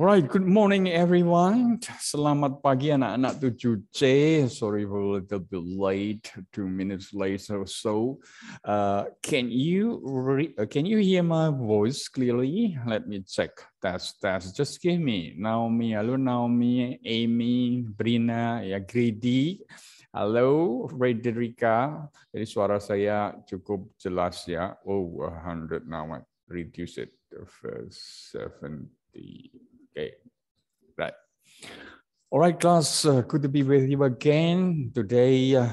Alright, good morning everyone. Selamat pagi anak-anak 7C. Sorry a little bit late, two minutes late or so. Uh, can you uh, can you hear my voice clearly? Let me check. That's that's just give me Naomi. hello Naomi, Amy, Brina, ya Grady. Halo Frederica. Jadi suara saya cukup jelas ya. Oh, 100 now. I reduce it to 70. Okay, right. All right, class, uh, good to be with you again. Today, uh,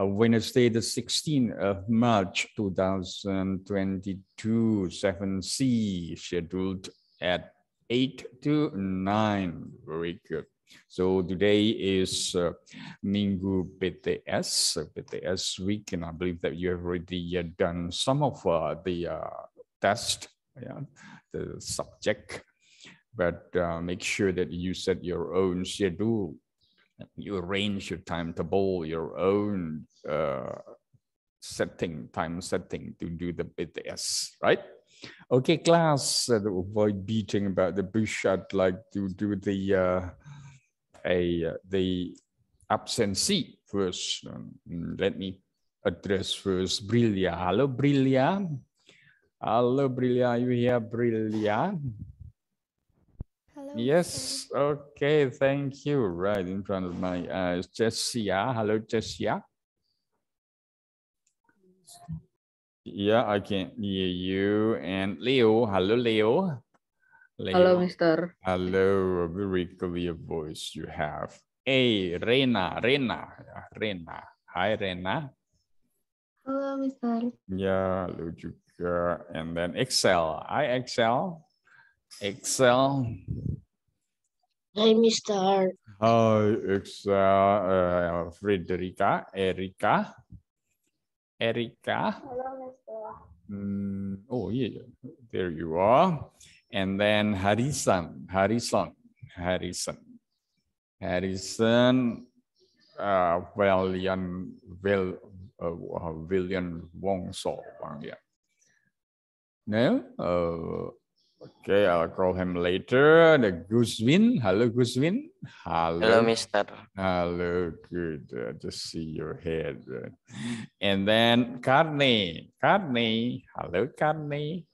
uh Wednesday, the 16th of March, 2022, 7C, scheduled at 8 to 9. Very good. So today is uh, Minggu BTS, BTS week, and I believe that you have already uh, done some of uh, the uh, test, yeah, the subject but uh, make sure that you set your own schedule. You arrange your timetable, your own uh, setting, time setting to do the BTS, right? Okay, class, uh, to avoid beating about the bush, I'd like to do the uh, a uh, the absentee first. Um, let me address first Brilia. Hello, Brilia. Hello, Brilia. Are you here, Brilia? Yes. Okay. Thank you. Right in front of my eyes. Jessia. Hello, Jessia. Yeah, I can hear you. And Leo. Hello, Leo. Leo. Hello, Mister. Hello. Very clear voice you have. Hey, Rena. Rena. Rena. Hi, Rena. Hello, Mister. Yeah, hello juga. And then Excel. Hi, Excel. Excel. Hi, Mr. Art. Hi, it's uh, uh, Frederica, Erica, Erica. Hello, Mr. Mm, oh, yeah, there you are. And then Harrison, Harrison, Harrison. Harrison, uh, William, Will, uh, William Wongso, Wang, yeah. No, uh, Okay, I'll call him later. The Guzwin. Hello, Guzwin. Hello. Hello, Mister. Hello, good. just see your head. And then Carney. Carney. Hello, Carney.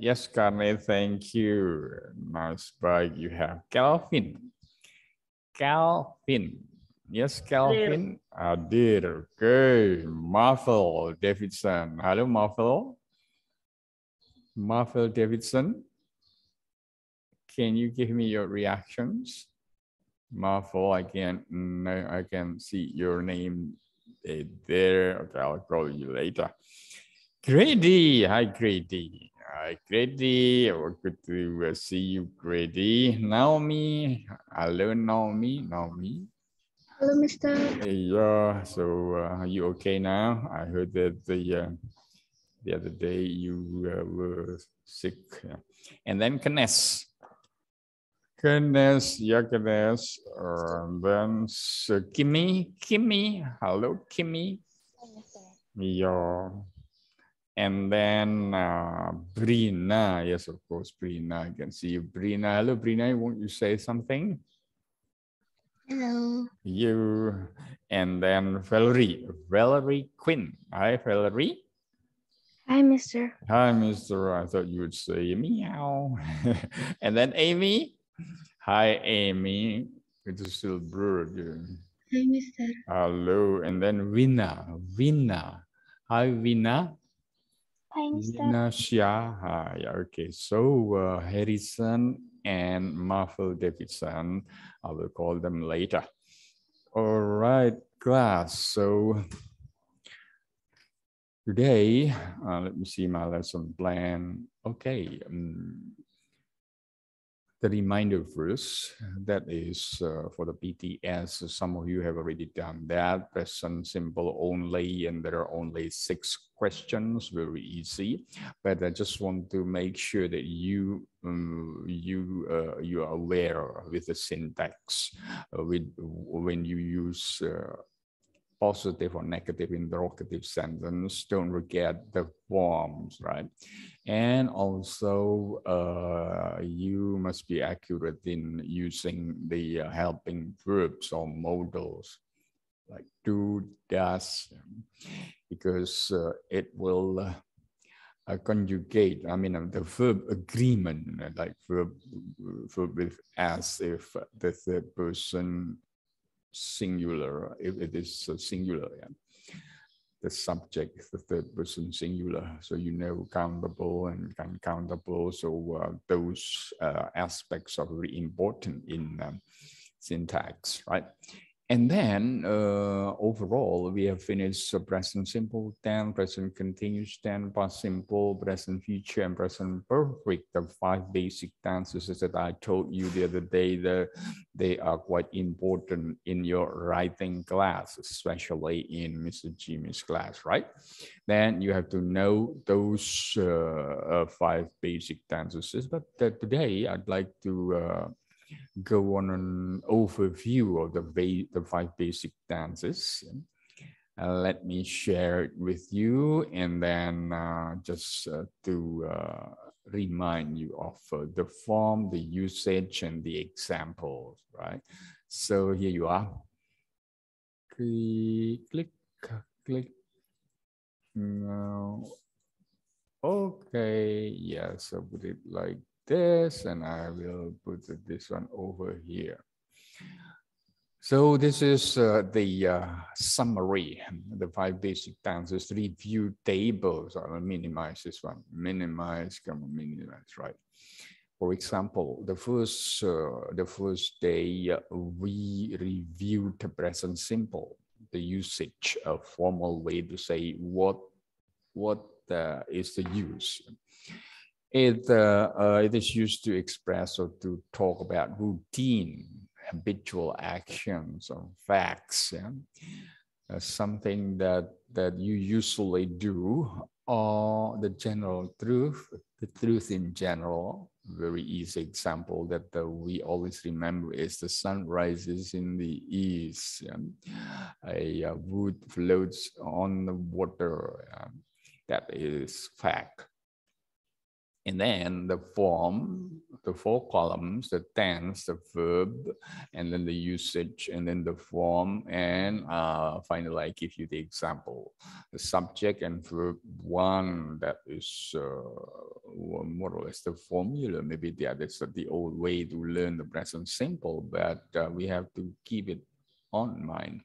Yes, Carney. Thank you. Nice bike you have. Calvin. Calvin. Yes, Calvin. Adir. Okay. Marvel Davidson. Hello, Marvel. Marvel Davidson can you give me your reactions? Marvel, I can no, I can see your name eh, there. Okay, I'll call you later. Grady, hi Grady. Hi Grady, oh, good to uh, see you Grady. Naomi, hello Naomi, Naomi. Hello Mr. Yeah, so uh, are you okay now? I heard that the uh, the other day you uh, were sick. And then Kness. Goodness, yuckiness, and then so Kimmy, Kimmy, hello Kimmy, yo, and then uh, Brina, yes of course Brina, I can see you, Brina, hello Brina, won't you say something? Hello. You, and then Valerie, Valerie Quinn, hi Valerie. Hi, Mister. Hi, Mister. I thought you would say meow. and then Amy. Hi, Amy. It is still Brewer. Hi, Mister. Hello. And then Vina. Vina. Hi, Vina. Hi, Mister. Vina hi. Okay. So uh, Harrison and Marvel Davidson. I will call them later. All right, class. So today, uh, let me see my lesson plan. Okay. Um, the reminder verse that is uh, for the BTS. Some of you have already done that. Present simple only, and there are only six questions, very easy. But I just want to make sure that you um, you uh, you are aware with the syntax uh, with when you use uh, positive or negative in the don't forget the forms, right? And also uh, you must be accurate in using the uh, helping verbs or modals like do, does, because uh, it will uh, conjugate, I mean, uh, the verb agreement, like verb, verb with as if the third person singular. It, it is singular. Yeah. The subject, the third person singular. So you know countable and uncountable. So uh, those uh, aspects are very important in um, syntax, right? And then uh, overall, we have finished present simple 10, present continuous 10, past simple, present future, and present perfect, the five basic tenses that I told you the other day that they are quite important in your writing class, especially in Mr. Jimmy's class, right? Then you have to know those uh, uh five basic tenses. But uh, today, I'd like to uh, go on an overview of the, ba- the five basic dances. Uh, let me share it with you and then uh, just uh, to uh, remind you of uh, the form, the usage, and the examples, right? So here you are. Click, click, click. No. Okay, yeah, so put it like this and I will put this one over here. So this is uh, the uh, summary, the five basic dances, review tables. I will minimize this one, minimize, come on, minimize, right? For example, the first, uh, the first day we reviewed the present simple, the usage, a formal way to say what, what uh, is the use it, uh, uh, it is used to express or to talk about routine, habitual actions or facts, yeah? uh, something that, that you usually do, or uh, the general truth, the truth in general. Very easy example that uh, we always remember is the sun rises in the east. Yeah? A uh, wood floats on the water. Yeah? that is fact and then the form, the four columns, the tense, the verb, and then the usage, and then the form. And uh, finally, I give you the example, the subject and verb one, that is uh, more or less the formula. Maybe yeah, uh, that's the old way to learn the present simple, but uh, we have to keep it on mind.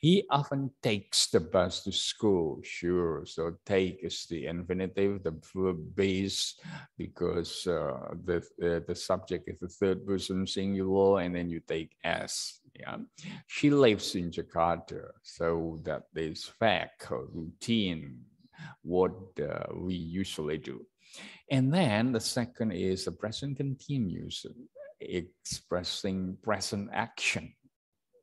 He often takes the bus to school, sure. So take is the infinitive, the verb base, because uh, the, uh, the subject is the third person singular, and then you take s. Yeah. She lives in Jakarta, so that is fact routine, what uh, we usually do. And then the second is the present continuous, expressing present action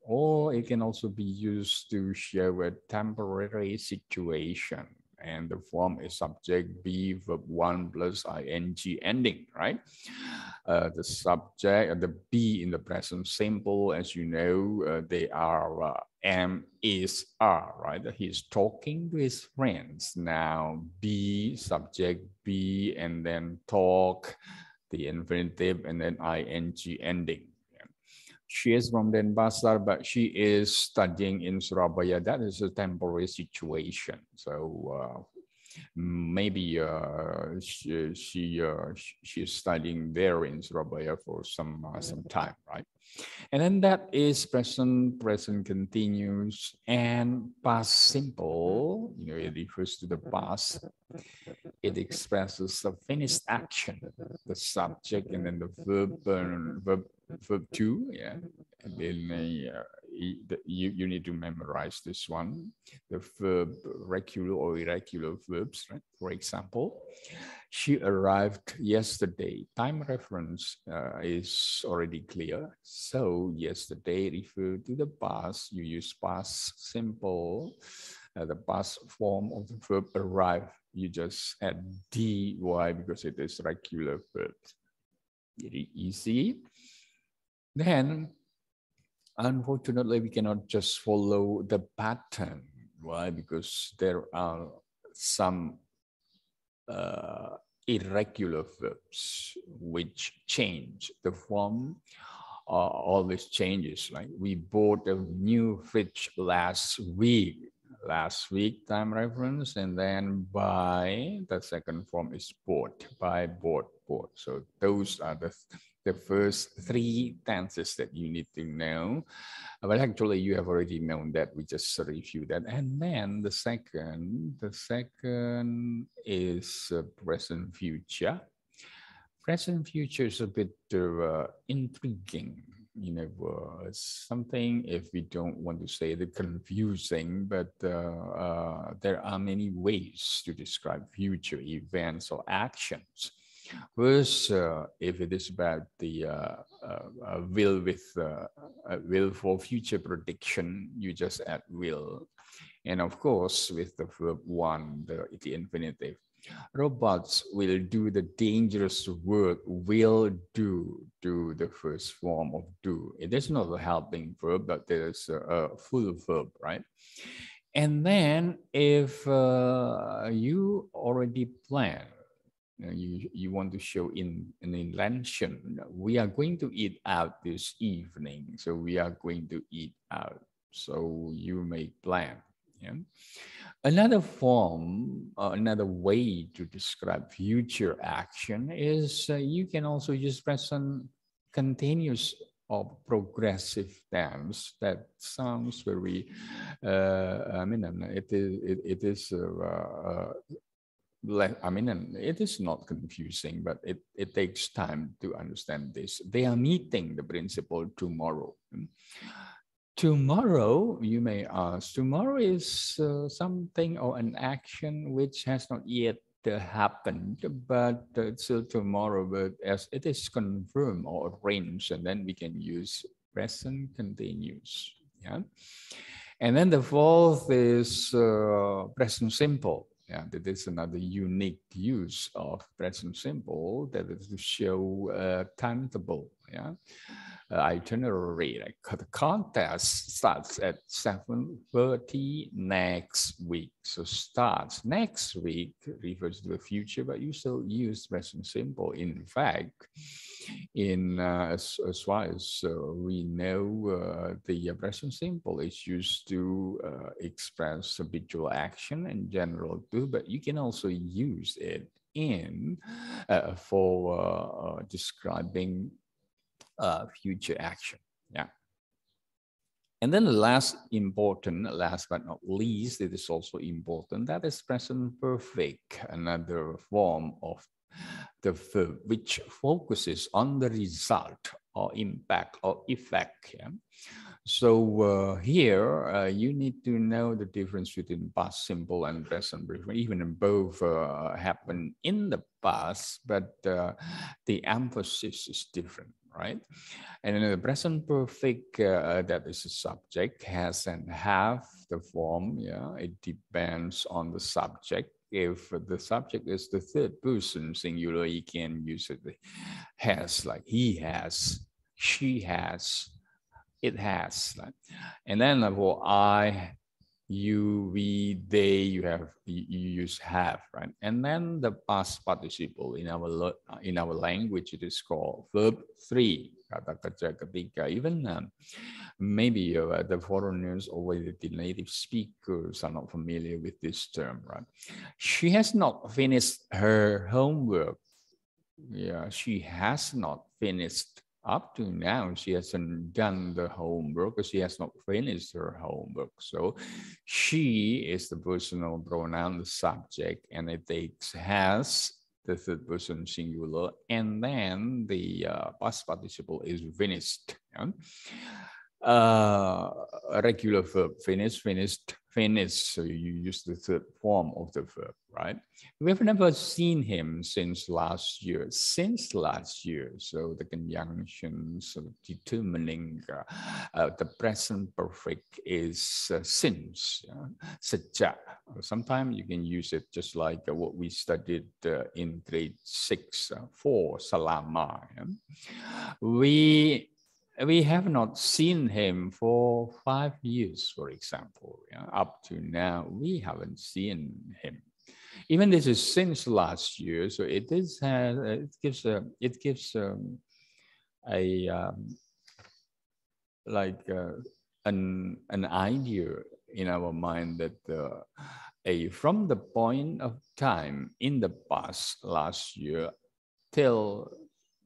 or it can also be used to show a temporary situation. And the form is subject be verb one plus ing ending, right? Uh, the subject and uh, the be in the present simple, as you know, uh, they are uh, is are, right? He's talking to his friends now. Be subject be and then talk, the infinitive and then ing ending. She is from Denpasar, but she is studying in Surabaya. That is a temporary situation. So uh, maybe uh, she she, uh, she, she's studying there in Surabaya for some uh, some mm-hmm. time, right? And then that is present, present continuous, and past simple. You know, it refers to the past. It expresses the finished action, the subject, and then the verb, verb verb two, yeah, and then uh, you, you need to memorize this one, the verb regular or irregular verbs, right? For example, she arrived yesterday. Time reference uh, is already clear. So yesterday refer to the past. You use past simple, uh, the past form of the verb arrive. You just add dy because it is regular verb. Very easy. Then, unfortunately, we cannot just follow the pattern. Why? Because there are some uh, irregular verbs which change the form uh, always changes like we bought a new fridge last week last week time reference and then by the second form is bought by bought bought so those are the the first three tenses that you need to know. But actually, you have already known that. We just review that. And then the second, the second is uh, present future. Present future is a bit uh, intriguing, you know, uh, something if we don't want to say the confusing, but uh, uh there are many ways to describe future events or actions First, uh, if it is about the uh, uh, uh will with uh, uh, will for future prediction, you just add will. And of course, with the verb one, the, the infinitive, robots will do the dangerous work, will do, do the first form of do. It is not a helping verb, but there's a, a full verb, right? And then if uh, you already plan, you, you want to show in an intention. We are going to eat out this evening, so we are going to eat out. So you make plan. Yeah. Another form, uh, another way to describe future action is uh, you can also use present continuous or progressive tense. That sounds very, uh, I mean, it is, it, it is uh, uh, I mean, it is not confusing, but it, it takes time to understand this. They are meeting the principle tomorrow. Tomorrow, you may ask, tomorrow is uh, something or an action which has not yet uh, happened, but uh, still tomorrow, but as it is confirmed or arranged, and then we can use present continuous. Yeah. And then the fourth is uh, present simple. Yeah, that is another unique use of present simple that is to show uh, timetable. Yeah, itinerary. Like the contest starts at 7.30 next week. So starts next week refers to the future, but you still use present simple. In fact, in uh, as, as far as uh, we know, uh, the present simple is used to uh, express habitual action in general too, but you can also use it in uh, for uh, describing uh, future action. Yeah. And then the last important, last but not least, it is also important that is present perfect, another form of the verb which focuses on the result or impact or effect. Yeah? So uh, here uh, you need to know the difference between past simple and present perfect. Even both uh, happen in the past, but uh, the emphasis is different right? And in the present perfect, uh, that is a subject, has and have the form. Yeah, it depends on the subject. If the subject is the third person singular, you can use it has like he has, she has, it has. Right? And then for I you, we, they, you have, you use have, right? And then the past participle in our in our language, it is called verb three, kata kerja ketiga. Even um, maybe uh, the foreigners or the native speakers are not familiar with this term, right? She has not finished her homework. Yeah, she has not finished up to now she hasn't done the homework she has not finished her homework so she is the personal pronoun the subject and it takes has the third person singular and then the uh, past participle is finished yeah? uh, regular verb finish finished finished, so you use the third form of the verb, right? We've never seen him since last year, since last year. So the conjunction of determining uh, uh, the present perfect is uh, since, saja. Sometimes you can use it just like uh, what we studied uh, in grade six, for salama. Yeah? We we have not seen him for five years, for example. Yeah? Up to now, we haven't seen him. Even this is since last year, so it is uh, it gives a it gives um, a um, like uh, an an idea in our mind that uh, a from the point of time in the past last year till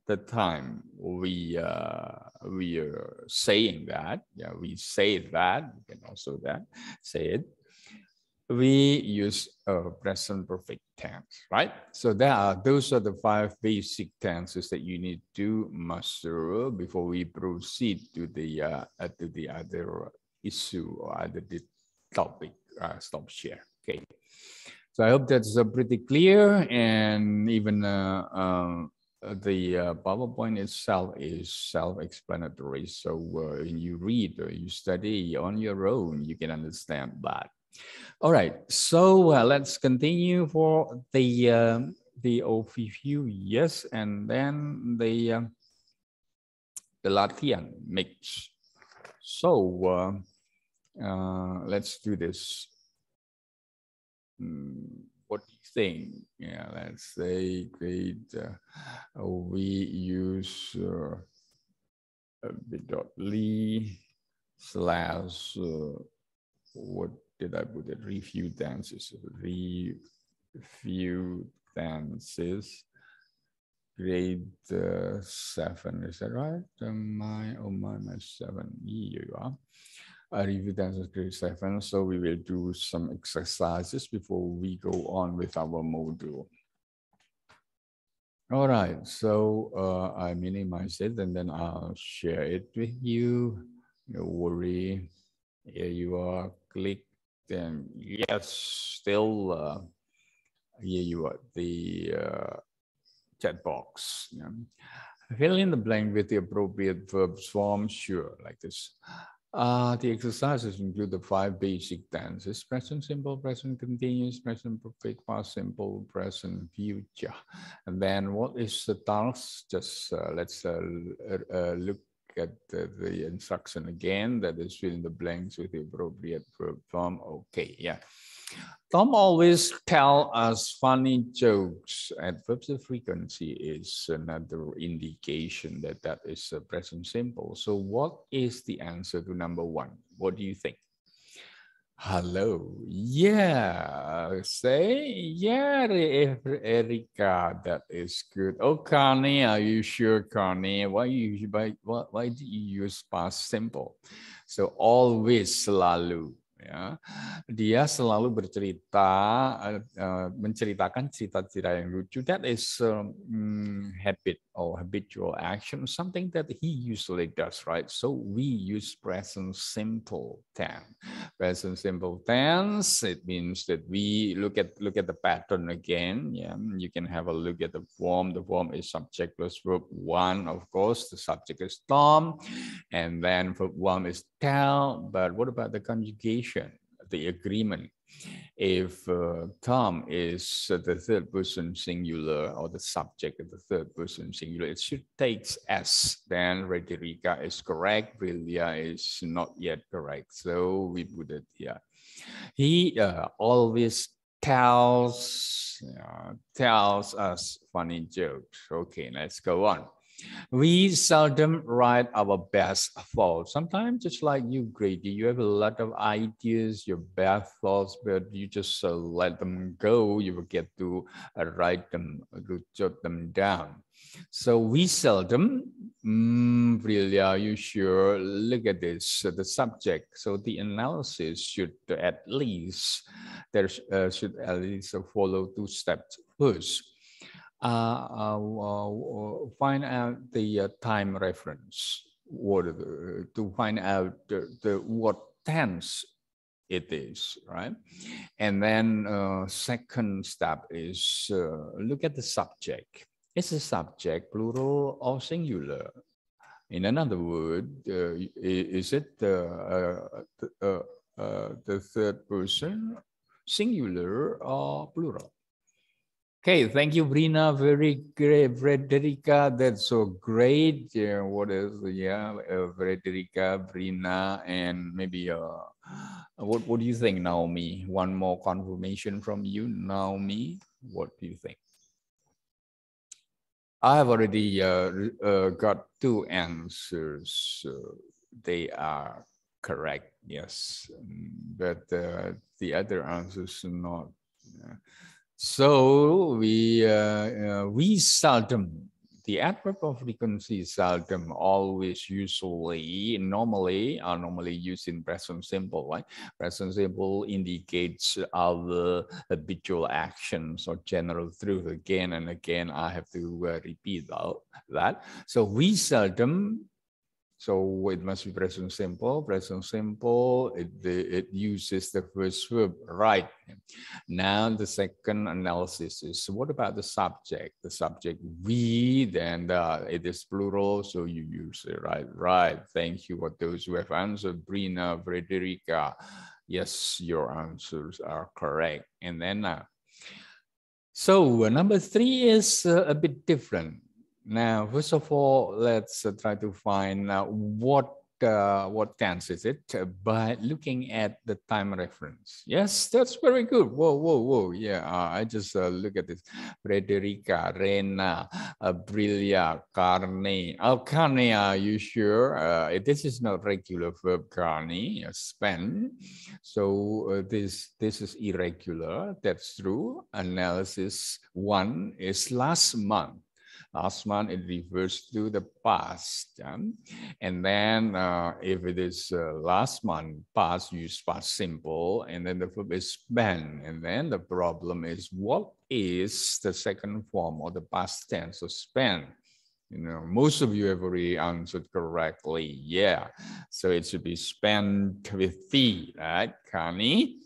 the time we uh, we are saying that yeah we say that we can also that say it we use a uh, present perfect tense right so there are those are the five basic tenses that you need to master before we proceed to the uh, to the other issue or other topic uh, stop share okay so i hope that's uh, pretty clear and even uh, um, uh, the uh, bubble point itself is self-explanatory. So uh, you read, or uh, you study on your own, you can understand that. All right, so uh, let's continue for the uh, the overview. Yes, and then the uh, the Latian mix. So um, uh, let's do this. Mm thing. Yeah, let's say that uh, we use uh, bit.ly slash uh, what did I put it? Review dances, review dances, grade uh, seven. Is that right? Uh, my, oh my, my seven. Here you are. I review that as grade seven. So we will do some exercises before we go on with our module. All right, so uh, I minimize it and then I'll share it with you. No worry. Here you are, click, then yes, still uh, here you are, the uh, chat box. Yeah. Fill in the blank with the appropriate verb form, sure, like this. Uh, the exercises include the five basic dances, present simple, present continuous, present perfect past simple, present future. And then what is the task? Just uh, let's uh, uh look at the, instruction again that is fill in the blanks with the appropriate verb form. Okay, yeah. Tom always tell us funny jokes at of frequency is another indication that that is a present simple. So what is the answer to number one? What do you think? Hello. Yeah. Eh? Say, yeah, Erica, that is good. Oh, Connie, are you sure, Connie? Why you why, why, why do you use past simple? So always selalu ya dia selalu bercerita eh, eh, menceritakan cerita-cerita yang lucu that is um, habit or habitual action something that he usually does right so we use present simple tense present simple tense it means that we look at look at the pattern again yeah you can have a look at the form the form is subject plus verb one of course the subject is tom and then verb one is tell, but what about the conjugation, the agreement? If uh, Tom is the third person singular or the subject of the third person singular, it should take S. Then Frederica is correct, Brilia is not yet correct. So we put it here. He uh, always tells, uh, tells us funny jokes. Okay, let's go on. We seldom write our best thoughts. Sometimes it's like you Grady, you have a lot of ideas, your bad thoughts, but you just uh, let them go. You forget to uh, write them, to jot them down. So we seldom, mm, really, are you sure? Look at this, uh, the subject. So the analysis should at least, there uh, should at least follow two steps. First, uh, uh, uh, find out the time reference, what, to find out the, the what tense it is, right? And then uh, second step is uh, look at the subject. Is the subject plural or singular? In another word, uh, is it the, the third person, singular or plural? Okay, thank you, Brina. Very great, Frederica. That's so great. Yeah, what is yeah, uh, Frederica, Brina, and maybe uh, what what do you think, Naomi? One more confirmation from you, Naomi. What do you think? I have already uh, uh, got two answers. they are correct, yes, but uh, the other answers are not. Uh, so we, uh, uh, we seldom, the adverb of frequency seldom, always, usually, normally, are uh, normally used in present simple, right? Present simple indicates our uh, habitual actions or general truth again and again. I have to uh, repeat that. So we seldom so it must be present simple. Present simple, it, it uses the first verb, right. Now the second analysis is, what about the subject? The subject we, then uh, it is plural, so you use it, right? Right, thank you for those who have answered, Brina, Frederica. Yes, your answers are correct. And then, uh, so uh, number three is uh, a bit different now, first of all, let's uh, try to find out what uh, what tense is it by looking at the time reference. Yes, that's very good. Whoa, whoa, whoa. Yeah, uh, I just uh, look at this. Frederica, Rena, Abrilia, Carne. Oh, Carne, are you sure? Uh, this is not regular verb, Carne, spend. So uh, this, this is irregular. That's true. Analysis one is last month last month it refers to the past and then uh, if it is uh, last month past use past simple and then the verb is been and then the problem is what is the second form or the past tense of spend you know most of you have already answered correctly yeah so it should be spent with the right connie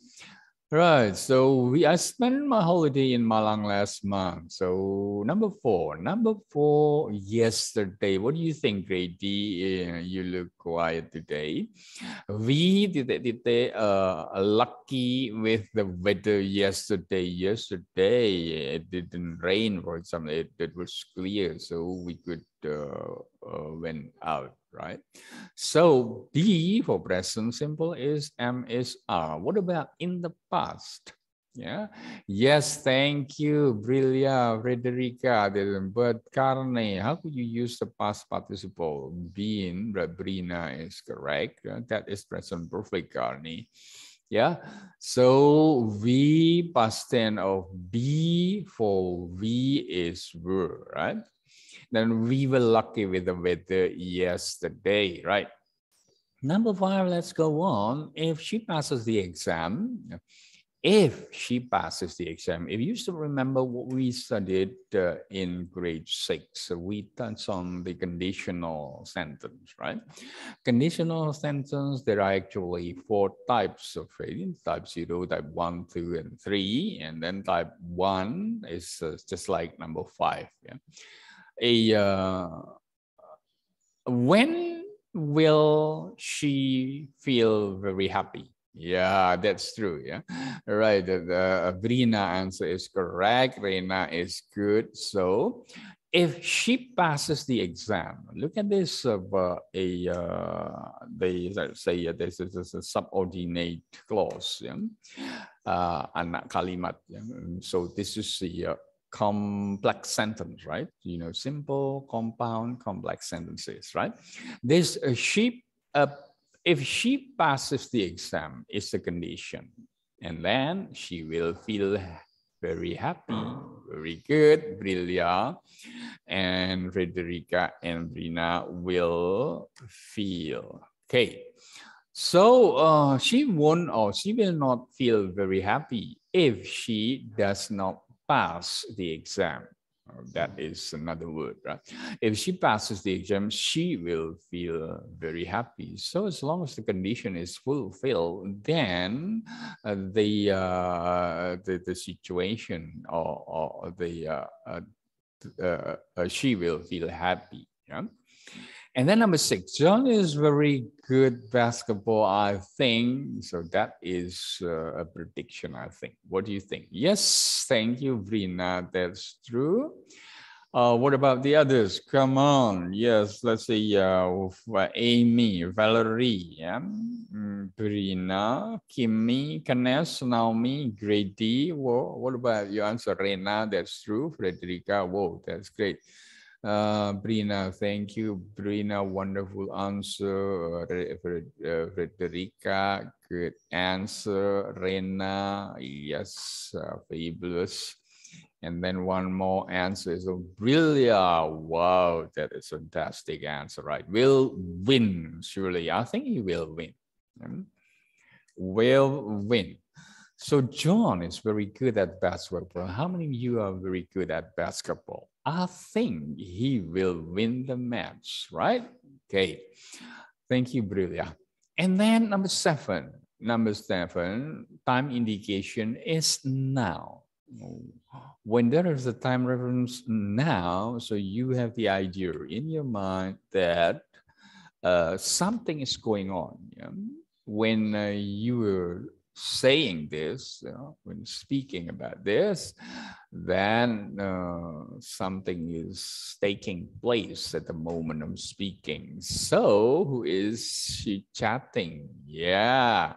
Right. So we, I spent my holiday in Malang last month. So number four, number four, yesterday. What do you think, Grady? you look quiet today. We did, did, did uh, lucky with the weather yesterday. Yesterday, it didn't rain, for example. It, it was clear, so we could uh, uh, went out right? So B for present simple is MSR. What about in the past? Yeah. Yes, thank you, Brilia, Frederica, but Carne. How could you use the past participle? Being, Brina is correct. That is present perfect, Carne. Yeah. So V past tense of B for V is were, right? then we were lucky with the weather yesterday, right? Number five, let's go on. If she passes the exam, if she passes the exam, if you still remember what we studied uh, in grade six, we touched on the conditional sentence, right? Conditional sentence, there are actually four types of it, type zero, type one, two, and three. And then type one is uh, just like number five. Yeah? a uh, when will she feel very happy? Yeah, that's true. Yeah, right. The, the Brina uh, answer is correct. Reina is good. So, if she passes the exam, look at this of uh, a uh, they say uh, this is a subordinate clause, yeah? uh, anak kalimat. Yeah? So this is the uh, complex sentence, right? You know, simple, compound, complex sentences, right? This uh, she, uh, if she passes the exam, is the condition, and then she will feel very happy, very good, brilliant, and Frederica and Rina will feel okay. So uh, she won't or she will not feel very happy if she does not pass the exam, oh, that hmm. is another word, right? If she passes the exam, she will feel very happy. So as long as the condition is fulfilled, then uh, the, uh, the, the situation or, or the uh, uh, uh, uh she will feel happy. Yeah? And then number six, John is very good basketball, I think. So that is uh, a prediction, I think. What do you think? Yes, thank you, Vrina. That's true. Uh, what about the others? Come on. Yes, let's see. Uh, uh Amy, Valerie, yeah? Mm, Brina, Kimmy, Kenneth, Naomi, Grady. Whoa, what about your answer, Rena? That's true. Frederica, whoa, that's great. Uh, Brina, thank you. Brina, wonderful answer. Uh, Frederica, good answer. Rena, yes, uh, fabulous. And then one more answer is brilliant. Wow, that is fantastic answer, right? Will win, surely. I think he will win. Hmm? Will win. So John is very good at basketball. How many of you are very good at basketball? I think he will win the match, right? Okay. Thank you, Brilia. And then number seven, number seven, time indication is now. When there is a time reference now, so you have the idea in your mind that uh, something is going on. Yeah? When uh, you were saying this, you know, when speaking about this, then uh, something is taking place at the moment I'm speaking. So, who is she chatting? Yeah,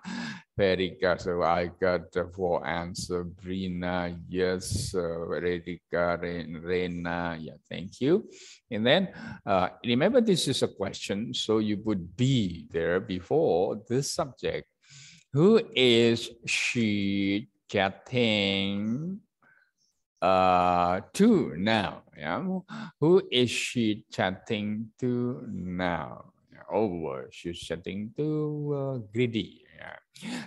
Perika. So I got the four answer. Brina, yes. Uh, Redika, Rena, yeah, thank you. And then uh, remember, this is a question. So you put be there before this subject who is she chatting uh, to now? Yeah. Who is she chatting to now? Over, oh, uh, she's chatting to uh, greedy. Yeah.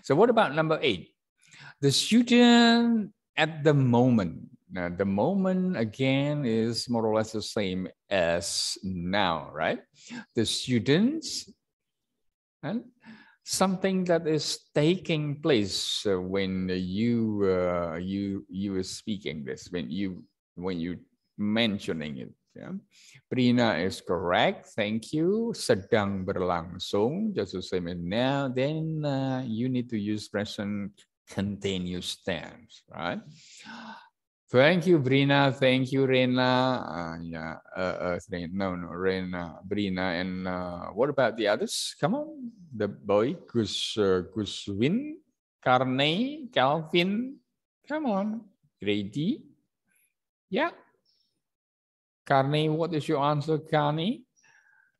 So what about number eight? The student at the moment. Now, the moment again is more or less the same as now, right? The students and something that is taking place uh, when you uh, you you are speaking this when you when you mentioning it ya. Prina is correct. Thank you. Sedang berlangsung. Just the same as now. Then uh, you need to use present continuous tense, right? Thank you, Brina. Thank you, Rena. Uh, yeah, uh, uh, no, no, Rena, Brina, and uh, what about the others? Come on, the boy, Gus, uh, Guswin, Carney, Calvin. Come on, Grady. Yeah. Carney, what is your answer, Carney?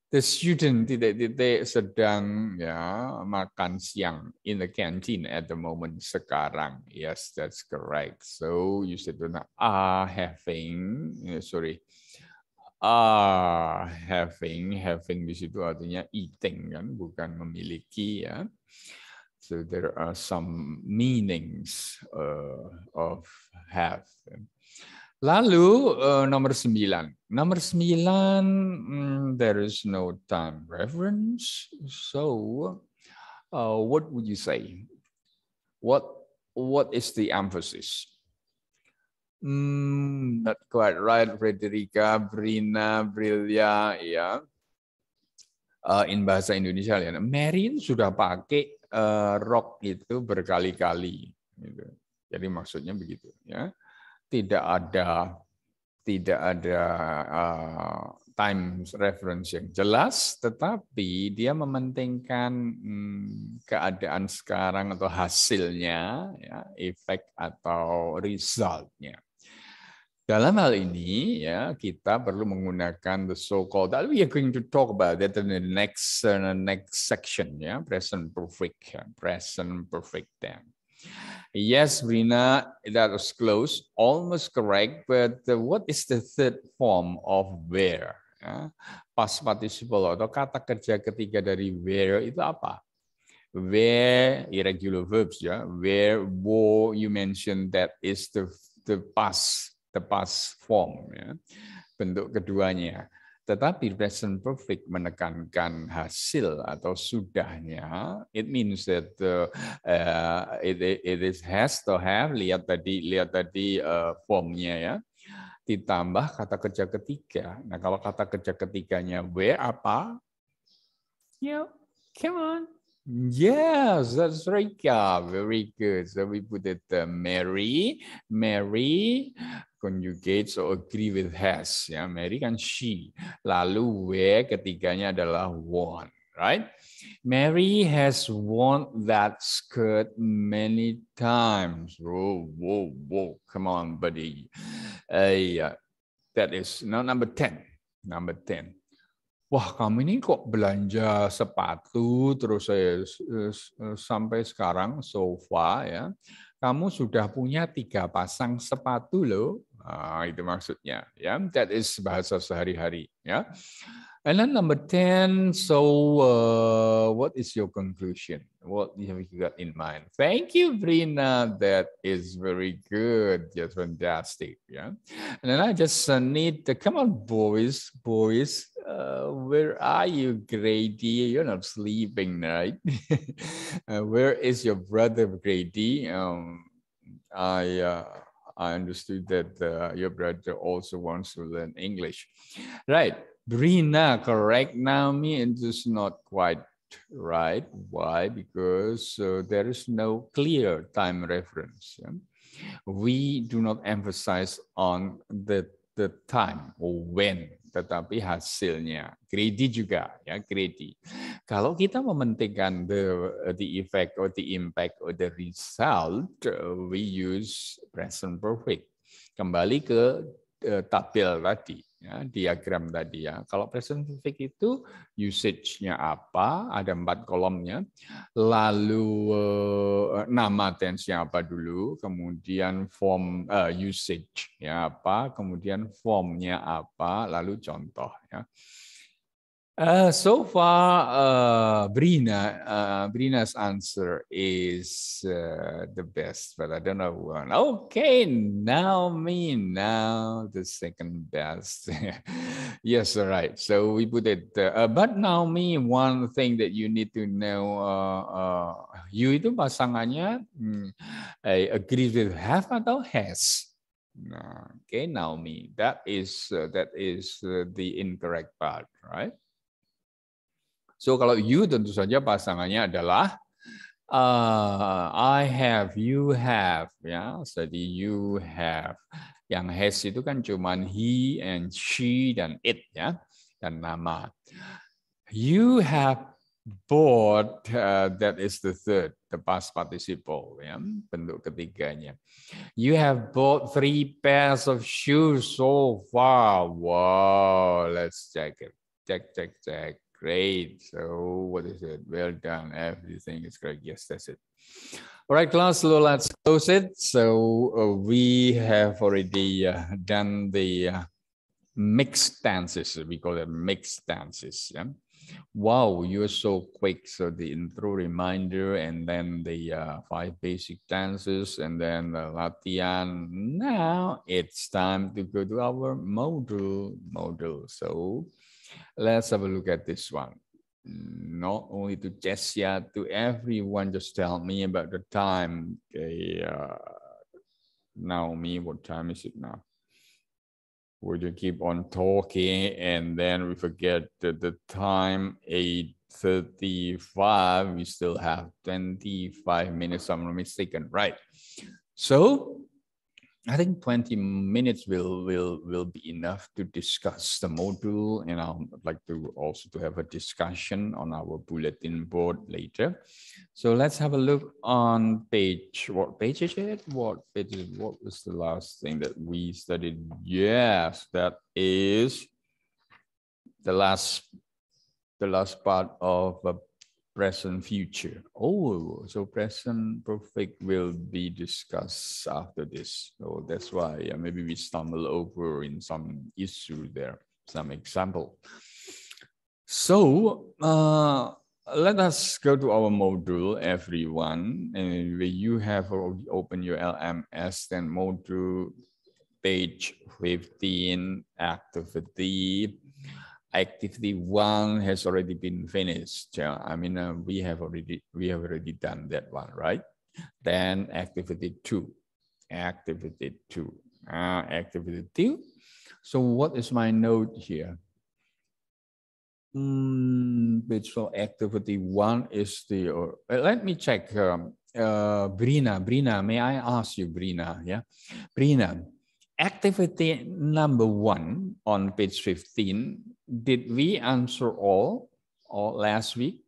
the student tidak tidak sedang ya makan siang in the canteen at the moment sekarang. Yes, that's correct. So you said are ah, having ya, sorry are ah, having having di situ artinya eating kan bukan memiliki ya. So there are some meanings uh, of have. Lalu uh, nomor sembilan. Nomor sembilan, mm, there is no time reference. So, uh, what would you say? What what is the emphasis? Mm, not quite right, Frederica, Brina, Brilia, ya. Yeah. Uh, in bahasa Indonesia, ya. Marin sudah pakai uh, rock itu berkali-kali. Gitu. Jadi maksudnya begitu, ya tidak ada tidak ada uh, time reference yang jelas, tetapi dia mementingkan hmm, keadaan sekarang atau hasilnya, ya, efek atau resultnya. Dalam hal ini, ya kita perlu menggunakan the so-called. We are going to talk about that in the next uh, next section, ya present perfect, ya, present perfect tense. Yes, Brina, that was close, almost correct. But what is the third form of where? Ya, past participle atau kata kerja ketiga dari where itu apa? Where irregular verbs ya. Where, wore, you mentioned that is the the past the past form ya. Bentuk keduanya. Tetapi present Perfect menekankan hasil atau sudahnya, it means that uh, uh, it, it is has to have. Lihat tadi, lihat tadi uh, formnya ya. Ditambah kata kerja ketiga. Nah kalau kata kerja ketiganya w apa? Yeah, come on. Yes, that's right. Yeah, very good. So we put it uh, Mary, Mary, conjugates or agree with has. Ya, Mary kan she. Lalu where ketiganya adalah won, right? Mary has worn that skirt many times. Whoa, oh, whoa, whoa. Come on, buddy. Uh, eh, yeah. That is now number 10. Number 10. Wah, kamu ini kok belanja sepatu terus eh, saya eh, sampai sekarang so far ya. Kamu sudah punya tiga pasang sepatu loh. Uh, itu maksudnya Yeah, That is bahasa sehari-hari yeah. And then number 10, so uh, what is your conclusion? What have you got in mind? Thank you, Brina. That is very good. Just fantastic. Yeah. And then I just uh, need to come on, boys, boys. Uh, where are you, Grady? You're not sleeping, right? Uh, where is your brother, Grady? Um, I. Uh, I understood that uh, your brother also wants to learn English. Right, Brina, correct. Naomi, it is not quite right. Why? Because uh, there is no clear time reference. Yeah? We do not emphasize on the the time or when, tetapi hasilnya. Greedy juga ya, greedy. Kalau kita mementingkan the uh, the effect or the impact or the result, uh, we use present perfect. Kembali ke uh, tabel tadi ya, diagram tadi ya. Kalau present perfect itu usage-nya apa? Ada empat kolomnya. Lalu uh, nama tense-nya apa dulu, kemudian form uh, usage-nya apa, kemudian form-nya apa, lalu contoh ya. Uh, so far, uh, Brina, uh, Brina's answer is uh, the best, but I don't know one. Okay, now me, now the second best. yes, all right. So we put it, uh, uh, but now me, one thing that you need to know, uh, uh, you itu pasangannya hmm, agrees with have atau has. Okay, me, that is uh, that is uh, the incorrect part, right? So kalau you tentu saja pasangannya adalah uh, I have, you have, ya. Jadi you have. Yang has itu kan cuma he and she dan it ya dan nama. You have bought uh, that is the third the past participle ya bentuk ketiganya. You have bought three pairs of shoes so far. Wow, let's check it. Check check check. Great. So what is it? Well done. Everything is great. Yes, that's it. All right, class, so let's close it. So uh, we have already uh, done the uh, mixed dances. We call it mixed dances. Yeah? Wow, you're so quick. So the intro reminder and then the uh, five basic dances and then the Latian. Now it's time to go to our module. Module. So Let's have a look at this one. Not only to Jessia, to everyone, just tell me about the time. Okay, uh, Naomi, what time is it now? We just keep on talking and then we forget that the time 8.35. We still have 25 minutes, I'm not mistaken, right? So I think 20 minutes will will will be enough to discuss the module and I would like to also to have a discussion on our bulletin board later. So let's have a look on page, what page is it? What page is, what was the last thing that we studied? Yes, that is the last the last part of a present future. Oh, so present perfect will be discussed after this. So that's why yeah, maybe we stumble over in some issue there, some example. So uh, let us go to our module, everyone. And when you have already opened your LMS, then module page 15, activity activity one has already been finished. I mean, uh, we have already we have already done that one, right? Then activity two, activity two, uh, activity two. So what is my note here? Mm, so activity one is the. Or, uh, let me check. Um, uh, Brina, Brina, may I ask you, Brina? Yeah, Brina activity number one on page 15 did we answer all or last week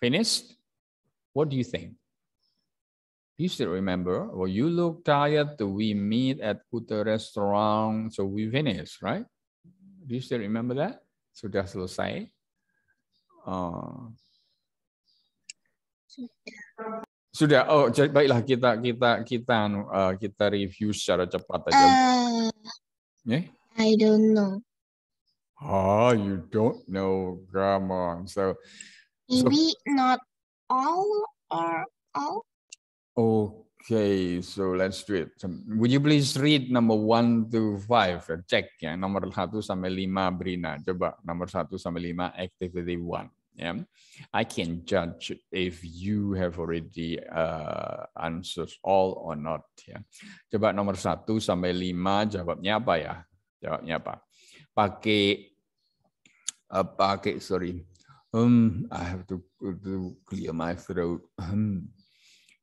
finished what do you think you still remember well you look tired we meet at Kuta restaurant so we finished right do you still remember that sudah selesai uh, Sudah. Oh, baiklah kita kita kita uh, kita review secara cepat aja. Uh, eh, yeah? I don't know. Oh, you don't know grammar. So maybe so, not all or all. Okay, so let's do it. would you please read number one to five? Check ya, nomor satu sampai lima Brina. Coba nomor satu sampai lima activity one yeah i can judge if you have already uh, answered all or not ya coba nomor satu sampai lima jawabnya apa ya jawabnya apa pakai uh, pakai sorry um i have to, to clear my throat um,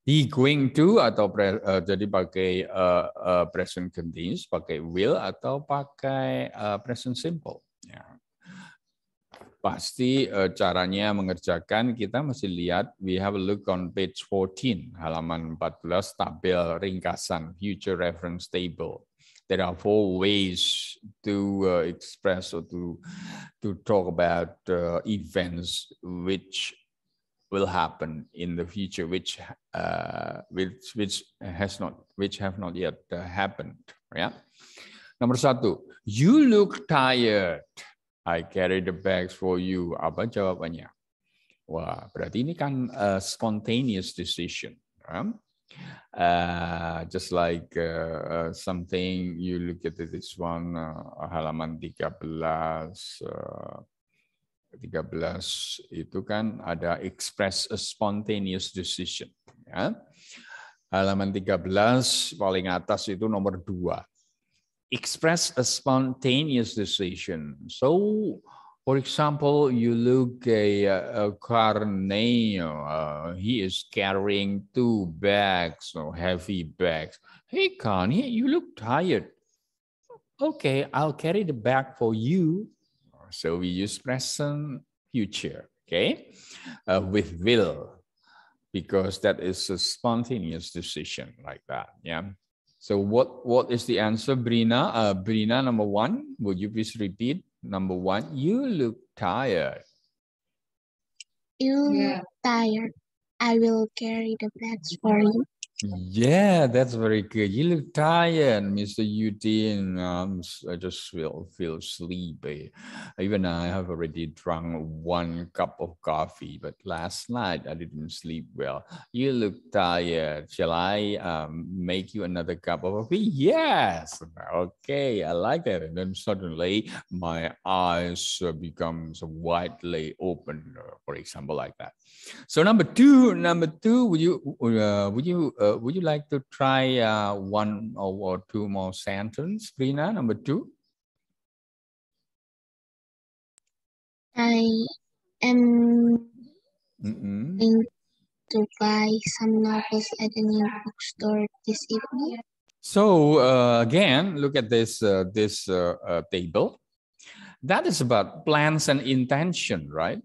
he going to atau pre, uh, jadi pakai uh, uh, present continuous pakai will atau pakai uh, present simple pasti uh, caranya mengerjakan kita mesti lihat we have a look on page 14 halaman 14 tabel ringkasan future reference table there are four ways to uh, express or to to talk about uh, events which will happen in the future which uh, which which has not which have not yet happened ya yeah? nomor satu you look tired I carry the bags for you. Apa jawabannya? Wah, berarti ini kan a eh, spontaneous decision. Uh, just like uh, uh, something you look at this one uh, halaman 13 uh, 13 itu kan ada express a spontaneous decision ya. Halaman 13 paling atas itu nomor dua express a spontaneous decision. So, for example, you look a, a Carneiro, uh, he is carrying two bags or heavy bags. Hey, Connie, you look tired. Okay, I'll carry the bag for you. So we use present future, okay, uh, with will, because that is a spontaneous decision like that, yeah. So what what is the answer, Brina? Uh, Brina, number one, would you please repeat? Number one, you look tired. You yeah. look tired. I will carry the bags for you. Yeah, that's very good. You look tired, Mr. Yudin. Um, I just feel feel sleepy. Even I have already drunk one cup of coffee, but last night I didn't sleep well. You look tired. Shall I um, make you another cup of coffee? Yes. Okay, I like that. And then suddenly my eyes uh, becomes widely open, uh, for example, like that. So number two, number two, would you uh, would you uh, uh, would you like to try uh, one or two more sentences, Prina? Number two. I am -mm. going to buy some novels at a new bookstore this evening. So uh, again, look at this uh, this uh, uh, table. That is about plans and intention, right?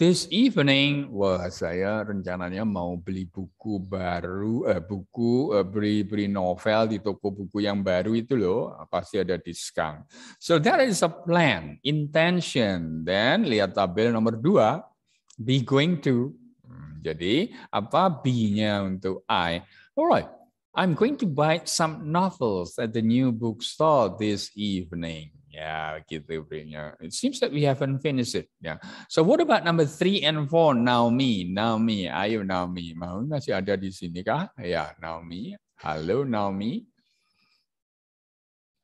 This evening, wah saya rencananya mau beli buku baru, eh, buku eh, beli beli novel di toko buku yang baru itu loh, pasti ada diskon. So there is a plan, intention. Then lihat tabel nomor dua, be going to. Hmm, jadi apa b nya untuk I? Alright, I'm going to buy some novels at the new bookstore this evening. Yeah, gitu punya. It seems that we haven't finished it. Yeah. So what about number three and four? Naomi, Naomi, ayo Naomi. Mau masih ada di sini kah? Ya, Naomi. Halo Naomi.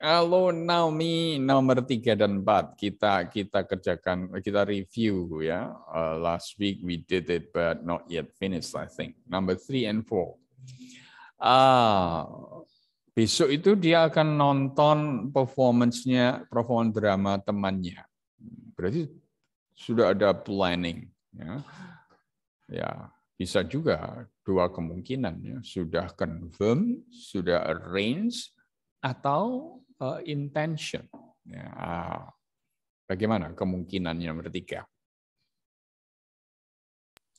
Halo Naomi, nomor tiga dan empat kita kita kerjakan kita review ya. Uh, last week we did it but not yet finished I think. Number three and four. Ah, uh, Besok itu dia akan nonton performance-nya, performance drama temannya. Berarti sudah ada planning. Ya, ya bisa juga dua kemungkinan. Ya. Sudah confirm, sudah arrange, atau uh, intention. Ya, ah, bagaimana kemungkinannya nomor tiga?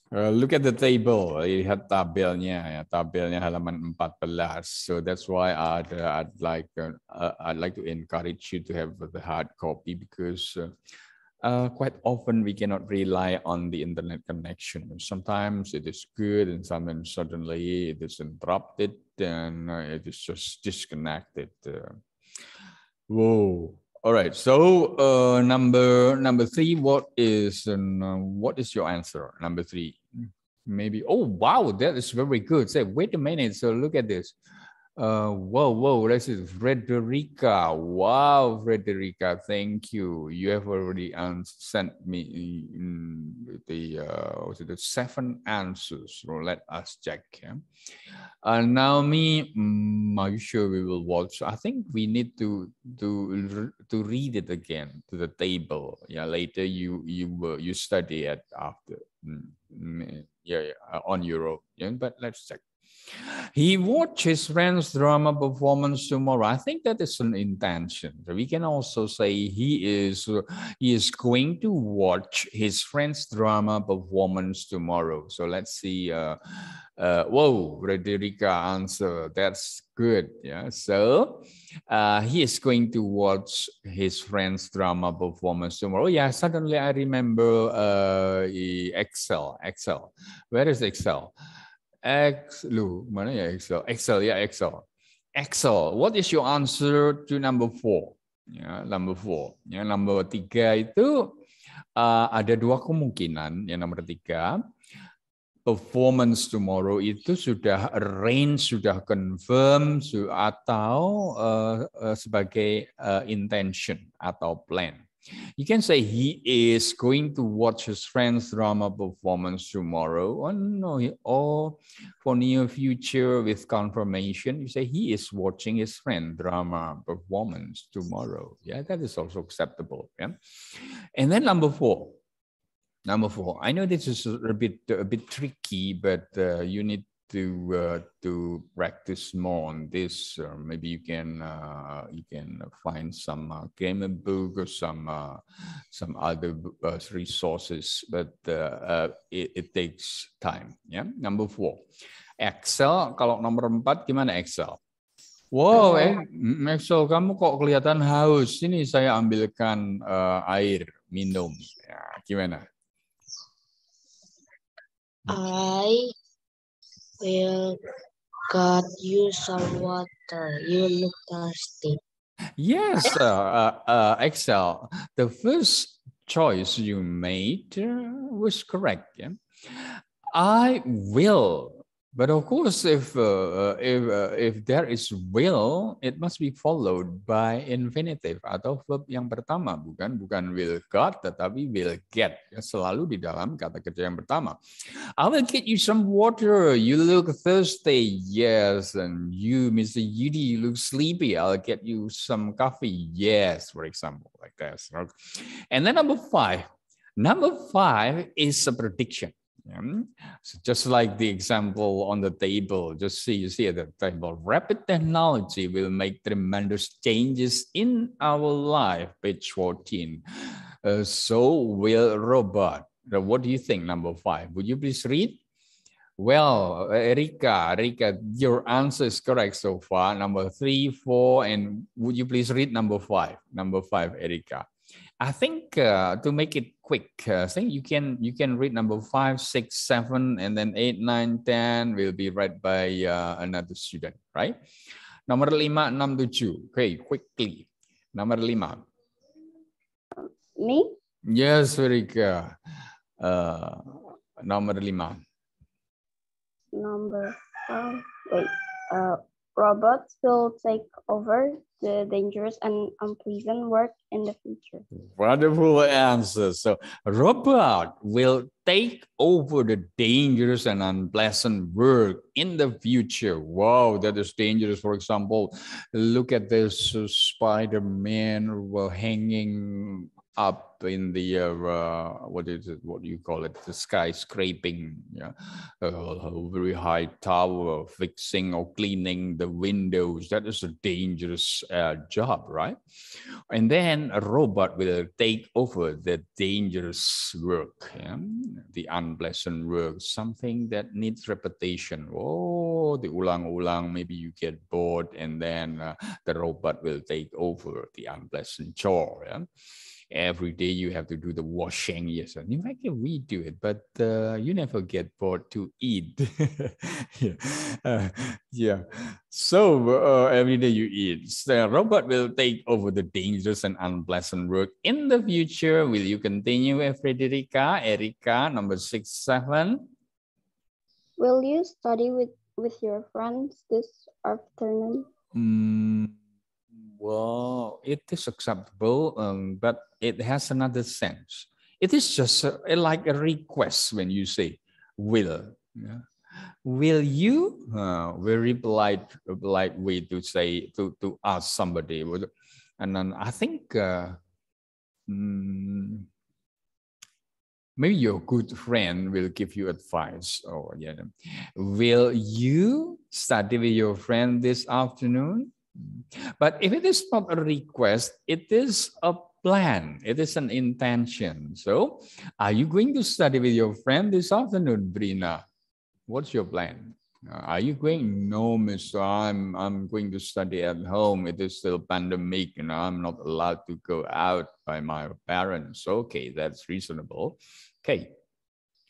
Uh, look at the table. You had tabelnya, ya, eh. tabelnya halaman 14. So that's why I'd, uh, I'd like uh, uh, I'd like to encourage you to have the hard copy because uh, uh, quite often we cannot rely on the internet connection. Sometimes it is good, and sometimes suddenly it is interrupted, and it is just disconnected. whoa. All right. So uh, number number three, what is and uh, what is your answer? Number three, maybe. Oh wow, that is very good. Say, wait a minute. So look at this. Uh, whoa, whoa, this is Frederica. Wow, Frederica, thank you. You have already sent me mm, the, uh, the seven answers. So let us check. Yeah? Uh, Naomi, um, are you sure we will watch? I think we need to to to read it again to the table. Yeah, later you you you study it after. Mm, mm yeah, yeah, uh, on Europe. Yeah, but let's check. He watches friend's drama performance tomorrow. I think that is an intention. We can also say he is he is going to watch his friend's drama performance tomorrow. So let's see. Uh, uh, whoa, Frederica answer. That's good. Yeah. So uh, he is going to watch his friend's drama performance tomorrow. Oh Yeah. Suddenly I remember uh, Excel. Excel. Where is Excel? X, lu mana ya Excel? Excel ya Excel. Excel. What is your answer to number four? Ya, number four. Ya, number tiga itu uh, ada dua kemungkinan. Yang nomor tiga, performance tomorrow itu sudah arrange, sudah confirm, atau uh, sebagai uh, intention atau plan. You can say he is going to watch his friend's drama performance tomorrow or, no, or for near future with confirmation. You say he is watching his friend drama performance tomorrow. Yeah, that is also acceptable. Yeah. And then number four. Number four. I know this is a bit a bit tricky, but uh, you need to uh, to practice more on this. Or maybe you can uh, you can find some uh, grammar book or some uh, some other uh, resources, but uh, it, it, takes time. yeah? number four, Excel. Kalau nomor empat gimana Excel? Wow, eh, Excel, kamu kok kelihatan haus. Ini saya ambilkan uh, air minum. Ya, gimana? I will got you some water. Uh, you look thirsty. Yes, uh, uh, uh, Excel. The first choice you made uh, was correct. Yeah? I will But of course, if, uh, uh, if, uh, if there is will, it must be followed by infinitive atau verb yang pertama, bukan bukan will got, tetapi will get. Ya, selalu di dalam kata kerja yang pertama. I will get you some water. You look thirsty. Yes. And you, Mr. Yudi, you look sleepy. I'll get you some coffee. Yes, for example, like this. And then number five. Number five is a prediction. So just like the example on the table, just see you see at the table, rapid technology will make tremendous changes in our life, page 14. Uh, so will robot. Now, what do you think, number five? Would you please read? Well, Erika, uh, Erika, your answer is correct so far. Number three, four, and would you please read number five? Number five, Erika. I think uh, to make it quick uh, thing. You can you can read number five, six, seven, and then eight, nine, ten will be read by uh, another student, right? Number lima, enam, tujuh. Okay, quickly. Number lima. Me? Yes, very good. Uh, lima. Number five. Wait. Uh, robots will take over the dangerous and unpleasant work in the future. Wonderful answer. So, robot will take over the dangerous and unpleasant work in the future. Wow, that is dangerous. For example, look at this uh, Spider Man hanging up in the uh, uh, what is it? What do you call it? The skyscraping, yeah, uh, very high tower, fixing or cleaning the windows. That is a dangerous uh, job, right? And then a robot will take over the dangerous work, yeah? the unpleasant work, something that needs repetition. Oh, the ulang-ulang. Maybe you get bored, and then uh, the robot will take over the unpleasant chore. Yeah? every day you have to do the washing yourself. You might get redo it, but uh, you never get bored to eat. yeah. Uh, yeah. So uh, every day you eat. The robot will take over the dangerous and unpleasant work in the future. Will you continue, eh, Frederica? Erica, number six, seven. Will you study with, with your friends this afternoon? Mm well, it is acceptable, um, but it has another sense. It is just uh, a, like a request when you say, will. Yeah. Will you? Uh, very polite, polite way to say, to, to ask somebody. And then I think uh, mm, maybe your good friend will give you advice or yeah will you study with your friend this afternoon but if it is not a request, it is a plan, it is an intention. So, are you going to study with your friend this afternoon, Brina? What's your plan? Uh, are you going? No, Mister. I'm I'm going to study at home. It is still pandemic, you know. I'm not allowed to go out by my parents. Okay, that's reasonable. Okay,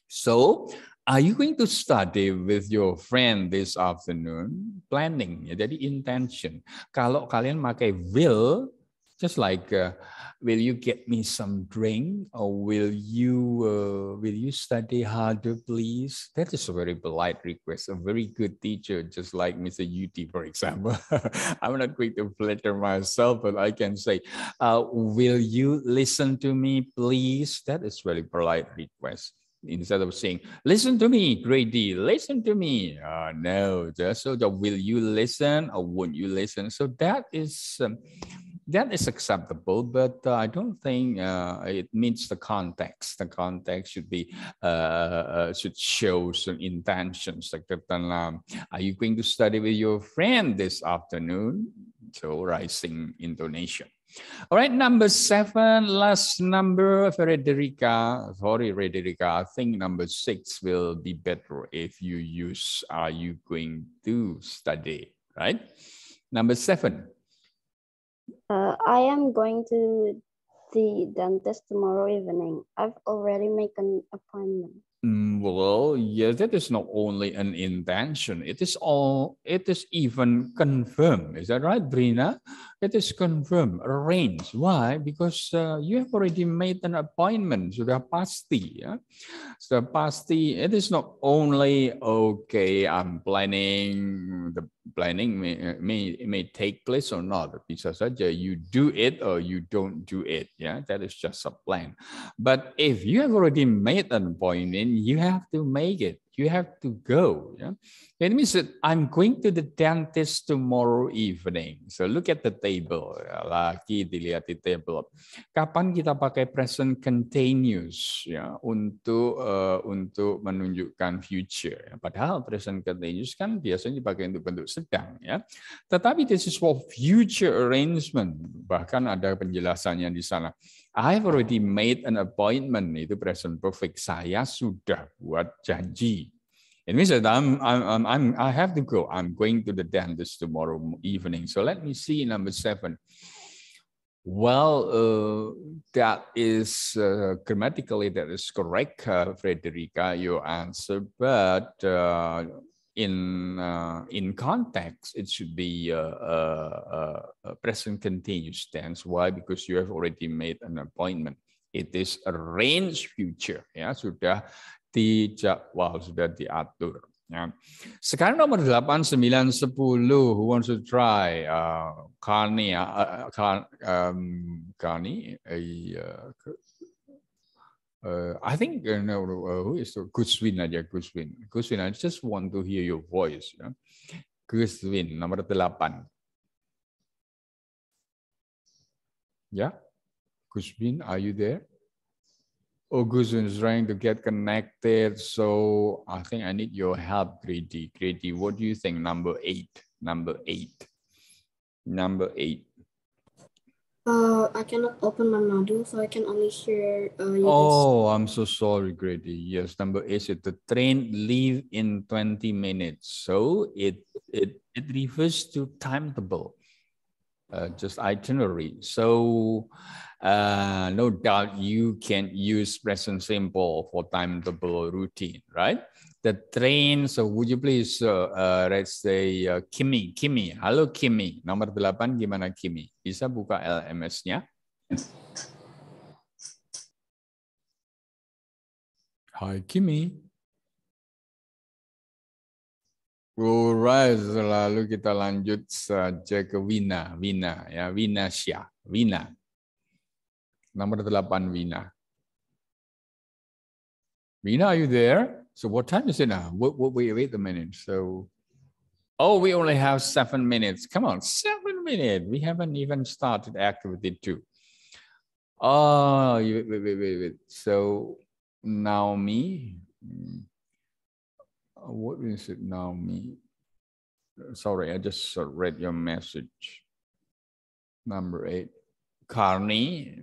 so are you going to study with your friend this afternoon? Planning, ya. jadi intention. Kalau kalian pakai will, just like uh, will you get me some drink or will you uh, will you study harder please that is a very polite request a very good teacher just like mr ut for example i'm not going to flatter myself but i can say uh, will you listen to me please that is very polite request instead of saying, listen to me, great D, listen to me. Uh, no, just so that will you listen or won't you listen? So that is um, that is acceptable, but uh, I don't think uh, it meets the context. The context should be uh, uh should show some intentions. Like, um, are you going to study with your friend this afternoon? So rising intonation. All right, number seven, last number, Frederica. Sorry, Frederica. I think number six will be better if you use are you going to study, right? Number seven. Uh, I am going to the dentist tomorrow evening. I've already made an appointment. Mm, well, yes, that is not only an intention. It is all. It is even confirmed. Is that right, Brina? It is confirmed, Arrange. Why? Because uh, you have already made an appointment. Sudah pasti. Ya? Sudah pasti. It is not only okay. I'm planning. The planning may may, may take place or not. Bisa saja you do it or you don't do it. Yeah, that is just a plan. But if you have already made an appointment, you have to make it. You have to go. Yeah? It means that I'm going to the dentist tomorrow evening. So look at the table. Lagi dilihat di table. Kapan kita pakai present continuous ya untuk uh, untuk menunjukkan future. Padahal present continuous kan biasanya dipakai untuk bentuk sedang ya. Tetapi this is for future arrangement. Bahkan ada penjelasannya di sana. I have already made an appointment itu present perfect. Saya sudah buat janji. It means that I'm, I'm, I'm, I have to go. I'm going to the dentist tomorrow evening. So let me see number seven. Well, uh, that is uh, grammatically that is correct, uh, Frederica, your answer. But uh, in uh, in context, it should be uh, uh, uh, a, present continuous tense. Why? Because you have already made an appointment. It is arranged future. Ya sudah dijadwal, sudah diatur. Ya. Sekarang nomor 8, 9, 10. Who wants to try? Uh, Kani, uh, um, Kani, eh, uh, uh, I think you uh, know, uh, who is Goodwin Guswin, Goodwin. I just want to hear your voice. Guswin, number nomor 8. Yeah? Guswin, are you there? Oh, Guswin is trying to get connected, so I think I need your help, Grady. Grady, what do you think? Number eight. Number eight. Number eight. Uh, I cannot open my module, so I can only hear. Uh, oh, I'm so sorry, Grady. Yes, number eight said the train leave in 20 minutes. So it it it refers to timetable, uh, just itinerary. So uh, no doubt you can use present simple for timetable routine, right? the train. So would you please uh, uh, let's say uh, Kimi, Kimi. Halo Kimi, nomor 8 gimana Kimi? Bisa buka LMS-nya? Hi Kimi. Alright, lalu kita lanjut saja ke Wina, Wina ya, Wina Syah, Wina. Nomor 8 Wina. Wina, are you there? So what time is it now? What, what we have the minute? So, oh, we only have seven minutes. Come on, seven minutes. We haven't even started activity two. Oh, ah, wait, wait, wait, wait, wait. So me. Hmm. what is it, now me? Sorry, I just read your message. Number eight, Carney.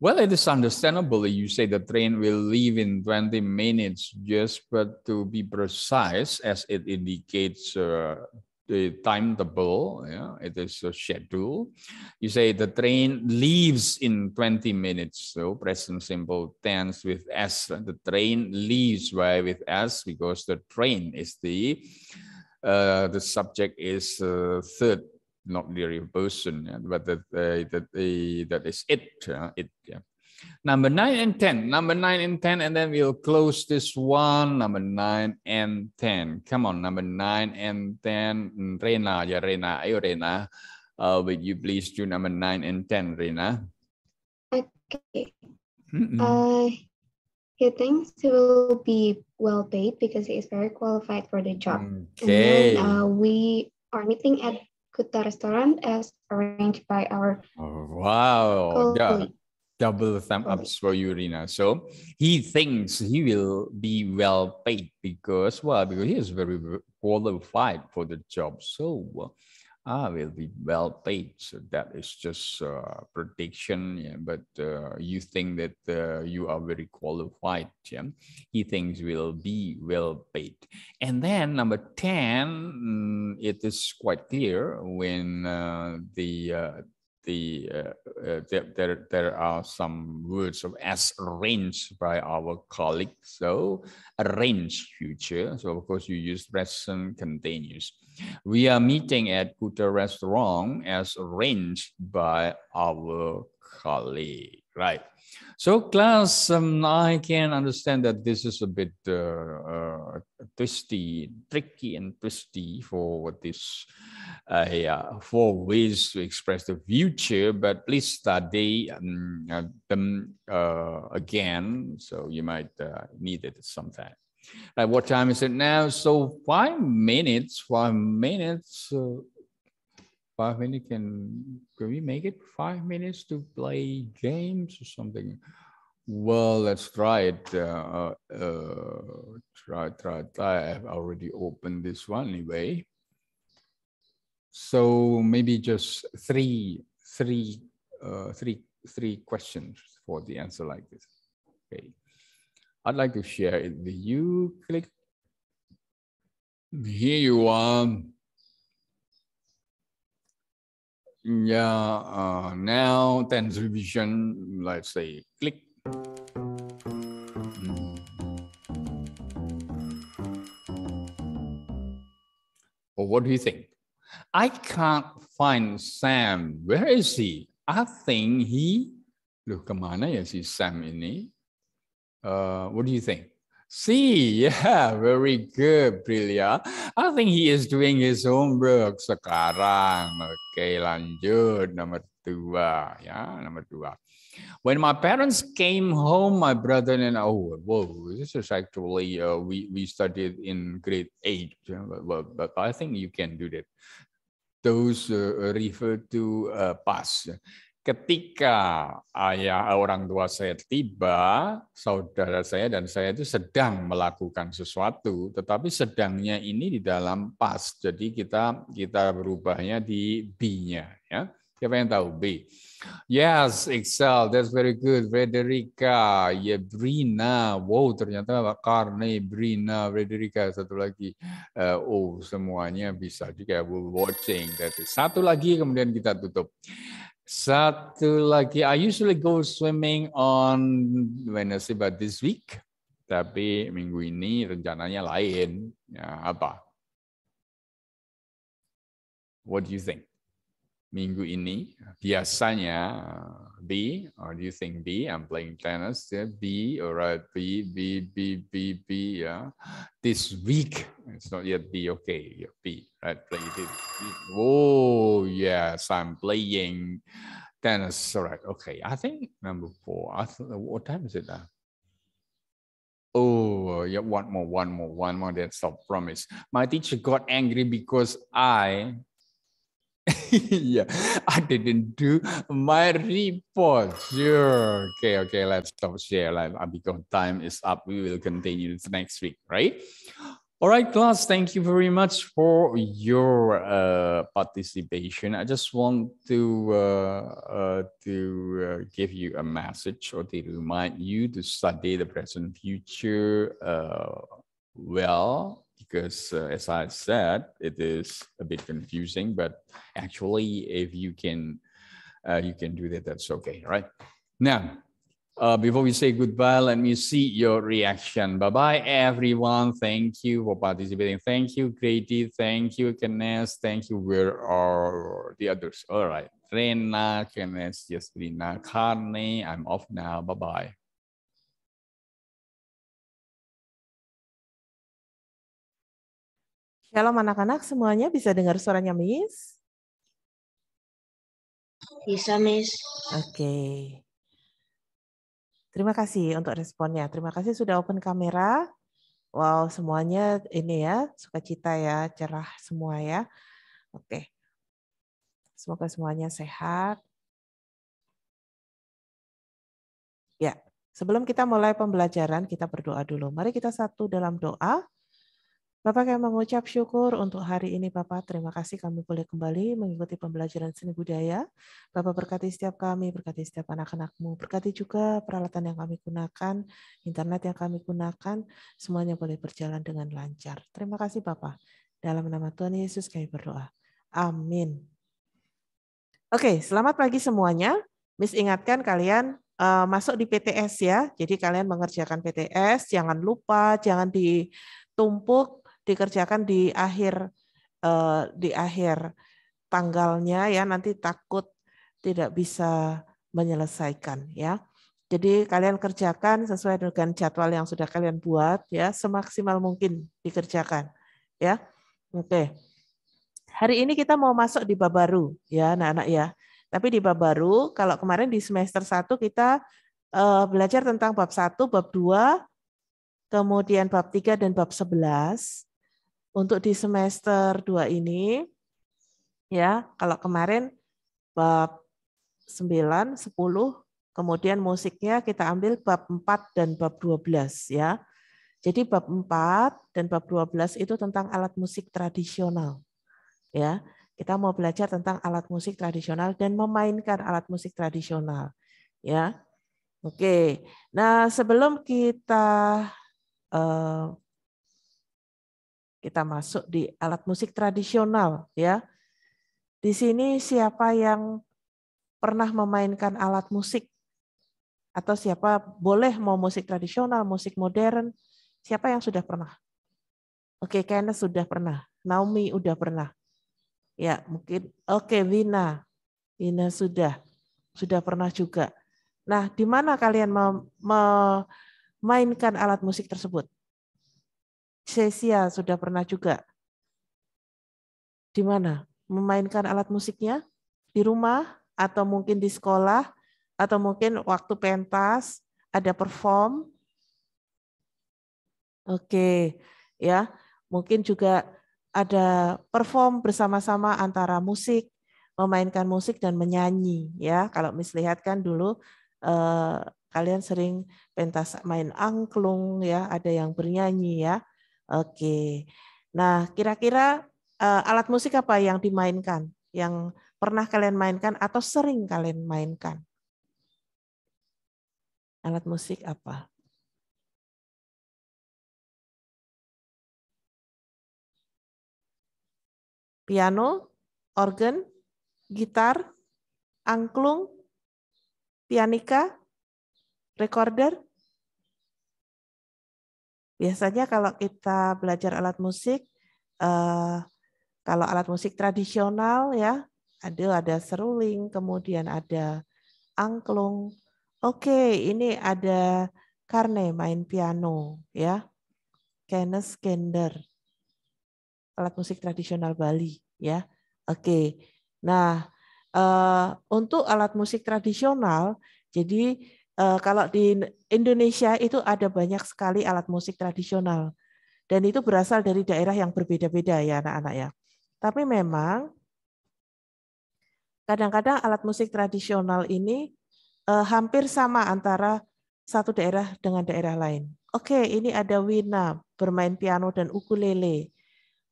Well, it is understandable you say the train will leave in 20 minutes, just but to be precise, as it indicates uh, the timetable, yeah, it is a schedule. You say the train leaves in 20 minutes. So present simple tense with S. The train leaves. Why with S? Because the train is the uh, the subject is uh, third not really a person, yeah. but that they, that they, that is it. it yeah. Number nine and ten. Number nine and ten, and then we'll close this one. Number nine and ten. Come on, number nine and ten. Rena, yeah, Rena, ayo Rena. Uh, will you please do number nine and ten, Rena? Okay. Mm -mm. Uh, he thinks he will be well paid because he is very qualified for the job. Okay. And then uh, we are meeting at put the restaurant as arranged by our wow yeah. double thumb ups for you Rina so he thinks he will be well paid because well because he is very qualified for the job so ah, will be well paid. So that is just uh, prediction. Yeah, but uh, you think that uh, you are very qualified. Yeah? He thinks will be well paid. And then number 10, mm, it is quite clear when uh, the uh, the, uh, uh, there, there, there are some words of as arranged by our colleague. So arrange future. So of course you use present continuous. We are meeting at Kuta restaurant as arranged by our colleague, right? So class, um, I can understand that this is a bit uh, uh, twisty, tricky and twisty for this uh, yeah, four ways to express the future, but please study um, uh, them uh, again. So you might uh, need it sometime. Like what time is it now? So five minutes, five minutes, uh, five minutes. Can can we make it five minutes to play games or something? Well, let's try it. Uh, uh, try, try, try. I've already opened this one anyway. So maybe just three, three, uh, three, three questions for the answer like this. Okay. I'd like to share it with you. Click. Here you are. Yeah, uh, now transmission, let's say click. Well, what do you think? I can't find Sam. Where is he? I think he, look kemana ya si Sam ini? Uh, what do you think? See, yeah, very good, Brilia. I think he is doing his homework sekarang. okay, lanjut nomor dua yeah, nomor dua. When my parents came home, my brother and I, oh, whoa, this is actually uh, we we studied in grade eight, but, but I think you can do that. Those uh, refer to uh, past. ketika ayah orang tua saya tiba, saudara saya dan saya itu sedang melakukan sesuatu, tetapi sedangnya ini di dalam pas. Jadi kita kita berubahnya di B-nya ya. Siapa yang tahu B? Yes, Excel, that's very good. Frederica, Yebrina, wow ternyata Karne, Brina, Frederica, satu lagi. Uh, oh, semuanya bisa juga. We're watching. That is. Satu lagi kemudian kita tutup. Satu lagi, I usually go swimming on Wednesday, but this week, tapi minggu ini rencananya lain. Ya, apa? What do you think? minggu ini biasanya uh, B or do you think B I'm playing tennis yeah, B all right B B B B B yeah this week it's not yet B okay yeah, B right play this oh yes I'm playing tennis all right okay I think number four I th what time is it now? Oh, yeah, one more, one more, one more. That's a promise. My teacher got angry because I yeah, I didn't do my report. Sure. Okay, okay, let's stop share Like, uh, because time is up. We will continue this next week, right? All right, class, thank you very much for your uh, participation. I just want to, uh, uh, to uh, give you a message or to remind you to study the present future uh, well because uh, as I said, it is a bit confusing, but actually if you can, uh, you can do that, that's okay, right? Now, uh, before we say goodbye, let me see your reaction. Bye bye, everyone. Thank you for participating. Thank you, Grady. Thank you, Kenneth. Thank you. Where are the others? All right. Rena, Kenneth, yes, Rena, Carney. I'm off now. Bye bye. Shalom anak-anak, semuanya bisa dengar suaranya Miss? Bisa Miss. Oke. Okay. Terima kasih untuk responnya. Terima kasih sudah open kamera. Wow, semuanya ini ya, sukacita ya, cerah semua ya. Oke. Okay. Semoga semuanya sehat. Ya, sebelum kita mulai pembelajaran, kita berdoa dulu. Mari kita satu dalam doa. Bapak kami mengucap syukur untuk hari ini Bapak. Terima kasih kami boleh kembali mengikuti pembelajaran seni budaya. Bapak berkati setiap kami, berkati setiap anak-anakmu, berkati juga peralatan yang kami gunakan, internet yang kami gunakan, semuanya boleh berjalan dengan lancar. Terima kasih Bapak. Dalam nama Tuhan Yesus kami berdoa. Amin. Oke, selamat pagi semuanya. Miss ingatkan kalian uh, masuk di PTS ya. Jadi kalian mengerjakan PTS, jangan lupa, jangan ditumpuk dikerjakan di akhir eh, di akhir tanggalnya ya nanti takut tidak bisa menyelesaikan ya. Jadi kalian kerjakan sesuai dengan jadwal yang sudah kalian buat ya semaksimal mungkin dikerjakan ya. Oke. Hari ini kita mau masuk di bab baru ya anak-anak ya. Tapi di bab baru kalau kemarin di semester 1 kita uh, belajar tentang bab 1, bab 2, kemudian bab 3 dan bab 11 untuk di semester 2 ini ya, kalau kemarin bab 9, 10, kemudian musiknya kita ambil bab 4 dan bab 12 ya. Jadi bab 4 dan bab 12 itu tentang alat musik tradisional. Ya, kita mau belajar tentang alat musik tradisional dan memainkan alat musik tradisional. Ya. Oke. Nah, sebelum kita uh, kita masuk di alat musik tradisional ya. Di sini siapa yang pernah memainkan alat musik atau siapa boleh mau musik tradisional, musik modern, siapa yang sudah pernah? Oke, Kenneth sudah pernah, Naomi udah pernah. Ya, mungkin oke Wina Wina sudah sudah pernah juga. Nah, di mana kalian memainkan alat musik tersebut? Cesia sudah pernah juga. Di mana? Memainkan alat musiknya? Di rumah? Atau mungkin di sekolah? Atau mungkin waktu pentas? Ada perform? Oke, ya. Mungkin juga ada perform bersama-sama antara musik, memainkan musik dan menyanyi ya. Kalau mislihat kan dulu eh, kalian sering pentas main angklung ya, ada yang bernyanyi ya. Oke. Nah, kira-kira uh, alat musik apa yang dimainkan? Yang pernah kalian mainkan atau sering kalian mainkan? Alat musik apa? Piano, organ, gitar, angklung, pianika, recorder, Biasanya kalau kita belajar alat musik, eh, kalau alat musik tradisional ya, ada ada seruling, kemudian ada angklung. Oke, ini ada Karne main piano ya. Kenneth Skender. Alat musik tradisional Bali ya. Oke. Nah, eh, untuk alat musik tradisional jadi Eh, kalau di Indonesia itu ada banyak sekali alat musik tradisional dan itu berasal dari daerah yang berbeda-beda ya anak-anak ya. Tapi memang kadang-kadang alat musik tradisional ini eh, hampir sama antara satu daerah dengan daerah lain. Oke, ini ada Wina bermain piano dan ukulele.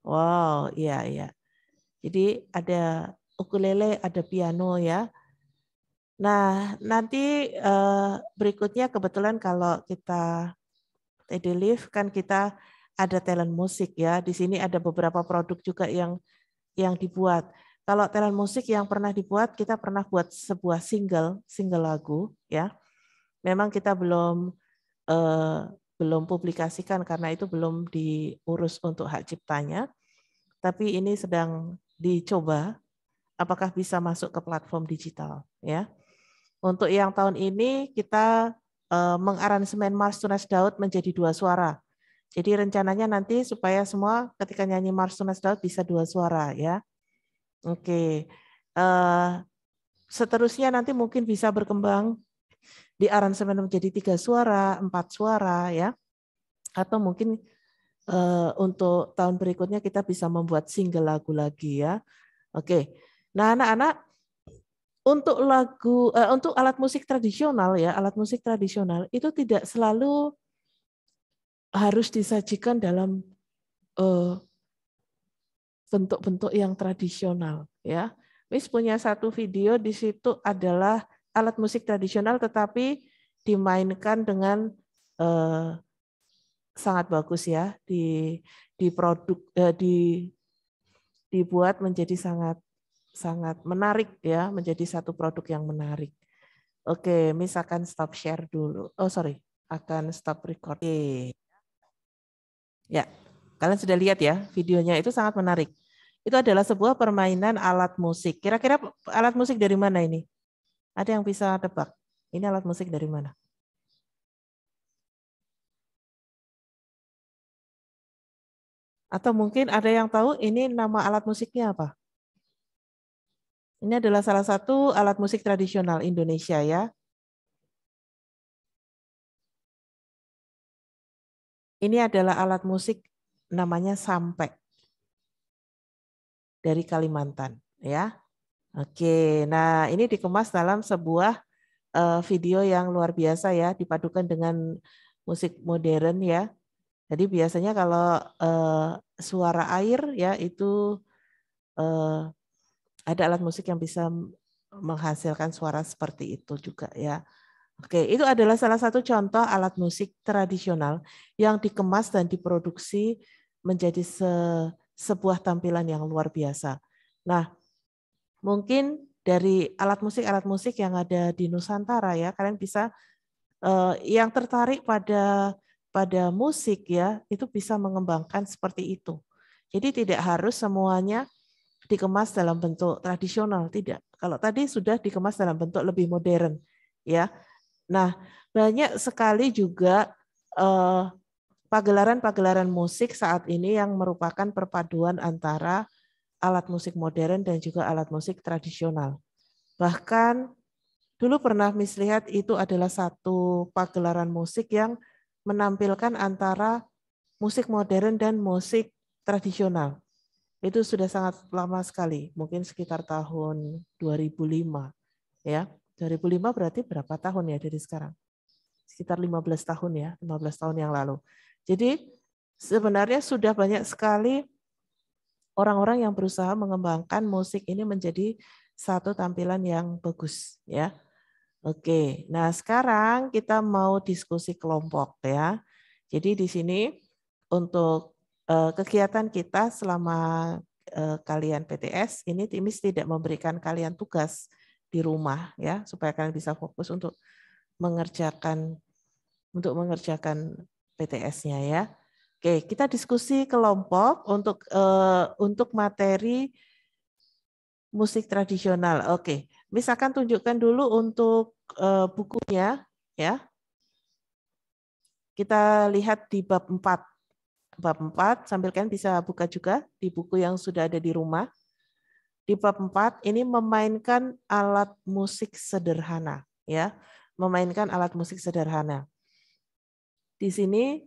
Wow, iya iya. Jadi ada ukulele, ada piano ya. Nah, nanti uh, berikutnya kebetulan kalau kita Teddy Live kan kita ada talent musik ya. Di sini ada beberapa produk juga yang yang dibuat. Kalau talent musik yang pernah dibuat, kita pernah buat sebuah single, single lagu ya. Memang kita belum uh, belum publikasikan karena itu belum diurus untuk hak ciptanya. Tapi ini sedang dicoba apakah bisa masuk ke platform digital ya. Untuk yang tahun ini kita eh, mengaransemen Mars Tunas Daud menjadi dua suara. Jadi rencananya nanti supaya semua ketika nyanyi Mars Tunas Daud bisa dua suara ya. Oke. Eh, seterusnya nanti mungkin bisa berkembang di aransemen menjadi tiga suara, empat suara ya. Atau mungkin eh, untuk tahun berikutnya kita bisa membuat single lagu lagi ya. Oke. Okay. Nah, anak-anak untuk lagu uh, untuk alat musik tradisional ya alat musik tradisional itu tidak selalu harus disajikan dalam eh, bentuk-bentuk uh, yang tradisional ya Miss punya satu video di situ adalah alat musik tradisional tetapi dimainkan dengan uh, sangat bagus ya di di produk uh, di dibuat menjadi sangat sangat menarik ya, menjadi satu produk yang menarik. Oke, misalkan stop share dulu. Oh, sorry, akan stop record. Oke. Ya, kalian sudah lihat ya, videonya itu sangat menarik. Itu adalah sebuah permainan alat musik. Kira-kira alat musik dari mana ini? Ada yang bisa tebak? Ini alat musik dari mana? Atau mungkin ada yang tahu ini nama alat musiknya apa? Ini adalah salah satu alat musik tradisional Indonesia ya. Ini adalah alat musik namanya sampai dari Kalimantan ya. Oke, nah ini dikemas dalam sebuah eh, video yang luar biasa ya, dipadukan dengan musik modern ya. Jadi biasanya kalau eh, suara air ya itu eh, ada alat musik yang bisa menghasilkan suara seperti itu juga ya. Oke, itu adalah salah satu contoh alat musik tradisional yang dikemas dan diproduksi menjadi se sebuah tampilan yang luar biasa. Nah, mungkin dari alat musik-alat musik yang ada di Nusantara ya, kalian bisa eh, yang tertarik pada pada musik ya, itu bisa mengembangkan seperti itu. Jadi tidak harus semuanya dikemas dalam bentuk tradisional, tidak. Kalau tadi sudah dikemas dalam bentuk lebih modern, ya. Nah, banyak sekali juga eh, pagelaran-pagelaran musik saat ini yang merupakan perpaduan antara alat musik modern dan juga alat musik tradisional. Bahkan dulu pernah mislihat itu adalah satu pagelaran musik yang menampilkan antara musik modern dan musik tradisional. Itu sudah sangat lama sekali, mungkin sekitar tahun 2005. Ya, 2005 berarti berapa tahun ya dari sekarang? Sekitar 15 tahun ya, 15 tahun yang lalu. Jadi sebenarnya sudah banyak sekali orang-orang yang berusaha mengembangkan musik ini menjadi satu tampilan yang bagus ya. Oke. Nah, sekarang kita mau diskusi kelompok ya. Jadi di sini untuk Eh, kegiatan kita selama eh, kalian PTS ini Timis tidak memberikan kalian tugas di rumah ya supaya kalian bisa fokus untuk mengerjakan untuk mengerjakan PTS-nya ya. Oke, kita diskusi kelompok untuk eh, untuk materi musik tradisional. Oke, misalkan tunjukkan dulu untuk bukunya ya. Kita lihat di bab 4 bab 4 sambil kalian bisa buka juga di buku yang sudah ada di rumah. Di bab 4 ini memainkan alat musik sederhana ya, memainkan alat musik sederhana. Di sini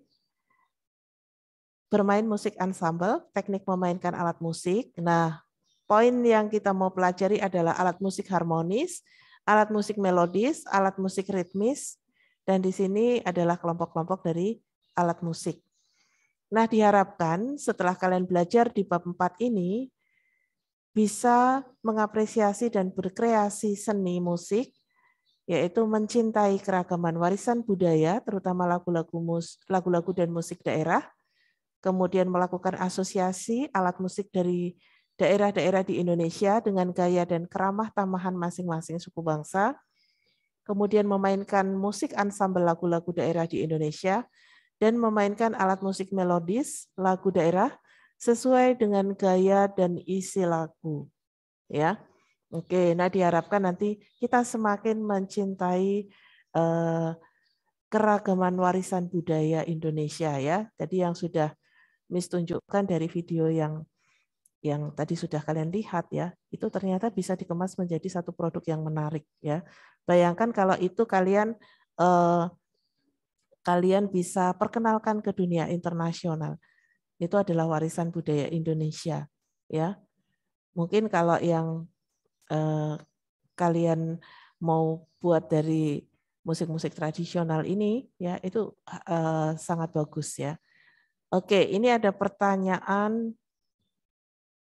bermain musik ensemble, teknik memainkan alat musik. Nah, poin yang kita mau pelajari adalah alat musik harmonis, alat musik melodis, alat musik ritmis, dan di sini adalah kelompok-kelompok dari alat musik. Nah, diharapkan setelah kalian belajar di bab 4 ini, bisa mengapresiasi dan berkreasi seni musik, yaitu mencintai keragaman warisan budaya, terutama lagu-lagu dan musik daerah, kemudian melakukan asosiasi alat musik dari daerah-daerah di Indonesia dengan gaya dan keramah tamahan masing-masing suku bangsa, kemudian memainkan musik ansambel lagu-lagu daerah di Indonesia, dan memainkan alat musik melodis, lagu daerah sesuai dengan gaya dan isi lagu. Ya. Oke, nah diharapkan nanti kita semakin mencintai eh, keragaman warisan budaya Indonesia ya. Jadi yang sudah Miss tunjukkan dari video yang yang tadi sudah kalian lihat ya, itu ternyata bisa dikemas menjadi satu produk yang menarik ya. Bayangkan kalau itu kalian eh, kalian bisa perkenalkan ke dunia internasional. Itu adalah warisan budaya Indonesia, ya. Mungkin kalau yang eh, kalian mau buat dari musik-musik tradisional ini, ya itu eh, sangat bagus ya. Oke, ini ada pertanyaan,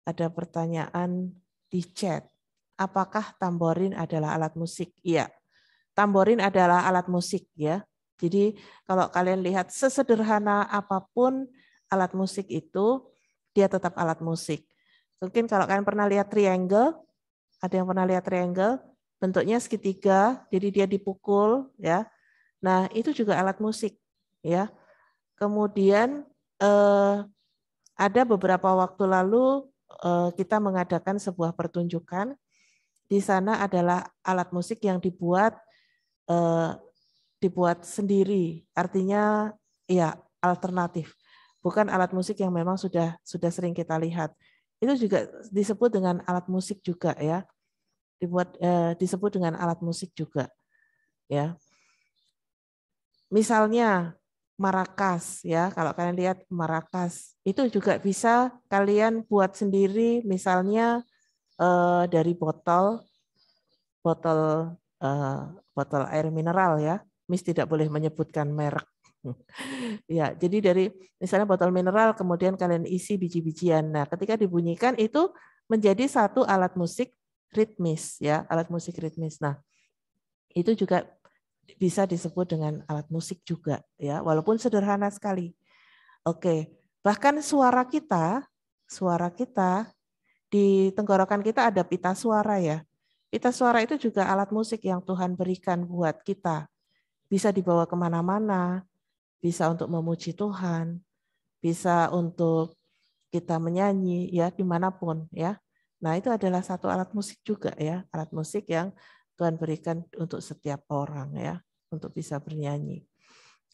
ada pertanyaan di chat. Apakah tamborin adalah alat musik? Iya, tamborin adalah alat musik ya jadi kalau kalian lihat sesederhana apapun alat musik itu, dia tetap alat musik. Mungkin kalau kalian pernah lihat triangle, ada yang pernah lihat triangle, bentuknya segitiga, jadi dia dipukul, ya. Nah itu juga alat musik, ya. Kemudian eh, ada beberapa waktu lalu eh, kita mengadakan sebuah pertunjukan. Di sana adalah alat musik yang dibuat eh, dibuat sendiri, artinya ya alternatif, bukan alat musik yang memang sudah sudah sering kita lihat. Itu juga disebut dengan alat musik juga ya, dibuat eh, disebut dengan alat musik juga ya. Misalnya marakas ya, kalau kalian lihat marakas itu juga bisa kalian buat sendiri, misalnya eh, dari botol botol eh, botol air mineral ya Miss tidak boleh menyebutkan merek. ya, jadi dari misalnya botol mineral kemudian kalian isi biji-bijian. Nah, ketika dibunyikan itu menjadi satu alat musik ritmis ya, alat musik ritmis. Nah, itu juga bisa disebut dengan alat musik juga ya, walaupun sederhana sekali. Oke, bahkan suara kita, suara kita di tenggorokan kita ada pita suara ya. Pita suara itu juga alat musik yang Tuhan berikan buat kita bisa dibawa kemana-mana, bisa untuk memuji Tuhan, bisa untuk kita menyanyi ya dimanapun ya. Nah itu adalah satu alat musik juga ya, alat musik yang Tuhan berikan untuk setiap orang ya, untuk bisa bernyanyi.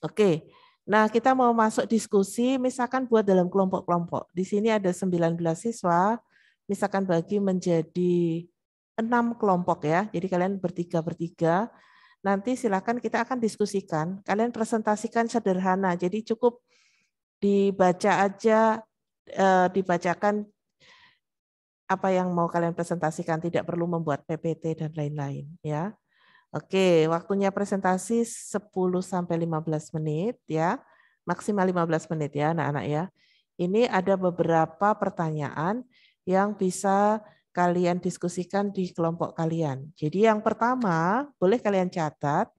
Oke, nah kita mau masuk diskusi, misalkan buat dalam kelompok-kelompok. Di sini ada 19 siswa, misalkan bagi menjadi enam kelompok ya. Jadi kalian bertiga bertiga nanti silakan kita akan diskusikan. Kalian presentasikan sederhana, jadi cukup dibaca aja, eh, dibacakan apa yang mau kalian presentasikan, tidak perlu membuat PPT dan lain-lain. Ya, Oke, waktunya presentasi 10 sampai 15 menit ya. Maksimal 15 menit ya anak-anak ya. Ini ada beberapa pertanyaan yang bisa kalian diskusikan di kelompok kalian. Jadi yang pertama, boleh kalian catat.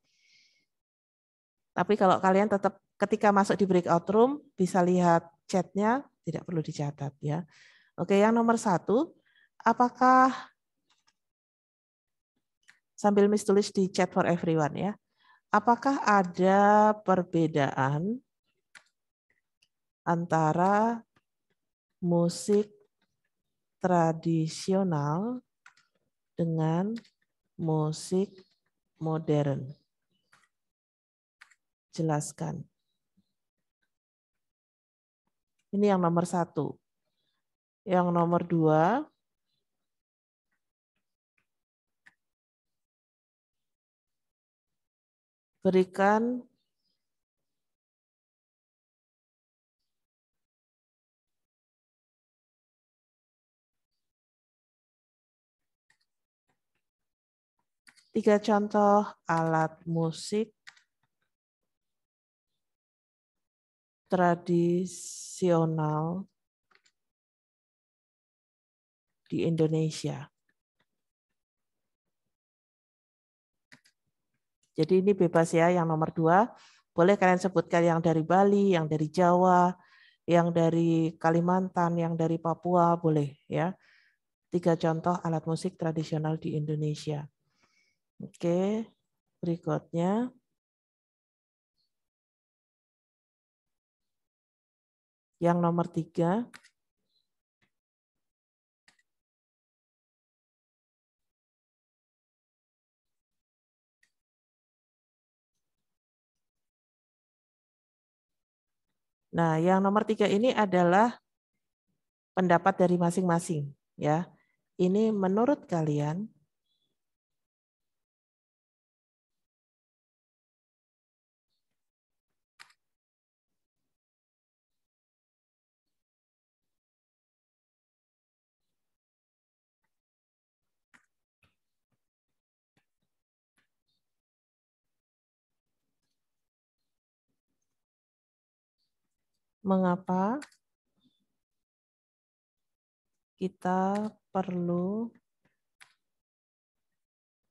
Tapi kalau kalian tetap ketika masuk di breakout room, bisa lihat chatnya, tidak perlu dicatat ya. Oke, yang nomor satu, apakah sambil Miss tulis di chat for everyone ya. Apakah ada perbedaan antara musik tradisional dengan musik modern. Jelaskan. Ini yang nomor satu. Yang nomor dua, berikan Tiga contoh alat musik tradisional di Indonesia. Jadi ini bebas ya yang nomor dua. Boleh kalian sebutkan yang dari Bali, yang dari Jawa, yang dari Kalimantan, yang dari Papua, boleh ya. Tiga contoh alat musik tradisional di Indonesia. Oke, berikutnya. Yang nomor tiga. Nah, yang nomor tiga ini adalah pendapat dari masing-masing. ya. Ini menurut kalian mengapa kita perlu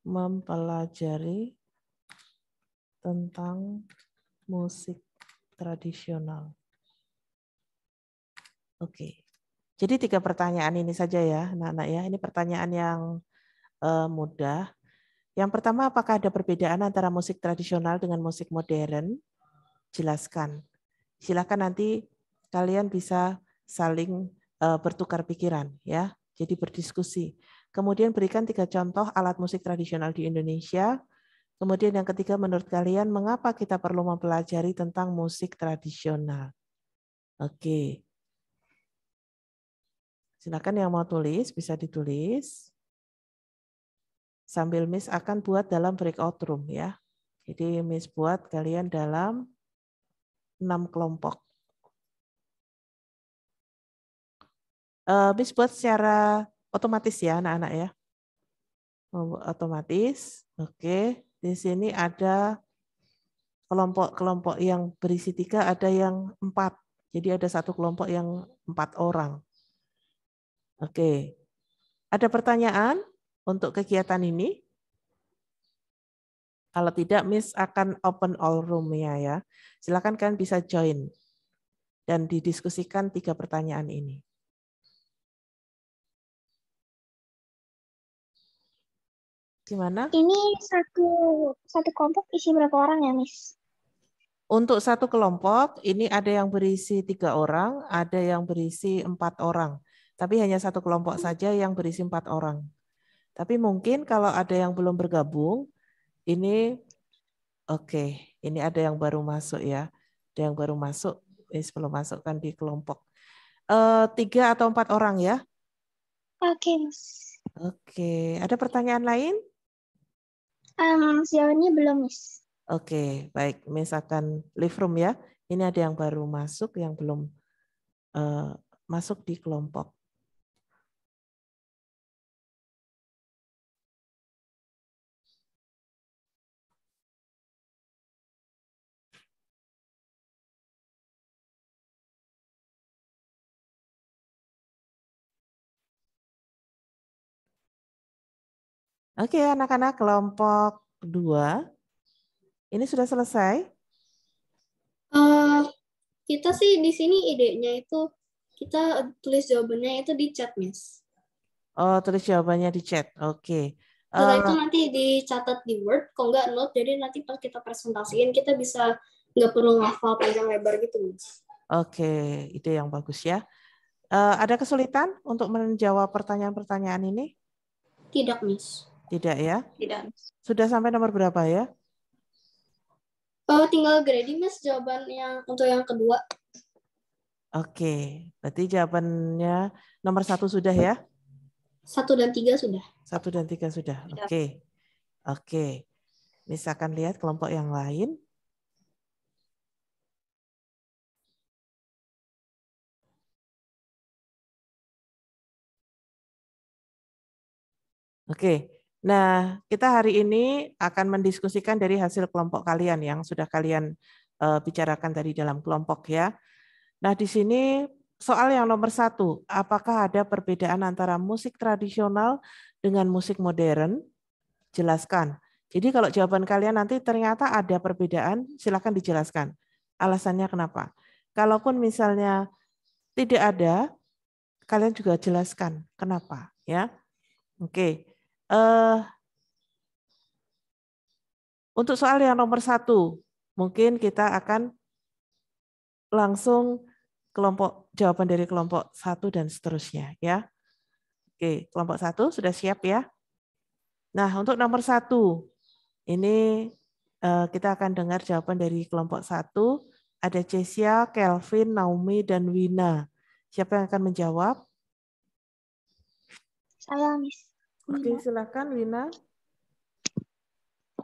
mempelajari tentang musik tradisional. Oke, jadi tiga pertanyaan ini saja ya, anak-anak ya. Ini pertanyaan yang uh, mudah. Yang pertama, apakah ada perbedaan antara musik tradisional dengan musik modern? Jelaskan. Silakan nanti kalian bisa saling eh, bertukar pikiran ya. Jadi berdiskusi. Kemudian berikan tiga contoh alat musik tradisional di Indonesia. Kemudian yang ketiga menurut kalian mengapa kita perlu mempelajari tentang musik tradisional? Oke. Silakan yang mau tulis bisa ditulis. Sambil Miss akan buat dalam breakout room ya. Jadi Miss buat kalian dalam 6 kelompok. Eh, bis buat secara otomatis ya anak-anak ya. Oh, otomatis. Oke, di sini ada kelompok-kelompok yang berisi tiga, ada yang empat. Jadi ada satu kelompok yang empat orang. Oke, ada pertanyaan untuk kegiatan ini? Kalau tidak, Miss akan open all room-nya ya. Silakan kalian bisa join dan didiskusikan tiga pertanyaan ini. Gimana? Ini satu satu kelompok isi berapa orang ya, Miss? Untuk satu kelompok, ini ada yang berisi tiga orang, ada yang berisi empat orang. Tapi hanya satu kelompok saja yang berisi empat orang. Tapi mungkin kalau ada yang belum bergabung, ini oke, okay. ini ada yang baru masuk ya. Ada yang baru masuk. Ini sebelum masukkan di kelompok. Uh, tiga atau empat orang ya? Oke, okay, Oke, okay. ada pertanyaan lain? Um, sejauh ini belum, Miss. Oke, okay, baik. Misalkan live room ya. Ini ada yang baru masuk, yang belum uh, masuk di kelompok. Oke, anak-anak kelompok dua, ini sudah selesai? Uh, kita sih di sini idenya itu kita tulis jawabannya itu di chat, Miss. Oh, tulis jawabannya di chat. Oke. Okay. Uh, eh, itu nanti dicatat di Word, kalau nggak note, jadi nanti pas kita presentasiin kita bisa nggak perlu ngafal panjang lebar gitu, Miss. Oke, okay. ide yang bagus ya. Uh, ada kesulitan untuk menjawab pertanyaan-pertanyaan ini? Tidak, Miss. Tidak ya? Tidak. Sudah sampai nomor berapa ya? Oh, tinggal grading, Mas, jawaban yang untuk yang kedua. Oke, berarti jawabannya nomor satu sudah ya? Satu dan tiga sudah. Satu dan tiga sudah, oke. Oke, Misalkan lihat kelompok yang lain. Oke, Nah, kita hari ini akan mendiskusikan dari hasil kelompok kalian yang sudah kalian uh, bicarakan tadi dalam kelompok ya. Nah, di sini soal yang nomor satu, apakah ada perbedaan antara musik tradisional dengan musik modern? Jelaskan. Jadi kalau jawaban kalian nanti ternyata ada perbedaan, silakan dijelaskan. Alasannya kenapa? Kalaupun misalnya tidak ada, kalian juga jelaskan kenapa, ya. Oke. Uh, untuk soal yang nomor satu, mungkin kita akan langsung kelompok jawaban dari kelompok satu dan seterusnya ya. Oke, kelompok satu sudah siap ya. Nah, untuk nomor satu, ini eh, kita akan dengar jawaban dari kelompok satu. Ada Cesia, Kelvin, Naomi, dan Wina. Siapa yang akan menjawab? Saya, Miss. Oke, mm-hmm. silakan Wina.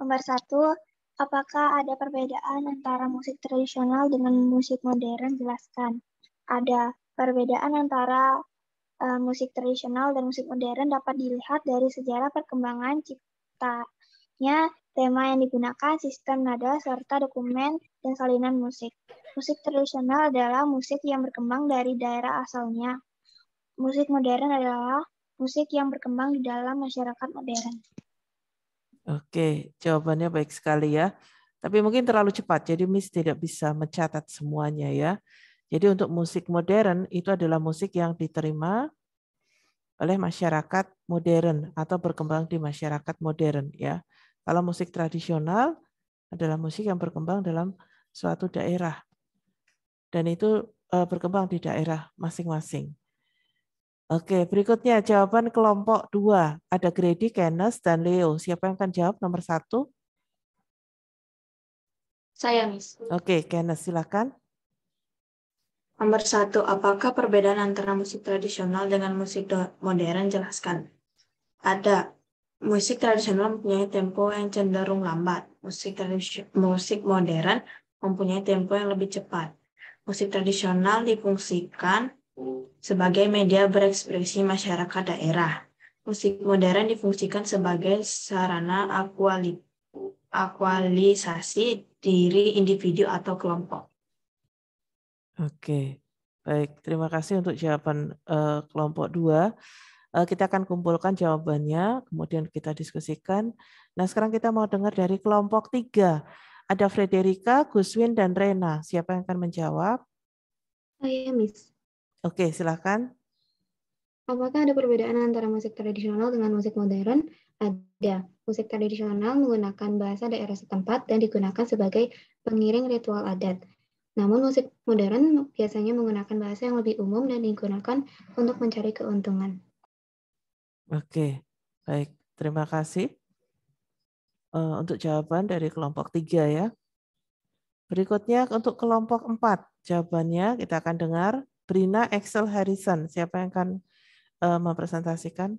Nomor satu, apakah ada perbedaan antara musik tradisional dengan musik modern? Jelaskan. Ada perbedaan antara uh, musik tradisional dan musik modern dapat dilihat dari sejarah perkembangan ciptanya tema yang digunakan, sistem nada, serta dokumen dan salinan musik. Musik tradisional adalah musik yang berkembang dari daerah asalnya. Musik modern adalah musik yang berkembang di dalam masyarakat modern. Oke, jawabannya baik sekali ya. Tapi mungkin terlalu cepat, jadi Miss tidak bisa mencatat semuanya ya. Jadi untuk musik modern itu adalah musik yang diterima oleh masyarakat modern atau berkembang di masyarakat modern ya. Kalau musik tradisional adalah musik yang berkembang dalam suatu daerah dan itu eh, berkembang di daerah masing-masing. Oke, berikutnya jawaban kelompok dua. Ada Grady, Kenneth, dan Leo. Siapa yang akan jawab nomor satu? Saya, Miss. Oke, Kenneth, silakan. Nomor satu, apakah perbedaan antara musik tradisional dengan musik modern? Jelaskan. Ada. Musik tradisional mempunyai tempo yang cenderung lambat. Musik, musik modern mempunyai tempo yang lebih cepat. Musik tradisional difungsikan sebagai media berekspresi masyarakat daerah. Musik modern difungsikan sebagai sarana akuali, akualisasi diri individu atau kelompok. Oke, baik. Terima kasih untuk jawaban uh, kelompok dua. Uh, kita akan kumpulkan jawabannya, kemudian kita diskusikan. Nah, sekarang kita mau dengar dari kelompok tiga. Ada Frederika, Guswin, dan Rena. Siapa yang akan menjawab? Saya, Miss. Oke, silakan. Apakah ada perbedaan antara musik tradisional dengan musik modern? Ada. Musik tradisional menggunakan bahasa daerah setempat dan digunakan sebagai pengiring ritual adat. Namun musik modern biasanya menggunakan bahasa yang lebih umum dan digunakan untuk mencari keuntungan. Oke, baik. Terima kasih uh, untuk jawaban dari kelompok tiga ya. Berikutnya untuk kelompok empat jawabannya kita akan dengar Brina Excel Harrison. Siapa yang akan uh, mempresentasikan?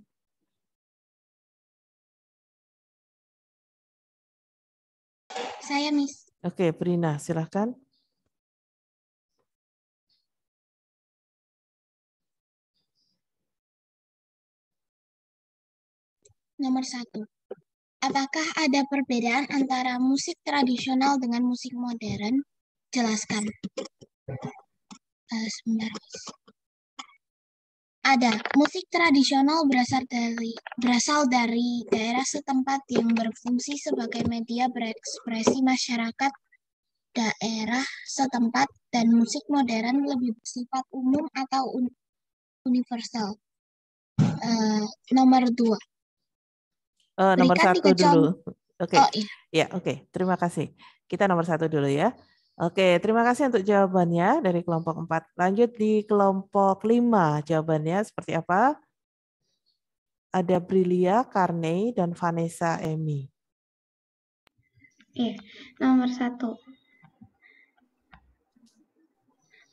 Saya, Miss. Oke, okay, Brina, silahkan. Nomor satu, apakah ada perbedaan antara musik tradisional dengan musik modern? Jelaskan sebentar. Ada musik tradisional berasal dari berasal dari daerah setempat yang berfungsi sebagai media berekspresi masyarakat daerah setempat dan musik modern lebih bersifat umum atau un universal. Uh, nomor dua. Uh, nomor Berikan satu dulu. Oke. Okay. Oh, iya. Ya, oke. Okay. Terima kasih. Kita nomor satu dulu ya. Oke, terima kasih untuk jawabannya dari kelompok 4. Lanjut di kelompok 5, jawabannya seperti apa? Ada Brilia, Karnei, dan Vanessa Emi. Oke, nomor satu.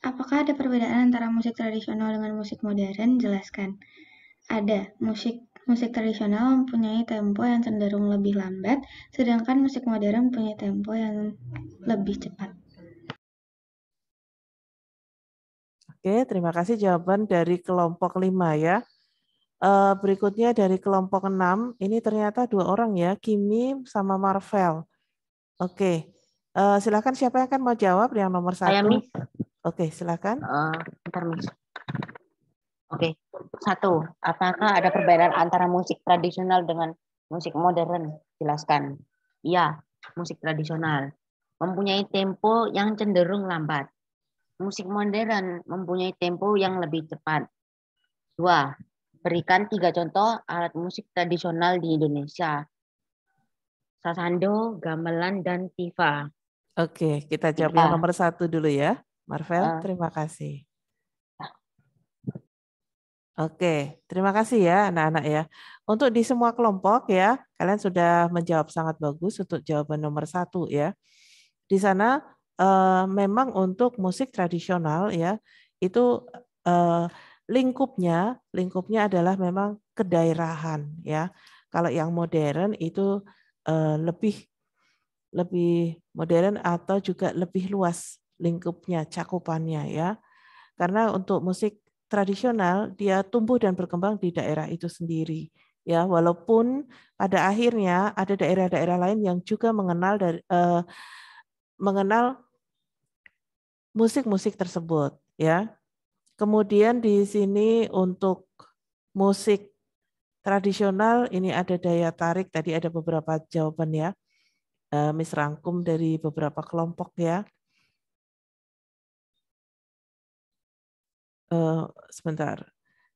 Apakah ada perbedaan antara musik tradisional dengan musik modern? Jelaskan. Ada. Musik musik tradisional mempunyai tempo yang cenderung lebih lambat, sedangkan musik modern mempunyai tempo yang lebih cepat. Oke, terima kasih jawaban dari kelompok 5 ya. Eh, berikutnya dari kelompok 6, ini ternyata dua orang ya, Kimi sama Marvel. Oke, eh, silakan siapa yang akan mau jawab yang nomor satu? Saya, Oke, silakan. Uh, Miss. Oke, satu. Apakah ada perbedaan antara musik tradisional dengan musik modern? Jelaskan. Iya, musik tradisional mempunyai tempo yang cenderung lambat musik modern mempunyai tempo yang lebih cepat. Dua, berikan tiga contoh alat musik tradisional di Indonesia. Sasando, gamelan, dan tifa. Oke, kita jawab yang nomor satu dulu ya. Marvel, uh, terima kasih. Oke, terima kasih ya anak-anak ya. Untuk di semua kelompok ya, kalian sudah menjawab sangat bagus untuk jawaban nomor satu ya. Di sana Eh, memang untuk musik tradisional ya itu uh, lingkupnya lingkupnya adalah memang kedaerahan ya. Kalau yang modern itu uh, lebih lebih modern atau juga lebih luas lingkupnya, cakupannya ya. Karena untuk musik tradisional dia tumbuh dan berkembang di daerah itu sendiri ya walaupun pada akhirnya ada daerah-daerah lain yang juga mengenal dari eh, mengenal musik-musik tersebut ya. Kemudian di sini untuk musik tradisional ini ada daya tarik tadi ada beberapa jawaban ya. Eh, Miss rangkum dari beberapa kelompok ya. Eh, sebentar.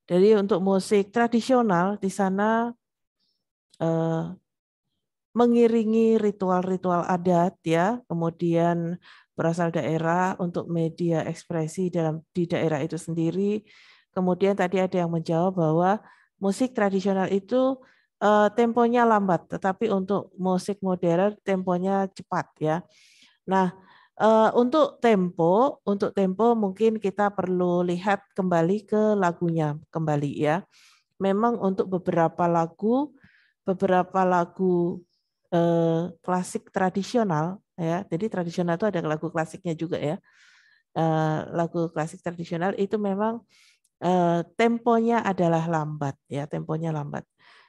Jadi untuk musik tradisional di sana eh, mengiringi ritual-ritual adat ya, kemudian berasal daerah untuk media ekspresi dalam di daerah itu sendiri. Kemudian tadi ada yang menjawab bahwa musik tradisional itu uh, temponya lambat, tetapi untuk musik modern temponya cepat ya. Nah, uh, untuk tempo, untuk tempo mungkin kita perlu lihat kembali ke lagunya kembali ya. Memang untuk beberapa lagu, beberapa lagu eh, klasik tradisional ya jadi tradisional itu ada lagu klasiknya juga ya eh, lagu klasik tradisional itu memang eh, temponya adalah lambat ya temponya lambat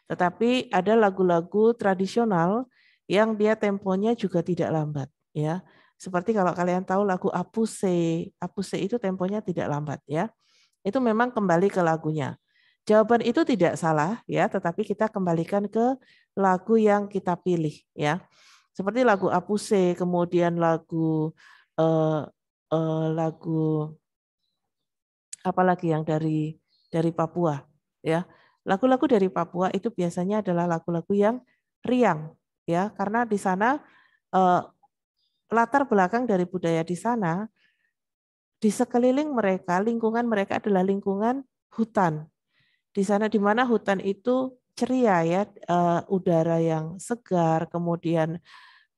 tetapi ada lagu-lagu tradisional yang dia temponya juga tidak lambat ya seperti kalau kalian tahu lagu Apuse Apuse itu temponya tidak lambat ya itu memang kembali ke lagunya jawaban itu tidak salah ya tetapi kita kembalikan ke lagu yang kita pilih ya seperti lagu Apuse, kemudian lagu uh, uh, lagu apalagi yang dari dari Papua, ya. Lagu-lagu dari Papua itu biasanya adalah lagu-lagu yang riang, ya, karena di sana uh, latar belakang dari budaya di sana di sekeliling mereka, lingkungan mereka adalah lingkungan hutan. Di sana di mana hutan itu ceria ya, uh, udara yang segar, kemudian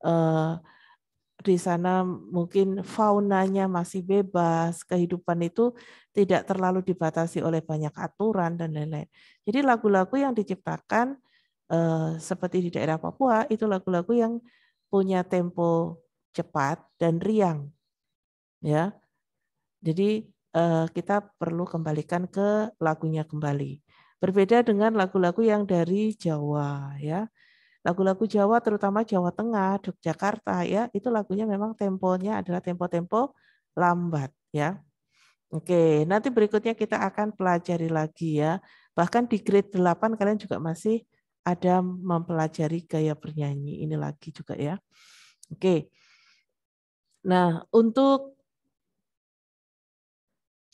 uh, di sana mungkin faunanya masih bebas, kehidupan itu tidak terlalu dibatasi oleh banyak aturan dan lain-lain. Jadi lagu-lagu yang diciptakan uh, seperti di daerah Papua itu lagu-lagu yang punya tempo cepat dan riang. Ya. Jadi kita perlu kembalikan ke lagunya kembali. Berbeda dengan lagu-lagu yang dari Jawa ya. Lagu-lagu Jawa terutama Jawa Tengah, Yogyakarta ya, itu lagunya memang temponya adalah tempo-tempo lambat ya. Oke, nanti berikutnya kita akan pelajari lagi ya. Bahkan di grade 8 kalian juga masih ada mempelajari gaya bernyanyi ini lagi juga ya. Oke. Nah, untuk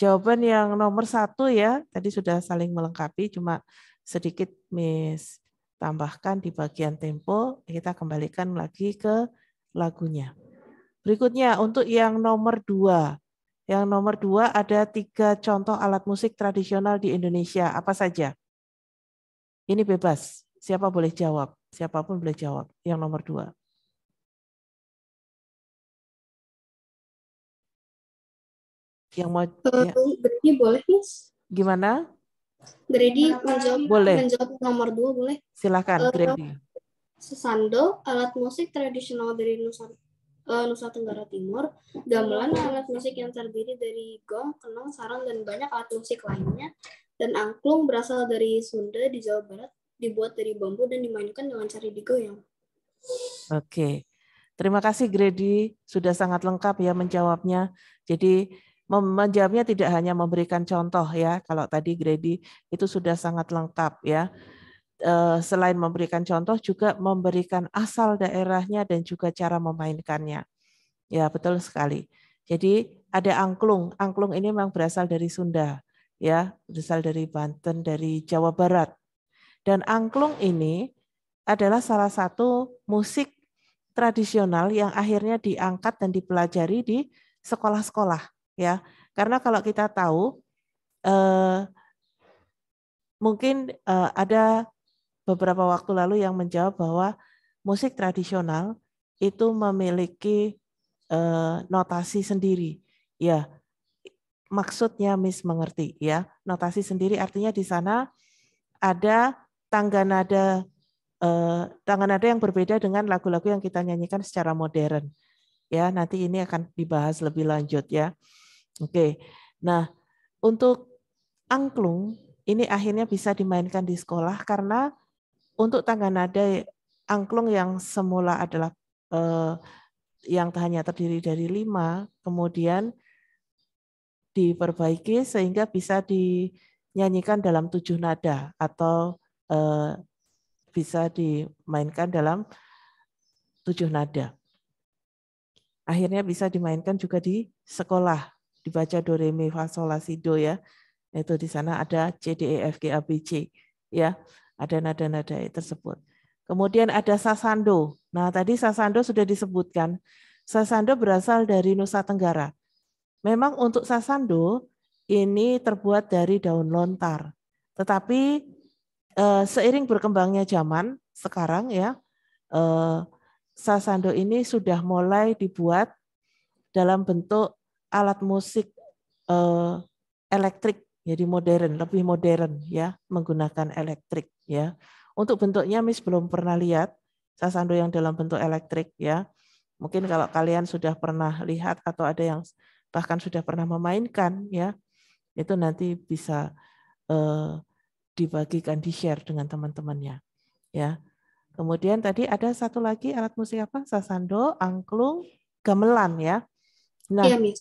Jawaban yang nomor satu ya, tadi sudah saling melengkapi, cuma sedikit miss tambahkan di bagian tempo, kita kembalikan lagi ke lagunya. Berikutnya untuk yang nomor dua. Yang nomor dua ada tiga contoh alat musik tradisional di Indonesia. Apa saja? Ini bebas. Siapa boleh jawab? Siapapun boleh jawab. Yang nomor dua. yang mau ya. boleh Miss gimana Grady menjawab boleh menjawab nomor dua boleh silakan uh, sesando alat musik tradisional dari Nusa uh, Nusa Tenggara Timur gamelan alat musik yang terdiri dari gong kenong sarang dan banyak alat musik lainnya dan angklung berasal dari Sunda di Jawa Barat dibuat dari bambu dan dimainkan dengan cara digoyang. Oke. Terima kasih Grady sudah sangat lengkap ya menjawabnya. Jadi menjawabnya tidak hanya memberikan contoh ya. Kalau tadi Grady itu sudah sangat lengkap ya. Eh, selain memberikan contoh juga memberikan asal daerahnya dan juga cara memainkannya. Ya betul sekali. Jadi ada angklung. Angklung ini memang berasal dari Sunda ya, berasal dari Banten, dari Jawa Barat. Dan angklung ini adalah salah satu musik tradisional yang akhirnya diangkat dan dipelajari di sekolah-sekolah ya karena kalau kita tahu eh, mungkin eh, ada beberapa waktu lalu yang menjawab bahwa musik tradisional itu memiliki eh, notasi sendiri ya maksudnya Miss mengerti ya notasi sendiri artinya di sana ada tangga nada eh, tangga nada yang berbeda dengan lagu-lagu yang kita nyanyikan secara modern ya nanti ini akan dibahas lebih lanjut ya Oke. Nah, untuk angklung ini akhirnya bisa dimainkan di sekolah karena untuk tangga nada angklung yang semula adalah eh, yang hanya terdiri dari lima, kemudian diperbaiki sehingga bisa dinyanyikan dalam tujuh nada atau eh, bisa dimainkan dalam tujuh nada. Akhirnya bisa dimainkan juga di sekolah dibaca do re mi fa sol la si do ya itu di sana ada C D E F G A B C ya ada nada-nada tersebut kemudian ada sasando nah tadi sasando sudah disebutkan sasando berasal dari Nusa Tenggara memang untuk sasando ini terbuat dari daun lontar tetapi eh, seiring berkembangnya zaman sekarang ya eh, sasando ini sudah mulai dibuat dalam bentuk alat musik eh, elektrik jadi modern lebih modern ya menggunakan elektrik ya untuk bentuknya Miss belum pernah lihat sasando yang dalam bentuk elektrik ya mungkin kalau kalian sudah pernah lihat atau ada yang bahkan sudah pernah memainkan ya itu nanti bisa eh, dibagikan di share dengan teman-temannya ya kemudian tadi ada satu lagi alat musik apa sasando angklung gamelan ya nah iya, miss.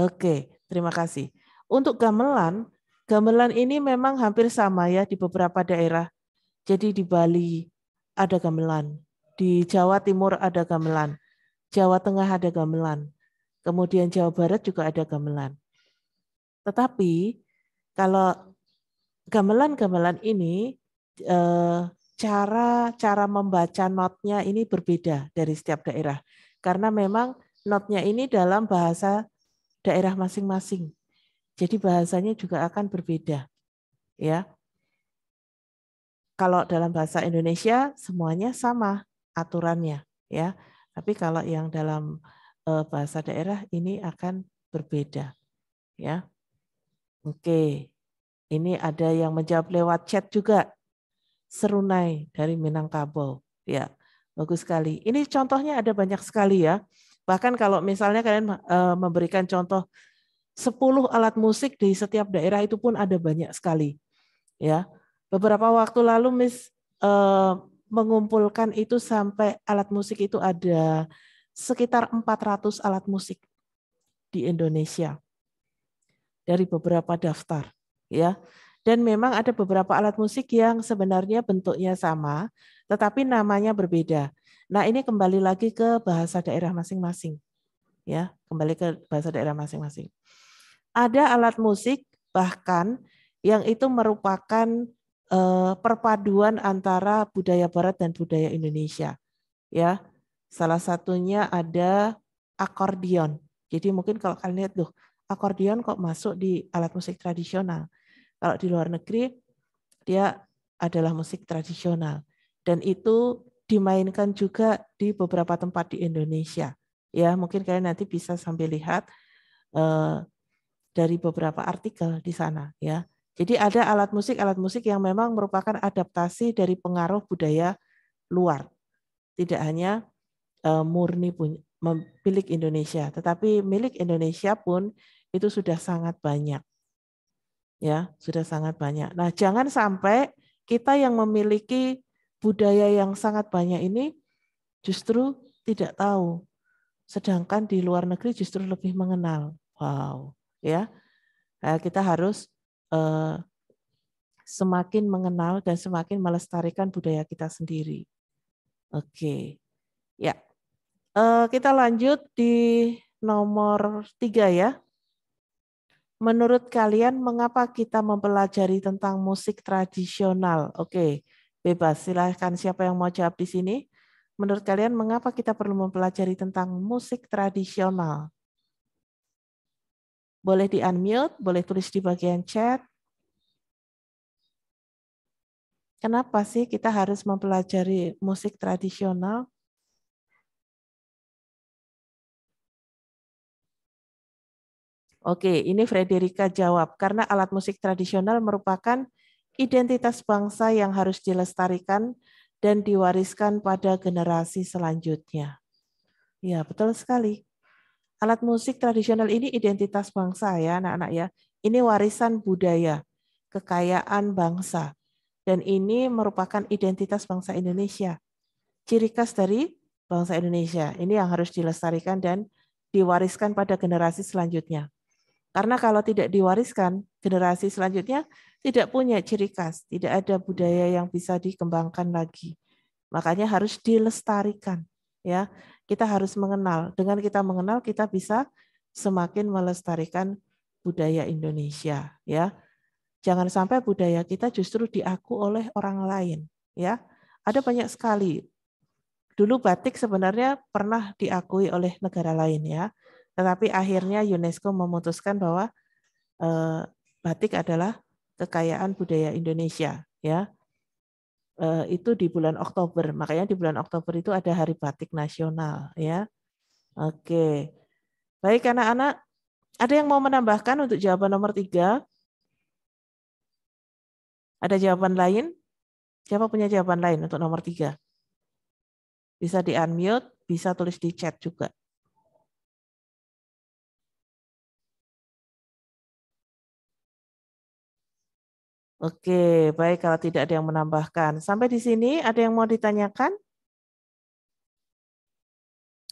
Oke, terima kasih. Untuk gamelan, gamelan ini memang hampir sama ya di beberapa daerah. Jadi di Bali ada gamelan, di Jawa Timur ada gamelan, Jawa Tengah ada gamelan, kemudian Jawa Barat juga ada gamelan. Tetapi kalau gamelan-gamelan ini eh, cara cara membaca notnya ini berbeda dari setiap daerah karena memang notnya ini dalam bahasa daerah masing-masing. Jadi bahasanya juga akan berbeda. Ya. Kalau dalam bahasa Indonesia semuanya sama aturannya, ya. Tapi kalau yang dalam eh, bahasa daerah ini akan berbeda. Ya. Oke. Ini ada yang menjawab lewat chat juga. Serunai dari Minangkabau. Ya, bagus sekali. Ini contohnya ada banyak sekali ya. Bahkan kalau misalnya kalian eh, memberikan contoh 10 alat musik di setiap daerah itu pun ada banyak sekali. Ya. Beberapa waktu lalu Miss eh, mengumpulkan itu sampai alat musik itu ada sekitar 400 alat musik di Indonesia dari beberapa daftar ya. Dan memang ada beberapa alat musik yang sebenarnya bentuknya sama, tetapi namanya berbeda. Nah, ini kembali lagi ke bahasa daerah masing-masing. Ya, kembali ke bahasa daerah masing-masing. Ada alat musik bahkan yang itu merupakan eh, perpaduan antara budaya barat dan budaya Indonesia. Ya. Salah satunya ada akordion. Jadi mungkin kalau kalian lihat tuh, akordion kok masuk di alat musik tradisional. Kalau di luar negeri dia adalah musik tradisional dan itu dimainkan juga di beberapa tempat di Indonesia. Ya, mungkin kalian nanti bisa sambil lihat eh, dari beberapa artikel di sana ya. Jadi ada alat musik alat musik yang memang merupakan adaptasi dari pengaruh budaya luar. Tidak hanya eh, murni punya, milik Indonesia, tetapi milik Indonesia pun itu sudah sangat banyak. Ya, sudah sangat banyak. Nah, jangan sampai kita yang memiliki budaya yang sangat banyak ini justru tidak tahu. Sedangkan di luar negeri justru lebih mengenal. Wow, ya. Nah, kita harus eh, semakin mengenal dan semakin melestarikan budaya kita sendiri. Oke. Ya. Eh, kita lanjut di nomor tiga ya. Menurut kalian mengapa kita mempelajari tentang musik tradisional? Oke. Okay Bebas, silahkan siapa yang mau jawab di sini. Menurut kalian, mengapa kita perlu mempelajari tentang musik tradisional? Boleh di-unmute, boleh tulis di bagian chat. Kenapa sih kita harus mempelajari musik tradisional? Oke, ini frederika jawab. Karena alat musik tradisional merupakan identitas bangsa yang harus dilestarikan dan diwariskan pada generasi selanjutnya. Ya, betul sekali. Alat musik tradisional ini identitas bangsa ya anak-anak ya. Ini warisan budaya, kekayaan bangsa. Dan ini merupakan identitas bangsa Indonesia. Ciri khas dari bangsa Indonesia. Ini yang harus dilestarikan dan diwariskan pada generasi selanjutnya. Karena kalau tidak diwariskan, generasi selanjutnya tidak punya ciri khas, tidak ada budaya yang bisa dikembangkan lagi. Makanya harus dilestarikan ya. Kita harus mengenal. Dengan kita mengenal kita bisa semakin melestarikan budaya Indonesia ya. Jangan sampai budaya kita justru diaku oleh orang lain ya. Ada banyak sekali dulu batik sebenarnya pernah diakui oleh negara lain ya. Tetapi akhirnya UNESCO memutuskan bahwa eh, batik adalah kekayaan budaya Indonesia ya eh, itu di bulan Oktober makanya di bulan Oktober itu ada Hari Batik Nasional ya oke baik anak-anak ada yang mau menambahkan untuk jawaban nomor tiga ada jawaban lain siapa punya jawaban lain untuk nomor tiga bisa di unmute bisa tulis di chat juga Oke, baik kalau tidak ada yang menambahkan. Sampai di sini ada yang mau ditanyakan?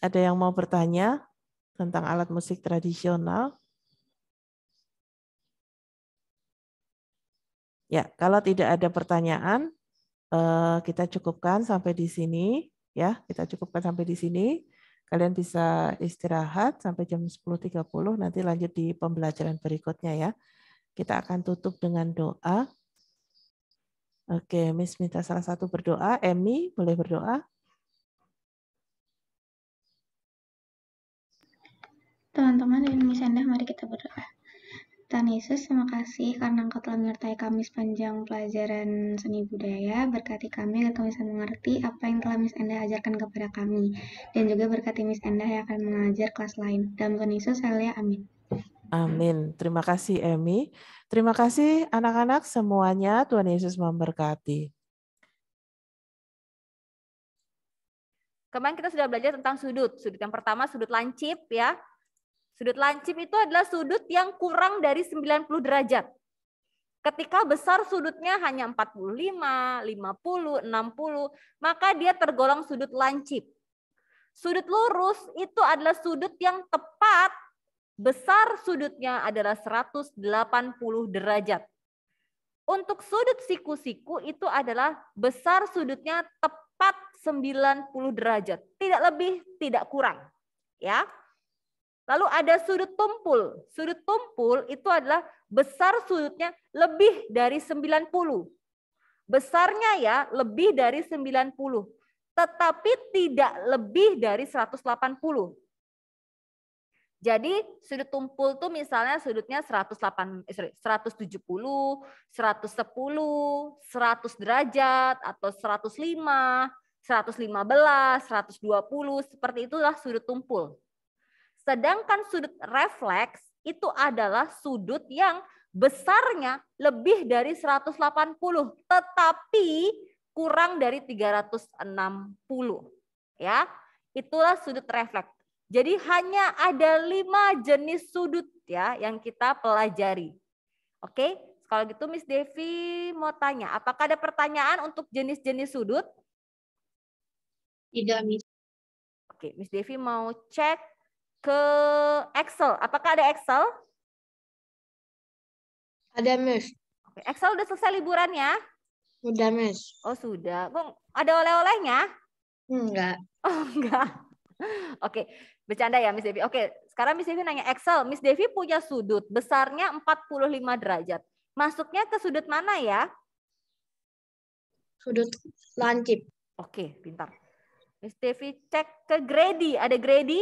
Ada yang mau bertanya tentang alat musik tradisional? Ya, kalau tidak ada pertanyaan, eh, kita cukupkan sampai di sini. Ya, kita cukupkan sampai di sini. Kalian bisa istirahat sampai jam 10.30, nanti lanjut di pembelajaran berikutnya ya. Kita akan tutup dengan doa. Oke, Miss minta salah satu berdoa. Emmy, boleh berdoa? Teman-teman dan Miss Endah, mari kita berdoa. Tuhan Yesus, terima kasih karena Engkau telah menyertai kami sepanjang pelajaran seni budaya. Berkati kami agar kami bisa mengerti apa yang telah Miss Endah ajarkan kepada kami. Dan juga berkati Miss Endah yang akan mengajar kelas lain. Dalam Tuhan Yesus, saya amin. Amin. Terima kasih, Emi. Terima kasih, anak-anak semuanya. Tuhan Yesus memberkati. Kemarin kita sudah belajar tentang sudut. Sudut yang pertama, sudut lancip. ya. Sudut lancip itu adalah sudut yang kurang dari 90 derajat. Ketika besar sudutnya hanya 45, 50, 60, maka dia tergolong sudut lancip. Sudut lurus itu adalah sudut yang tepat besar sudutnya adalah 180 derajat. Untuk sudut siku-siku itu adalah besar sudutnya tepat 90 derajat, tidak lebih, tidak kurang. Ya. Lalu ada sudut tumpul. Sudut tumpul itu adalah besar sudutnya lebih dari 90. Besarnya ya lebih dari 90, tetapi tidak lebih dari 180 jadi sudut tumpul tuh misalnya sudutnya 108 eh, sorry, 170, 110, 100 derajat atau 105, 115, 120, seperti itulah sudut tumpul. Sedangkan sudut refleks itu adalah sudut yang besarnya lebih dari 180 tetapi kurang dari 360 ya. Itulah sudut refleks jadi hanya ada lima jenis sudut ya yang kita pelajari. Oke, kalau gitu Miss Devi mau tanya, apakah ada pertanyaan untuk jenis-jenis sudut? Tidak, Miss. Oke, Miss Devi mau cek ke Excel. Apakah ada Excel? Ada, Miss. Oke, Excel udah selesai liburannya? Sudah, Miss. Oh, sudah. Kok ada oleh-olehnya? Enggak. Oh, enggak. Oke, Bercanda ya Miss Devi. Oke, sekarang Miss Devi nanya Excel. Miss Devi punya sudut besarnya 45 derajat. Masuknya ke sudut mana ya? Sudut lancip. Oke, pintar. Miss Devi cek ke Grady. Ada Grady?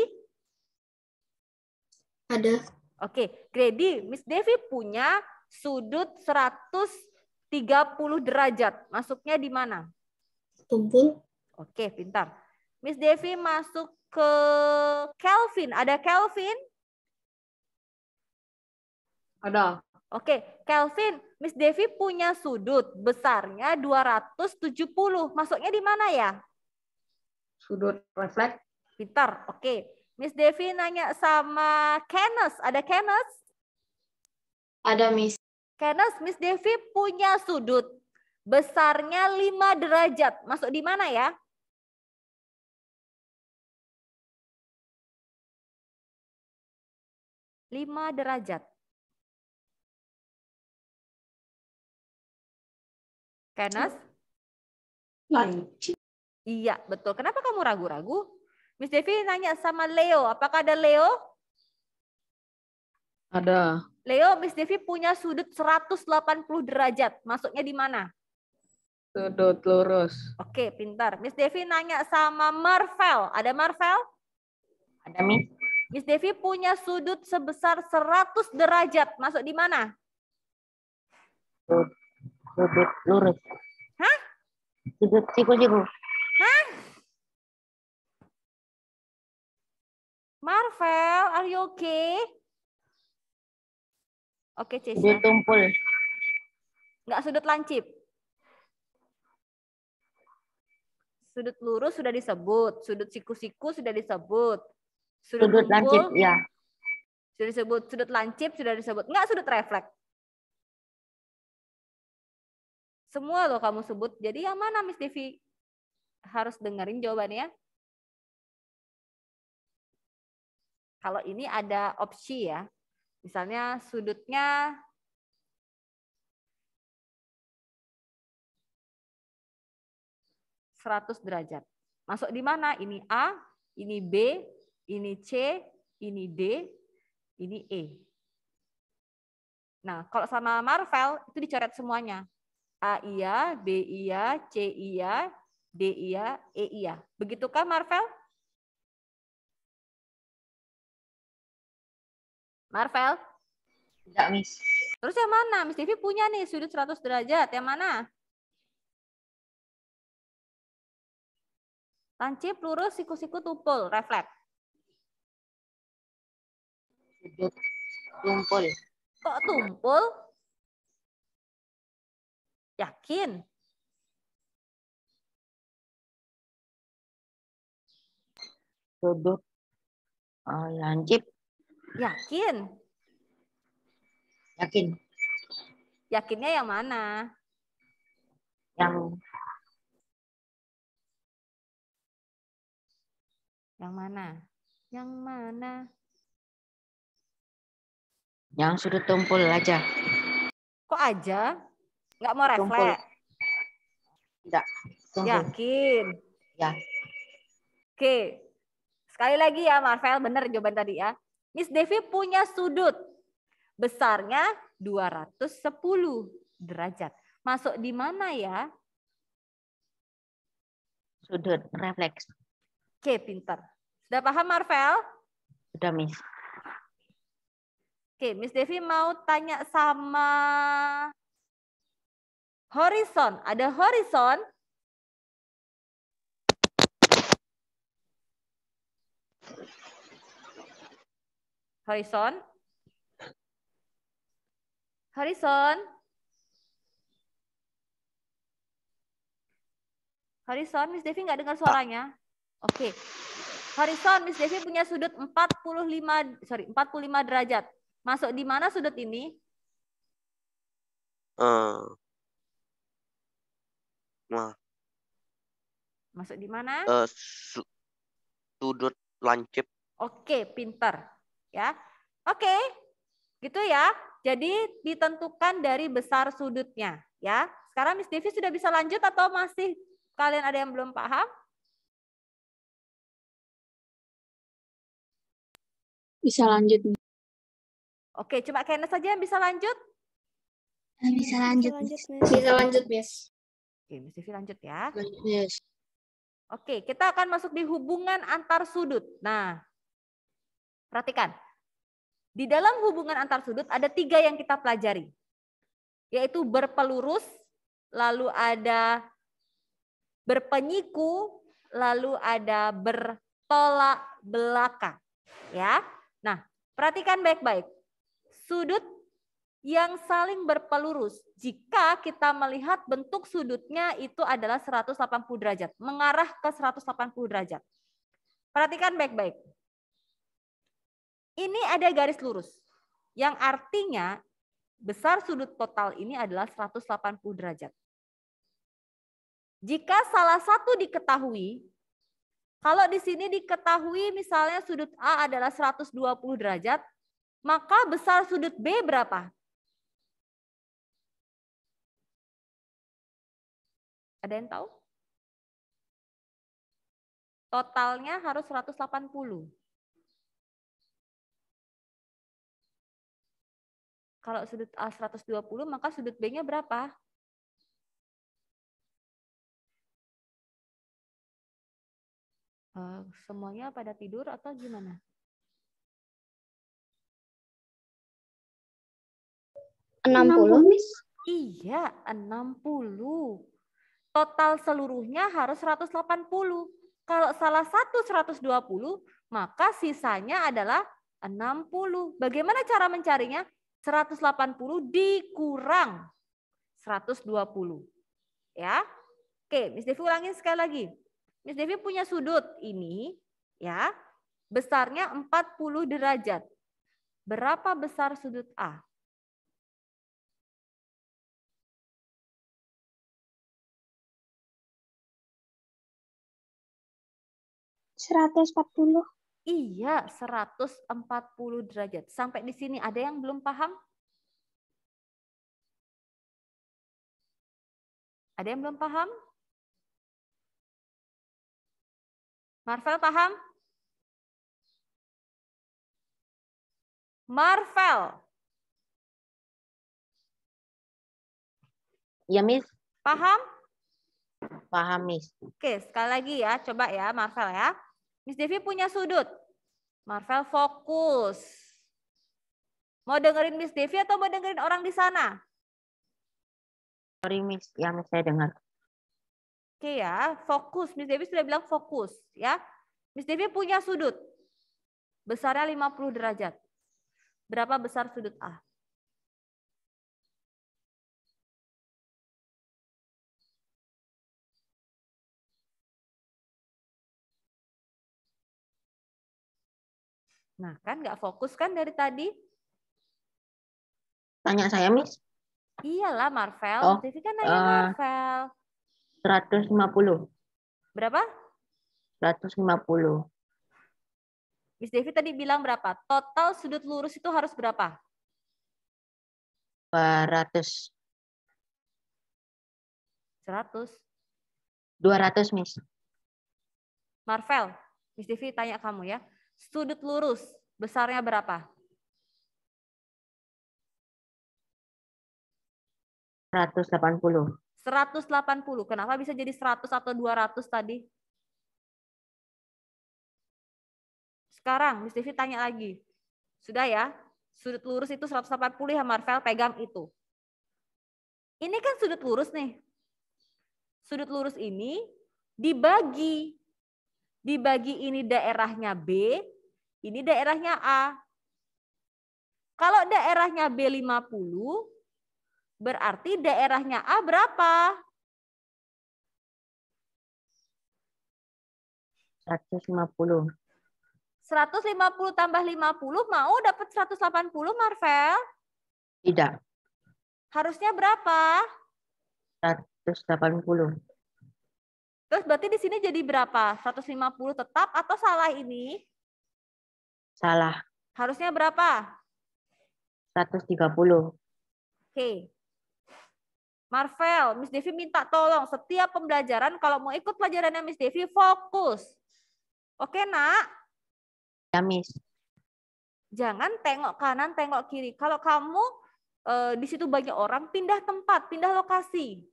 Ada. Oke, Grady, Miss Devi punya sudut 130 derajat. Masuknya di mana? Tumpul. Oke, pintar. Miss Devi masuk ke Kelvin. Ada Kelvin? Ada. Oke, Kelvin, Miss Devi punya sudut besarnya 270. Masuknya di mana ya? Sudut refleks. Pintar, oke. Miss Devi nanya sama Kenneth. Ada Kenneth? Ada, Miss. Kenneth, Miss Devi punya sudut besarnya 5 derajat. Masuk di mana ya? 5 derajat. Kenas? lain. Iya, betul. Kenapa kamu ragu-ragu? Miss Devi nanya sama Leo, apakah ada Leo? Ada. Leo, Miss Devi punya sudut 180 derajat. Masuknya di mana? Sudut lurus. Oke, pintar. Miss Devi nanya sama Marvel. Ada Marvel? Ada, Miss. Miss Devi punya sudut sebesar 100 derajat. Masuk di mana? Sudut lurus. Hah? Sudut siku-siku. Hah? Marvel, are you okay? Oke, okay, Cis. Sudut tumpul. Enggak sudut lancip. Sudut lurus sudah disebut, sudut siku-siku sudah disebut, sudut, sudut lancip hmm. ya sudah disebut sudut lancip sudah disebut enggak sudut refleks semua loh kamu sebut jadi yang mana Miss Devi harus dengerin jawabannya kalau ini ada opsi ya misalnya sudutnya seratus derajat masuk di mana ini A ini B ini C, ini D, ini E. Nah, kalau sama Marvel itu dicoret semuanya. A iya, B iya, C iya, D iya, E iya. Begitukah Marvel? Marvel? Tidak, Miss. Terus yang mana? Miss TV punya nih sudut 100 derajat. Yang mana? Lancip, lurus, siku-siku, tumpul, refleks. Tumpul. Kok tumpul? Yakin? Duduk oh, lancip. Ya, Yakin? Yakin. Yakinnya yang mana? Yang Yang mana? Yang mana? Yang sudut tumpul aja. Kok aja? Nggak mau refleks? Tumpul. Enggak. Tumpul. Yakin? Ya. Oke. Sekali lagi ya Marvel, benar jawaban tadi ya. Miss Devi punya sudut besarnya 210 derajat. Masuk di mana ya? Sudut refleks. Oke, pintar. Sudah paham Marvel? Sudah, Miss. Oke, Miss Devi mau tanya sama horizon. Ada horizon? Horizon? Horizon? Horizon, Miss Devi nggak dengar suaranya? Oke. Okay. Horizon, Miss Devi punya sudut 45, sorry, 45 derajat. Masuk di mana sudut ini? Uh, nah. Masuk di mana? Uh, eh, su sudut lancip. Oke, pinter. Ya. Oke. Gitu ya. Jadi ditentukan dari besar sudutnya, ya. Sekarang Miss Devi sudah bisa lanjut atau masih kalian ada yang belum paham? Bisa lanjut. Oke, cuma Kenneth saja yang bisa lanjut. Bisa lanjut, bisa lanjut, Miss. Oke, Miss Vivi lanjut ya. Lanjut, Oke, kita akan masuk di hubungan antar sudut. Nah, perhatikan. Di dalam hubungan antar sudut ada tiga yang kita pelajari. Yaitu berpelurus, lalu ada berpenyiku, lalu ada bertolak belakang. Ya, Nah, perhatikan baik-baik sudut yang saling berpelurus. Jika kita melihat bentuk sudutnya itu adalah 180 derajat, mengarah ke 180 derajat. Perhatikan baik-baik. Ini ada garis lurus yang artinya besar sudut total ini adalah 180 derajat. Jika salah satu diketahui, kalau di sini diketahui misalnya sudut A adalah 120 derajat, maka besar sudut B berapa? Ada yang tahu? Totalnya harus 180. Kalau sudut A 120, maka sudut B-nya berapa? Eh, semuanya pada tidur atau gimana? 60, Miss? Iya, 60. Total seluruhnya harus 180. Kalau salah satu 120, maka sisanya adalah 60. Bagaimana cara mencarinya? 180 dikurang 120. Ya. Oke, Miss Devi ulangin sekali lagi. Miss Devi punya sudut ini ya, besarnya 40 derajat. Berapa besar sudut A? 140. Iya, 140 derajat. Sampai di sini ada yang belum paham? Ada yang belum paham? Marvel paham? Marvel. Ya, Miss. Paham? Paham, Miss. Oke, sekali lagi ya. Coba ya, Marvel ya. Miss Devi punya sudut. Marvel fokus. Mau dengerin Miss Devi atau mau dengerin orang di sana? Sorry Miss, ya Miss saya dengar. Oke ya, fokus. Miss Devi sudah bilang fokus ya. Miss Devi punya sudut. Besarnya 50 derajat. Berapa besar sudut A? Nah, kan nggak fokus kan dari tadi? Tanya saya, Miss. Iyalah, Marvel. Oh, Vivi kan nanya uh, Marvel. 150. Berapa? 150. Miss Devi tadi bilang berapa? Total sudut lurus itu harus berapa? 200. 100. 200, Miss. Marvel, Miss Devi tanya kamu ya sudut lurus besarnya berapa? Seratus Seratus delapan puluh. delapan puluh. Kenapa bisa jadi seratus atau dua ratus tadi? Sekarang Miss Devi tanya lagi. Sudah ya? Sudut lurus itu 180 ya Marvel pegang itu. Ini kan sudut lurus nih. Sudut lurus ini dibagi dibagi ini daerahnya B, ini daerahnya A. Kalau daerahnya B 50, berarti daerahnya A berapa? 150. 150 tambah 50 mau dapat 180 Marvel? Tidak. Harusnya berapa? 180. Terus berarti di sini jadi berapa? 150 tetap atau salah ini? Salah. Harusnya berapa? 130. Oke. Okay. Marvel, Miss Devi minta tolong setiap pembelajaran kalau mau ikut pelajarannya Miss Devi fokus. Oke, okay, Nak? Ya, Miss. Jangan tengok kanan, tengok kiri. Kalau kamu e, di situ banyak orang, pindah tempat, pindah lokasi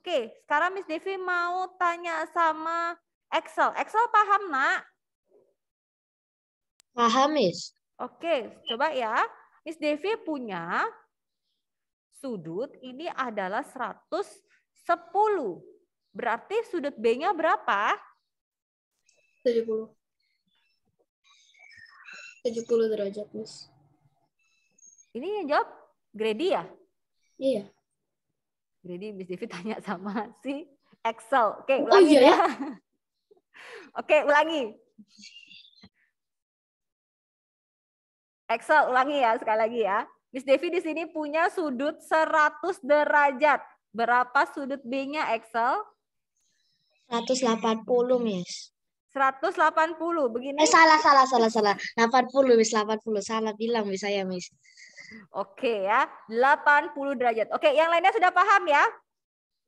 Oke, sekarang Miss Devi mau tanya sama Excel. Excel paham, nak? Paham, Miss. Oke, coba ya. Miss Devi punya sudut ini adalah 110. Berarti sudut B-nya berapa? 70. 70 derajat, Miss. Ini yang jawab Grady ya? Iya. Jadi Miss Devi tanya sama si Excel. Oke, oh, ulangi oh, iya, ya. ya. Oke, ulangi. Excel, ulangi ya sekali lagi ya. Miss Devi di sini punya sudut 100 derajat. Berapa sudut B-nya Excel? 180, Miss. 180 begini. Eh, salah salah salah salah. 80 Miss, 80 salah bilang Miss saya Miss. Oke ya, 80 derajat. Oke, yang lainnya sudah paham ya?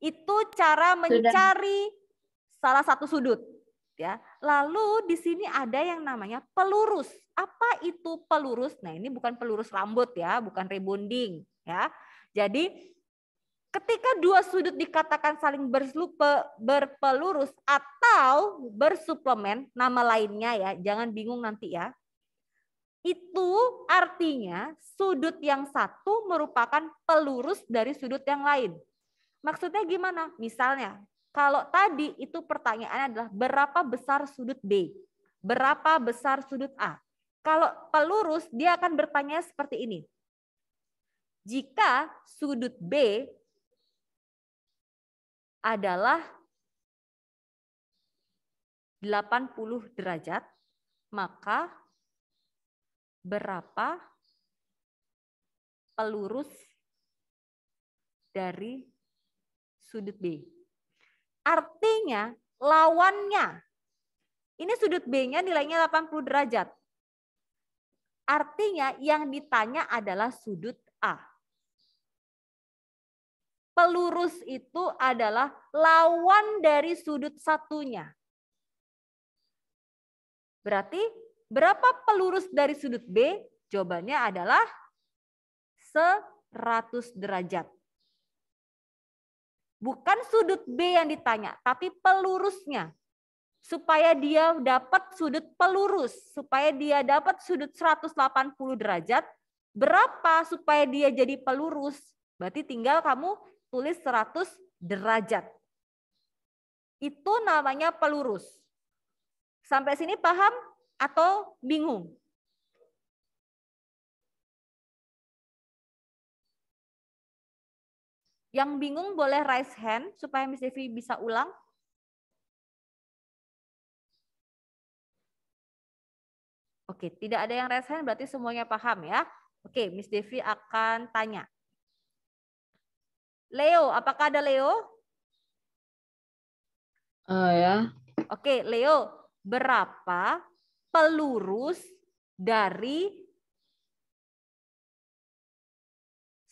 Itu cara mencari sudah. salah satu sudut ya. Lalu di sini ada yang namanya pelurus. Apa itu pelurus? Nah, ini bukan pelurus rambut ya, bukan rebonding ya. Jadi ketika dua sudut dikatakan saling berslupe, berpelurus atau bersuplemen nama lainnya ya, jangan bingung nanti ya itu artinya sudut yang satu merupakan pelurus dari sudut yang lain. Maksudnya gimana? Misalnya, kalau tadi itu pertanyaannya adalah berapa besar sudut B? Berapa besar sudut A? Kalau pelurus, dia akan bertanya seperti ini. Jika sudut B adalah 80 derajat, maka berapa pelurus dari sudut B. Artinya lawannya, ini sudut B-nya nilainya 80 derajat. Artinya yang ditanya adalah sudut A. Pelurus itu adalah lawan dari sudut satunya. Berarti Berapa pelurus dari sudut B? Jawabannya adalah 100 derajat. Bukan sudut B yang ditanya, tapi pelurusnya. Supaya dia dapat sudut pelurus, supaya dia dapat sudut 180 derajat, berapa supaya dia jadi pelurus? Berarti tinggal kamu tulis 100 derajat. Itu namanya pelurus. Sampai sini paham? atau bingung? Yang bingung boleh raise hand supaya Miss Devi bisa ulang. Oke, tidak ada yang raise hand berarti semuanya paham ya. Oke, Miss Devi akan tanya. Leo, apakah ada Leo? Oh uh, ya. Oke, Leo, berapa pelurus dari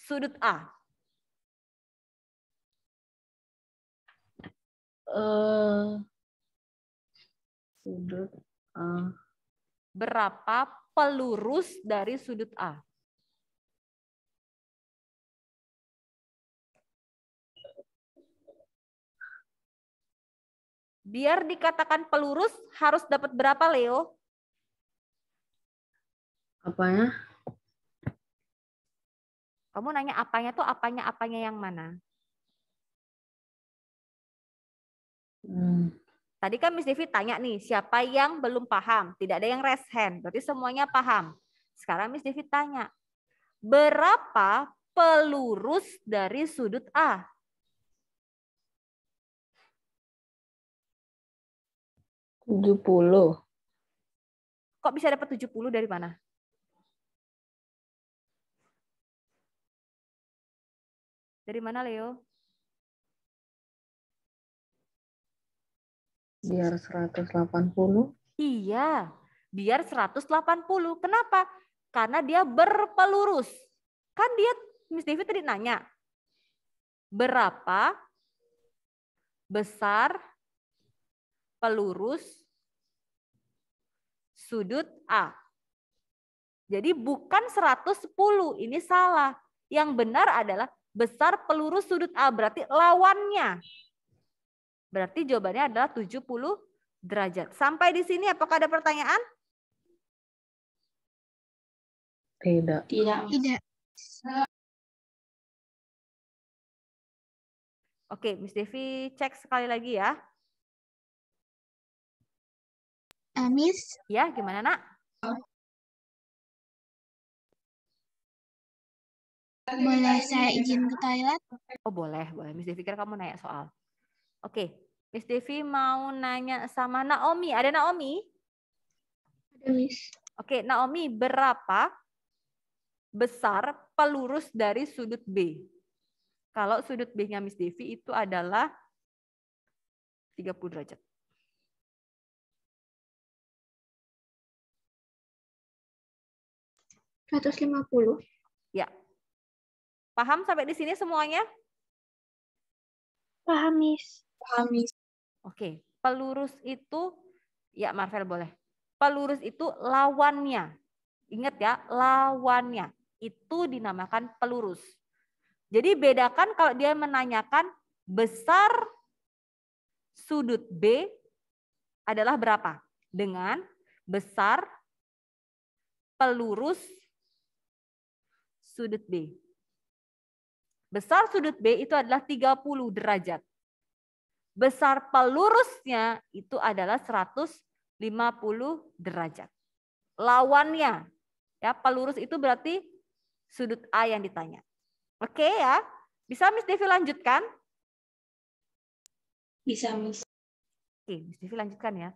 sudut A? Uh, sudut A. Berapa pelurus dari sudut A? Biar dikatakan pelurus harus dapat berapa, Leo? Apanya? Kamu nanya apanya tuh apanya apanya yang mana? Hmm. Tadi kan Miss Devi tanya nih, siapa yang belum paham? Tidak ada yang raise hand, berarti semuanya paham. Sekarang Miss Devi tanya, berapa pelurus dari sudut A? Tujuh puluh. Kok bisa dapat 70 dari mana? Dari mana, Leo? Biar 180. Iya, biar 180. Kenapa? Karena dia berpelurus. Kan dia, Miss Devi tadi nanya, berapa besar pelurus sudut A. Jadi bukan 110, ini salah. Yang benar adalah besar pelurus sudut A. Berarti lawannya. Berarti jawabannya adalah 70 derajat. Sampai di sini apakah ada pertanyaan? Tidak. Tidak. Tidak. Oke, Miss Devi cek sekali lagi ya. Uh, Miss. Ya, gimana nak? Oh. Boleh saya izin ke toilet? Oh boleh, boleh. Miss Devi kira kamu nanya soal. Oke, okay. Miss Devi mau nanya sama Naomi. Ada Naomi? Ada Miss. Oke, okay. Naomi berapa besar pelurus dari sudut B? Kalau sudut B-nya Miss Devi itu adalah 30 derajat. Seratus lima puluh. Ya, Paham sampai di sini semuanya? Paham, Miss. Paham, Miss. Oke, pelurus itu, ya Marvel boleh. Pelurus itu lawannya. Ingat ya, lawannya. Itu dinamakan pelurus. Jadi bedakan kalau dia menanyakan besar sudut B adalah berapa? Dengan besar pelurus sudut B. Besar sudut B itu adalah 30 derajat. Besar pelurusnya itu adalah 150 derajat. Lawannya, ya pelurus itu berarti sudut A yang ditanya. Oke ya, bisa Miss Devi lanjutkan? Bisa Miss. Oke, Miss Devi lanjutkan ya.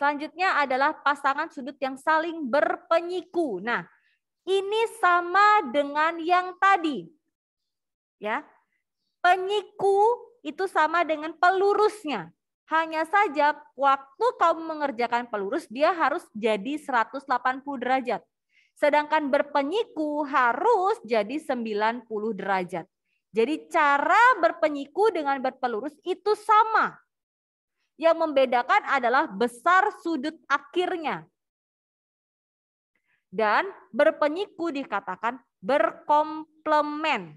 Selanjutnya adalah pasangan sudut yang saling berpenyiku. Nah, ini sama dengan yang tadi. Ya. Penyiku itu sama dengan pelurusnya. Hanya saja waktu kamu mengerjakan pelurus dia harus jadi 180 derajat. Sedangkan berpenyiku harus jadi 90 derajat. Jadi cara berpenyiku dengan berpelurus itu sama. Yang membedakan adalah besar sudut akhirnya. Dan berpenyiku dikatakan berkomplement.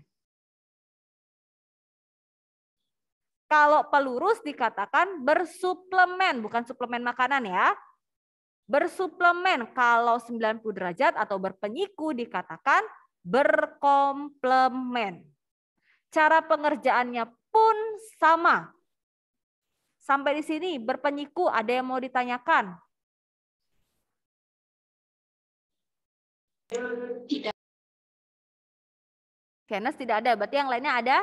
Kalau pelurus dikatakan bersuplemen, bukan suplemen makanan ya. Bersuplemen kalau 90 derajat atau berpenyiku dikatakan berkomplement. Cara pengerjaannya pun sama. Sampai di sini berpenyiku ada yang mau ditanyakan? Tidak. Kenes tidak ada, berarti yang lainnya ada?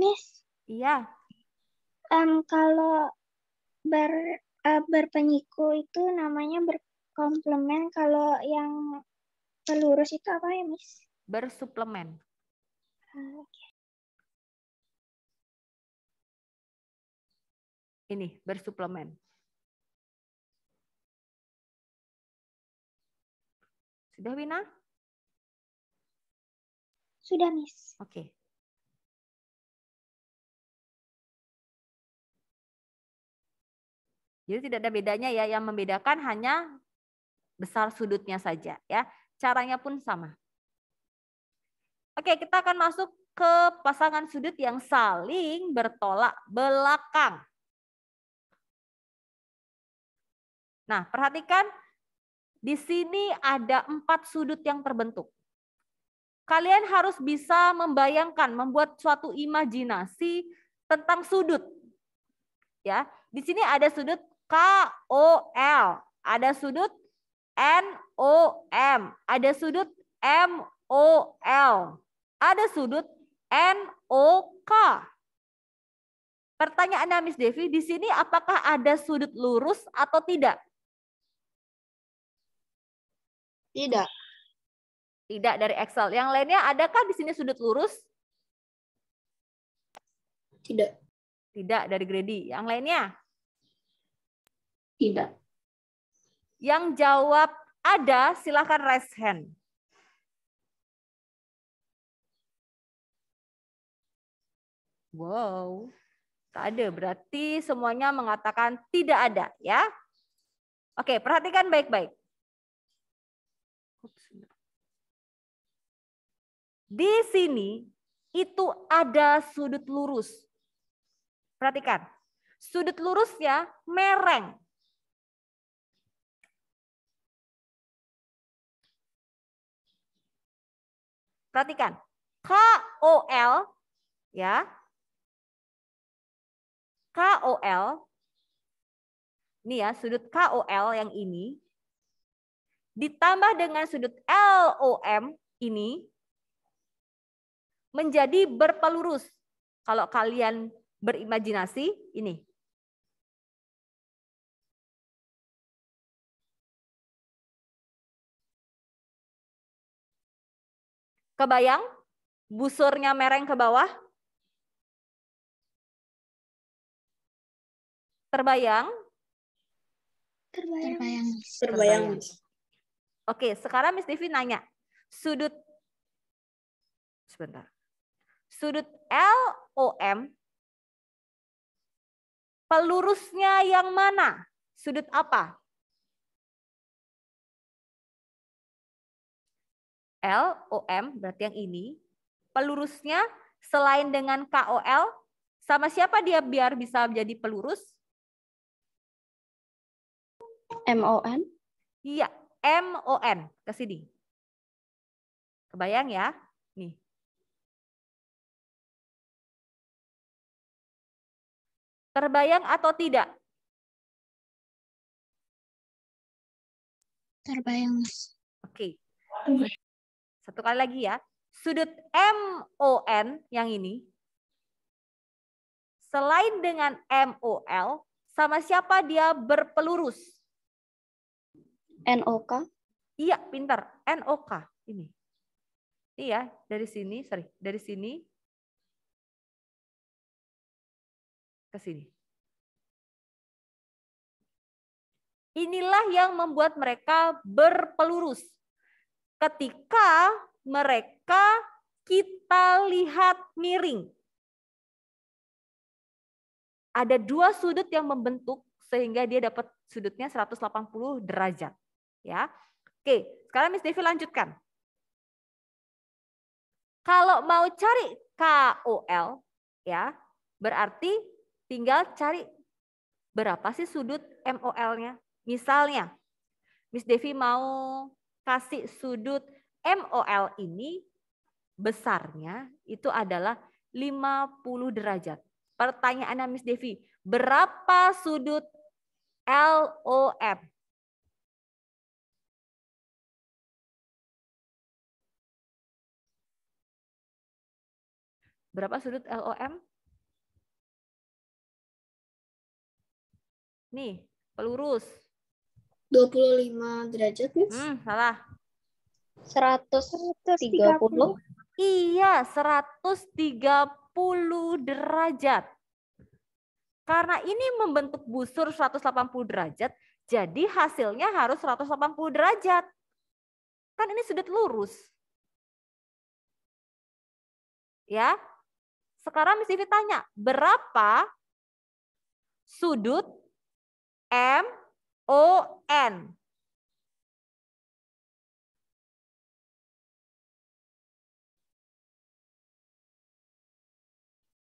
Miss. Iya. Um, kalau ber uh, berpenyiku itu namanya berkomplemen, kalau yang pelurus itu apa ya, Miss? Bersuplemen. Ah, oke. Okay. ini bersuplemen. Sudah Wina? Sudah Miss. Oke. Okay. Jadi tidak ada bedanya ya, yang membedakan hanya besar sudutnya saja ya. Caranya pun sama. Oke, kita akan masuk ke pasangan sudut yang saling bertolak belakang. Nah, perhatikan di sini ada empat sudut yang terbentuk. Kalian harus bisa membayangkan, membuat suatu imajinasi tentang sudut. Ya, di sini ada sudut KOL, ada sudut NOM, ada sudut MOL, ada sudut NOK. O K. Pertanyaan Miss Devi, di sini apakah ada sudut lurus atau tidak? Tidak. Tidak dari Excel. Yang lainnya adakah di sini sudut lurus? Tidak. Tidak dari Grady. Yang lainnya? Tidak. Yang jawab ada, silakan raise hand. Wow, tak ada. Berarti semuanya mengatakan tidak ada ya. Oke, perhatikan baik-baik. Di sini itu ada sudut lurus. Perhatikan, sudut lurusnya mereng. Perhatikan, KOL ya. KOL ini ya, sudut KOL yang ini ditambah dengan sudut LOM ini menjadi berpelurus. Kalau kalian berimajinasi, ini. Kebayang? Busurnya mereng ke bawah? Terbayang? Terbayang. Terbayang. Oke, sekarang Miss Devi nanya. Sudut sebentar. Sudut LOM, pelurusnya yang mana? Sudut apa? LOM berarti yang ini. Pelurusnya selain dengan KOL, sama siapa dia biar bisa menjadi pelurus? MON? Iya, MON ke sini. Kebayang ya? Nih, Terbayang atau tidak? Terbayang. Oke. Satu kali lagi ya. Sudut MON yang ini. Selain dengan MOL, sama siapa dia berpelurus? NOK. Iya, pintar. NOK ini. Iya, dari sini, sorry, dari sini ke sini. Inilah yang membuat mereka berpelurus. Ketika mereka kita lihat miring. Ada dua sudut yang membentuk sehingga dia dapat sudutnya 180 derajat. Ya, Oke, sekarang Miss Devi lanjutkan. Kalau mau cari KOL, ya berarti Tinggal cari berapa sih sudut MOL-nya. Misalnya, Miss Devi mau kasih sudut MOL ini besarnya itu adalah 50 derajat. Pertanyaannya Miss Devi, berapa sudut LOM? Berapa sudut LOM? Nih, pelurus. 25 derajat, Miss. Hmm, salah. 130. Iya, 130 derajat. Karena ini membentuk busur 180 derajat, jadi hasilnya harus 180 derajat. Kan ini sudut lurus. Ya. Sekarang Miss Vivi tanya, berapa sudut M O N.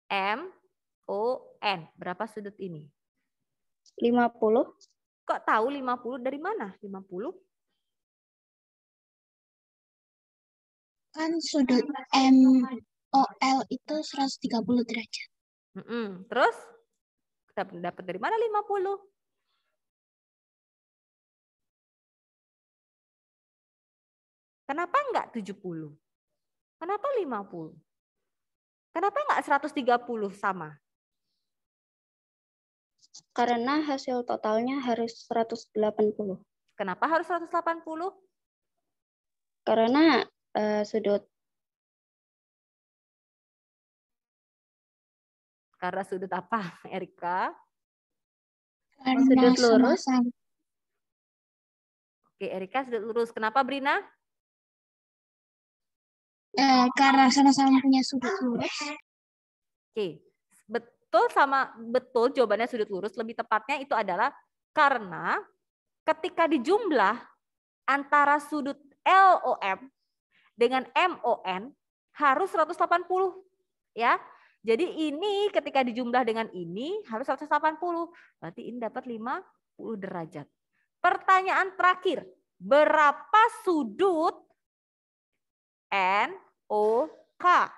M O N. Berapa sudut ini? 50. Kok tahu 50 dari mana? 50? Kan sudut M O L itu 130 derajat. Mm -mm. Terus Kita dapat dari mana 50? Kenapa enggak 70? Kenapa 50? Kenapa enggak 130 sama? Karena hasil totalnya harus 180. Kenapa harus 180? Karena uh, sudut Karena sudut apa, Erika? Karena sudut lurus. Oke, Erika sudut lurus. Kenapa, Brina? Eh, karena sama-sama punya sudut lurus. Oke, okay. betul sama betul jawabannya sudut lurus. Lebih tepatnya itu adalah karena ketika dijumlah antara sudut LOM dengan MON harus 180 ya. Jadi ini ketika dijumlah dengan ini harus 180. Berarti ini dapat 50 derajat. Pertanyaan terakhir, berapa sudut N O K.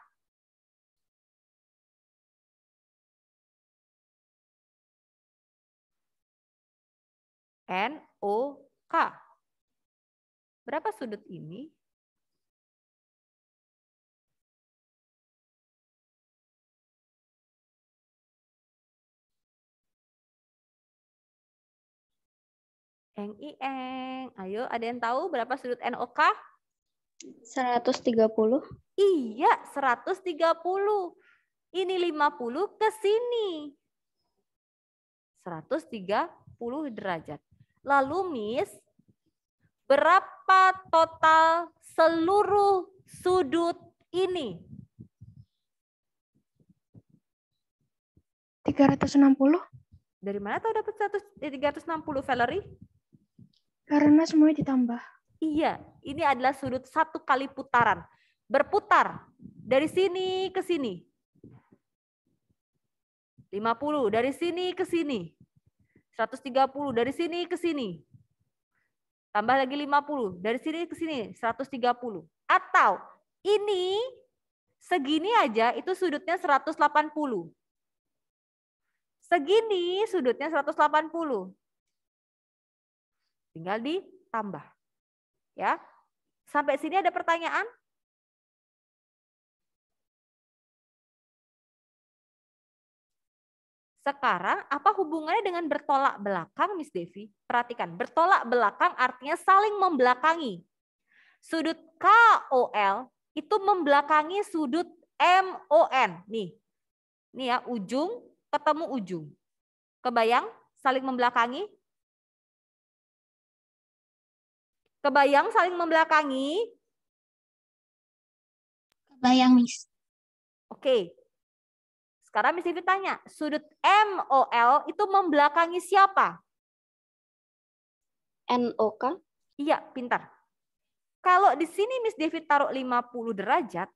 N O K. Berapa sudut ini? Eng i eng. Ayo, ada yang tahu berapa sudut NOK? 130. Iya, 130. Ini 50 ke sini. 130 derajat. Lalu Miss, berapa total seluruh sudut ini? 360. Dari mana tahu dapat 100, 360, Valerie? Karena semuanya ditambah. Iya, ini adalah sudut satu kali putaran. Berputar dari sini ke sini. 50 dari sini ke sini. 130 dari sini ke sini. Tambah lagi 50 dari sini ke sini 130. Atau ini segini aja itu sudutnya 180. Segini sudutnya 180. Tinggal ditambah. Ya. Sampai sini ada pertanyaan? Sekarang apa hubungannya dengan bertolak belakang, Miss Devi? Perhatikan, bertolak belakang artinya saling membelakangi. Sudut KOL itu membelakangi sudut MON. Nih. Nih ya, ujung ketemu ujung. Kebayang saling membelakangi? Kebayang saling membelakangi? Kebayang, Miss. Oke. Sekarang Miss Vivi tanya, sudut MOL itu membelakangi siapa? NOK. Iya, pintar. Kalau di sini Miss David taruh 50 derajat,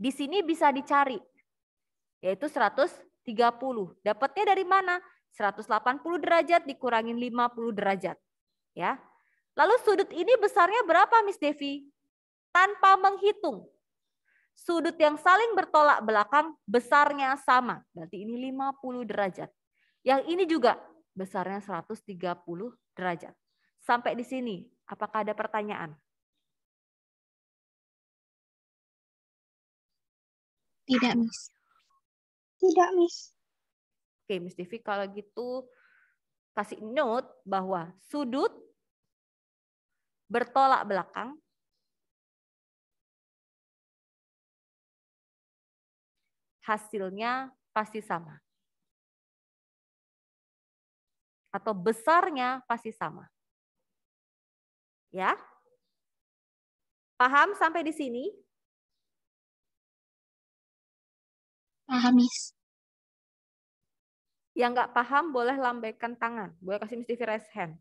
di sini bisa dicari, yaitu 130. Dapatnya dari mana? 180 derajat dikurangin 50 derajat. ya. Lalu sudut ini besarnya berapa, Miss Devi? Tanpa menghitung. Sudut yang saling bertolak belakang besarnya sama. Berarti ini 50 derajat. Yang ini juga besarnya 130 derajat. Sampai di sini, apakah ada pertanyaan? Tidak, Miss. Tidak, Miss. Oke, Miss Devi, kalau gitu kasih note bahwa sudut bertolak belakang, hasilnya pasti sama. Atau besarnya pasti sama. Ya? Paham sampai di sini? Paham, Miss. Yang nggak paham boleh lambaikan tangan. Boleh kasih Miss Divi raise hand.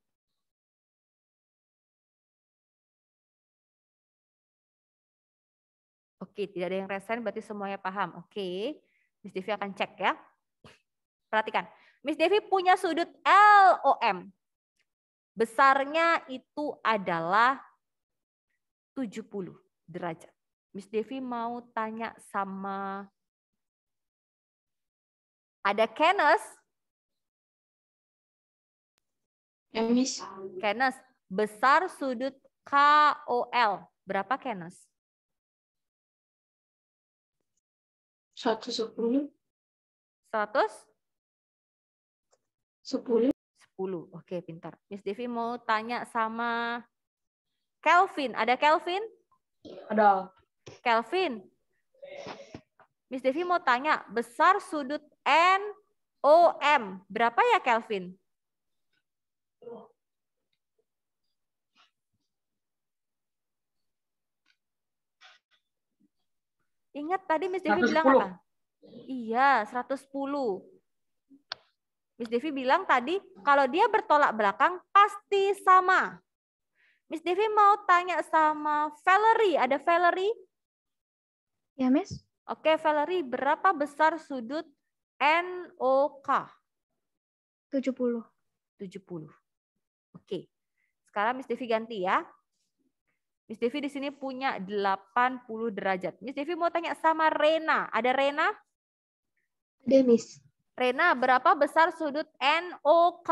Oke, tidak ada yang resen berarti semuanya paham. Oke, Miss Devi akan cek ya. Perhatikan, Miss Devi punya sudut LOM. Besarnya itu adalah 70 derajat. Miss Devi mau tanya sama ada Kenneth. Ya, Miss. Kenneth, besar sudut KOL. Berapa Kenneth? Satu sepuluh. Seratus? Sepuluh. Sepuluh. Oke, pintar. Miss Devi mau tanya sama Kelvin. Ada Kelvin? Ada. Kelvin. Miss Devi mau tanya, besar sudut NOM Berapa ya Kelvin? Ingat tadi Miss Devi bilang apa? Iya, 110. Miss Devi bilang tadi kalau dia bertolak belakang pasti sama. Miss Devi mau tanya sama Valerie, ada Valerie? Ya, Miss. Oke, Valerie, berapa besar sudut NOK? 70. 70. Oke. Sekarang Miss Devi ganti ya. Miss Devi di sini punya 80 derajat. Miss Devi mau tanya sama Rena. Ada Rena? Ada, Miss. Rena, berapa besar sudut NOK?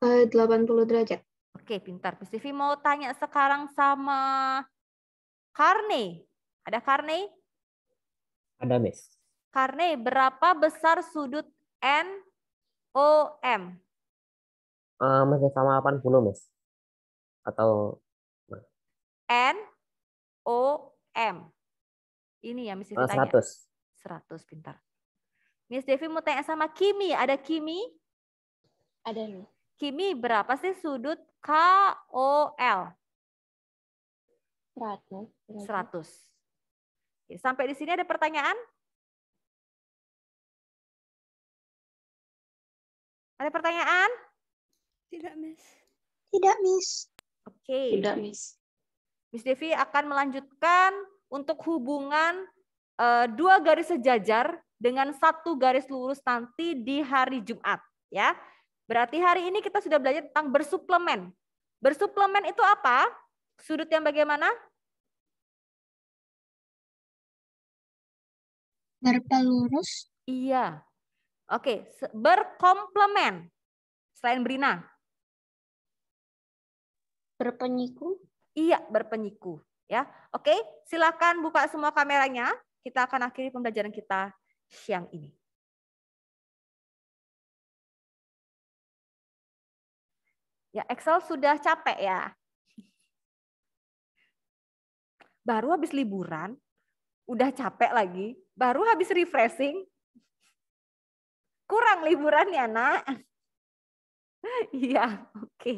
Uh, 80 derajat. Oke, pintar. Miss Devi mau tanya sekarang sama Karne. Ada Karne? Ada, Miss. Karne, berapa besar sudut NOM? Uh, eh, masih sama 80, Miss atau N O M. Ini ya Miss Devi oh, tanya. 100. 100 pintar. Miss Devi mau tanya sama Kimi, ada Kimi? Ada nih. Kimi berapa sih sudut K O L? 100. 100. 100. Oke, Sampai di sini ada pertanyaan? Ada pertanyaan? Tidak, Miss. Tidak, Miss. Oke. Okay. Tidak, Miss. Miss Devi akan melanjutkan untuk hubungan uh, dua garis sejajar dengan satu garis lurus nanti di hari Jumat ya. Berarti hari ini kita sudah belajar tentang bersuplemen. Bersuplemen itu apa? Sudut yang bagaimana? Berpelurus. Iya. Oke, berkomplement. Selain Brina. Berpenyiku. Iya berpenyiku. Ya, oke. Silakan buka semua kameranya. Kita akan akhiri pembelajaran kita siang ini. Ya, Excel sudah capek ya. Baru habis liburan, udah capek lagi. Baru habis refreshing, kurang liburan ya nak. Iya, oke.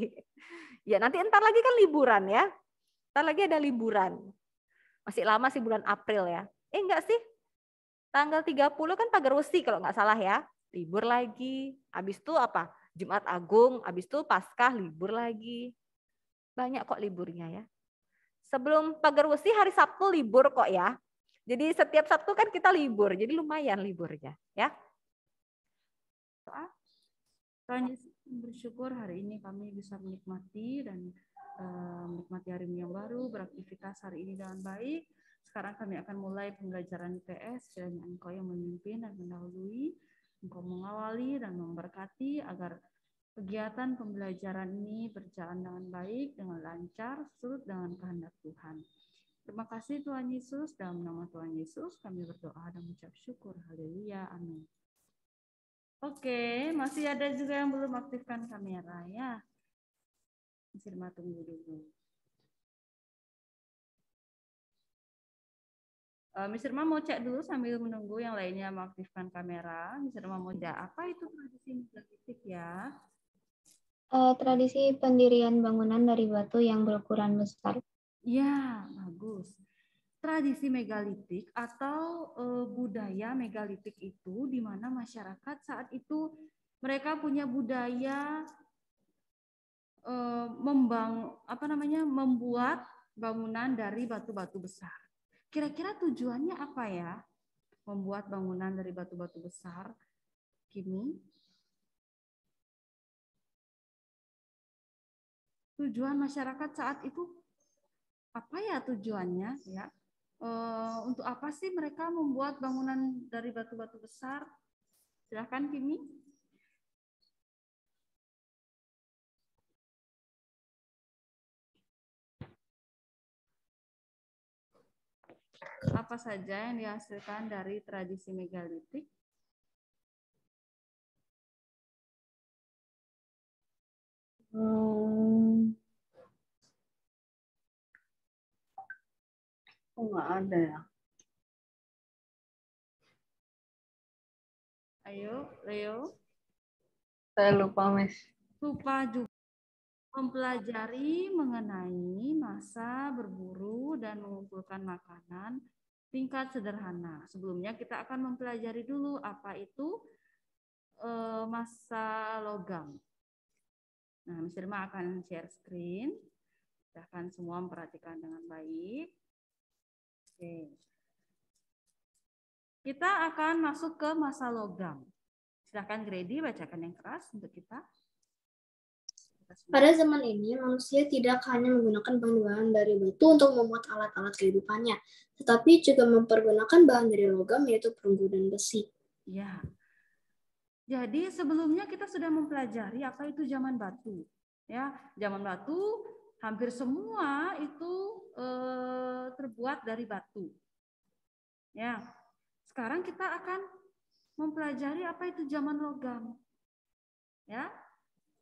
Ya nanti entar lagi kan liburan ya. Ntar lagi ada liburan. Masih lama sih bulan April ya. Eh enggak sih? Tanggal 30 kan pagar Usi kalau nggak salah ya. Libur lagi. Habis itu apa? Jumat Agung, habis itu Paskah libur lagi. Banyak kok liburnya ya. Sebelum pagar Usi hari Sabtu libur kok ya. Jadi setiap Sabtu kan kita libur, jadi lumayan liburnya ya. Soal bersyukur hari ini kami bisa menikmati dan Eh, menikmati hari yang baru, beraktivitas hari ini dengan baik. Sekarang kami akan mulai pembelajaran IPS, kiranya Engkau yang memimpin dan mendahului, Engkau mengawali dan memberkati agar kegiatan pembelajaran ini berjalan dengan baik, dengan lancar, sesuai dengan kehendak Tuhan. Terima kasih Tuhan Yesus, dalam nama Tuhan Yesus kami berdoa dan mengucap syukur. Haleluya, amin. Oke, masih ada juga yang belum aktifkan kamera ya. Mas Irma tunggu dulu. Uh, Irma mau cek dulu sambil menunggu yang lainnya mengaktifkan kamera. Miss Irma mau cek apa itu tradisi megalitik ya? Uh, tradisi pendirian bangunan dari batu yang berukuran besar. Ya, bagus. Tradisi megalitik atau uh, budaya megalitik itu di mana masyarakat saat itu mereka punya budaya Eh, membang apa namanya membuat bangunan dari batu-batu besar. Kira-kira tujuannya apa ya? Membuat bangunan dari batu-batu besar. Kimi. Tujuan masyarakat saat itu apa ya tujuannya ya? Eh, untuk apa sih mereka membuat bangunan dari batu-batu besar? Silahkan Kimi. apa saja yang dihasilkan dari tradisi megalitik? Hmm. Oh, nggak ada ya. Ayo, Leo. Saya lupa, Miss. Lupa juga mempelajari mengenai masa berburu dan mengumpulkan makanan tingkat sederhana. Sebelumnya kita akan mempelajari dulu apa itu e, masa logam. Nah, Miss Irma akan share screen. Silahkan semua memperhatikan dengan baik. Oke. Kita akan masuk ke masa logam. Silahkan Grady bacakan yang keras untuk kita. Pada zaman ini, manusia tidak hanya menggunakan bahan-bahan dari batu untuk membuat alat-alat kehidupannya, tetapi juga mempergunakan bahan dari logam yaitu perunggu dan besi. Ya. Jadi sebelumnya kita sudah mempelajari apa itu zaman batu. Ya, zaman batu hampir semua itu eh, terbuat dari batu. Ya. Sekarang kita akan mempelajari apa itu zaman logam. Ya,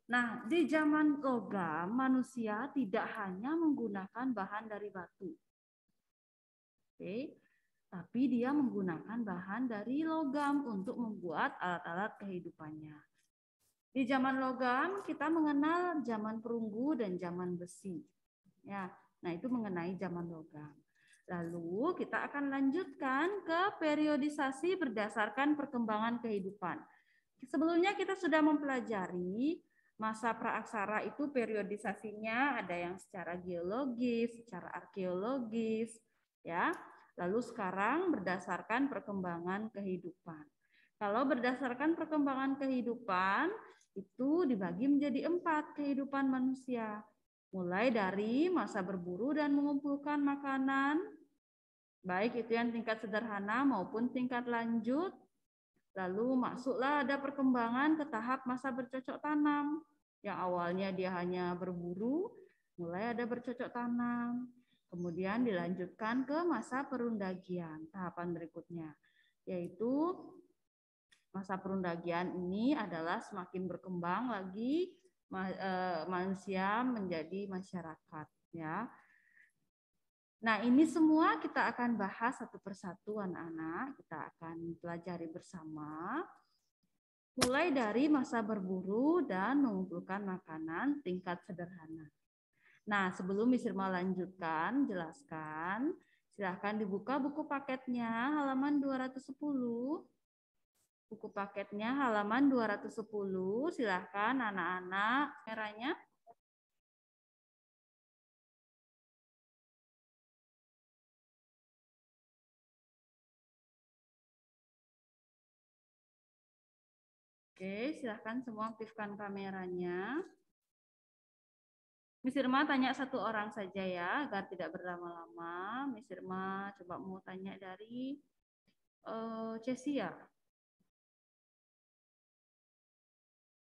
Nah, di zaman logam, manusia tidak hanya menggunakan bahan dari batu. Oke. Tapi dia menggunakan bahan dari logam untuk membuat alat-alat kehidupannya. Di zaman logam, kita mengenal zaman perunggu dan zaman besi. Ya, nah itu mengenai zaman logam. Lalu kita akan lanjutkan ke periodisasi berdasarkan perkembangan kehidupan. Sebelumnya kita sudah mempelajari Masa praaksara itu periodisasinya ada yang secara geologis, secara arkeologis, ya. Lalu sekarang berdasarkan perkembangan kehidupan. Kalau berdasarkan perkembangan kehidupan itu dibagi menjadi empat kehidupan manusia. Mulai dari masa berburu dan mengumpulkan makanan, baik itu yang tingkat sederhana maupun tingkat lanjut, Lalu masuklah ada perkembangan ke tahap masa bercocok tanam. Yang awalnya dia hanya berburu, mulai ada bercocok tanam. Kemudian dilanjutkan ke masa perundagian, tahapan berikutnya. Yaitu masa perundagian ini adalah semakin berkembang lagi eh, manusia menjadi masyarakat. ya Nah, ini semua kita akan bahas satu persatu anak-anak, kita akan pelajari bersama. Mulai dari masa berburu dan mengumpulkan makanan tingkat sederhana. Nah, sebelum Misirma melanjutkan lanjutkan, jelaskan, silahkan dibuka buku paketnya halaman 210. Buku paketnya halaman 210, silahkan anak-anak merahnya. -anak, Oke, silahkan semua aktifkan kameranya. Miss Irma tanya satu orang saja ya, agar tidak berlama-lama. Miss Irma coba mau tanya dari uh, eh, Cesia.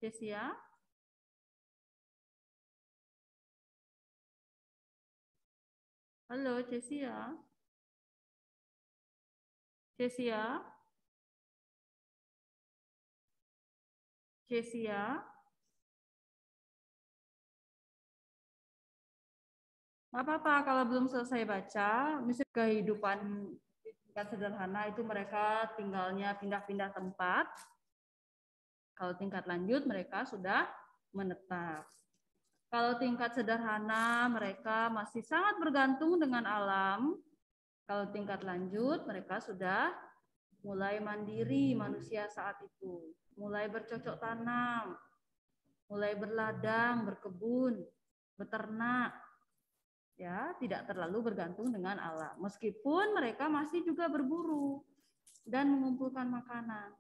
Cesia? Halo, Cesia? Cesia? Kesia. apa-apa kalau belum selesai baca, misalnya kehidupan tingkat sederhana itu mereka tinggalnya pindah-pindah tempat. Kalau tingkat lanjut mereka sudah menetap. Kalau tingkat sederhana mereka masih sangat bergantung dengan alam. Kalau tingkat lanjut mereka sudah mulai mandiri manusia saat itu mulai bercocok tanam, mulai berladang, berkebun, beternak, ya tidak terlalu bergantung dengan alam. Meskipun mereka masih juga berburu dan mengumpulkan makanan,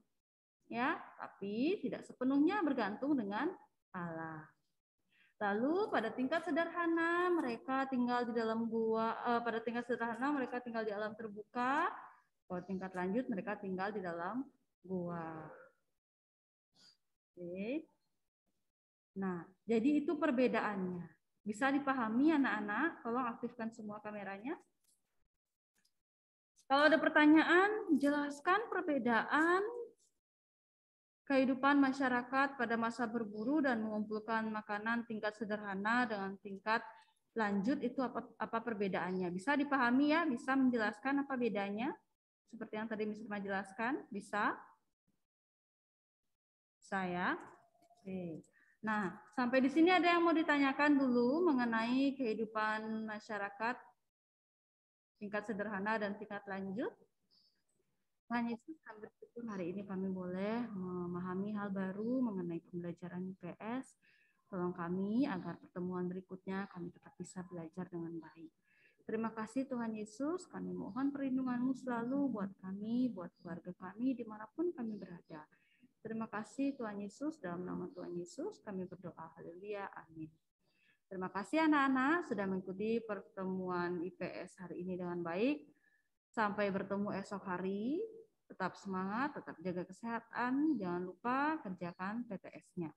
ya, tapi tidak sepenuhnya bergantung dengan alam. Lalu pada tingkat sederhana mereka tinggal di dalam gua. Eh, pada tingkat sederhana mereka tinggal di alam terbuka. Pada tingkat lanjut mereka tinggal di dalam gua. Nah, jadi itu perbedaannya. Bisa dipahami anak-anak? Tolong aktifkan semua kameranya. Kalau ada pertanyaan, jelaskan perbedaan kehidupan masyarakat pada masa berburu dan mengumpulkan makanan tingkat sederhana dengan tingkat lanjut itu apa, apa perbedaannya. Bisa dipahami ya, bisa menjelaskan apa bedanya. Seperti yang tadi Miss Irma jelaskan, bisa saya. Oke. Nah, sampai di sini ada yang mau ditanyakan dulu mengenai kehidupan masyarakat tingkat sederhana dan tingkat lanjut. Tuhan nah, Yesus sampai bersyukur hari ini kami boleh memahami hal baru mengenai pembelajaran IPS. Tolong kami agar pertemuan berikutnya kami tetap bisa belajar dengan baik. Terima kasih Tuhan Yesus, kami mohon perlindunganmu selalu buat kami, buat keluarga kami, dimanapun kami berada. Terima kasih Tuhan Yesus, dalam nama Tuhan Yesus kami berdoa. Haleluya, amin. Terima kasih anak-anak sudah mengikuti pertemuan IPS hari ini dengan baik. Sampai bertemu esok hari, tetap semangat, tetap jaga kesehatan, jangan lupa kerjakan PTS-nya.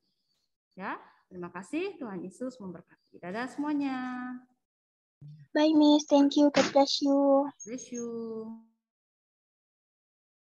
Ya, terima kasih Tuhan Yesus memberkati. Dadah semuanya. Bye Miss, thank you. God bless you. Bless you.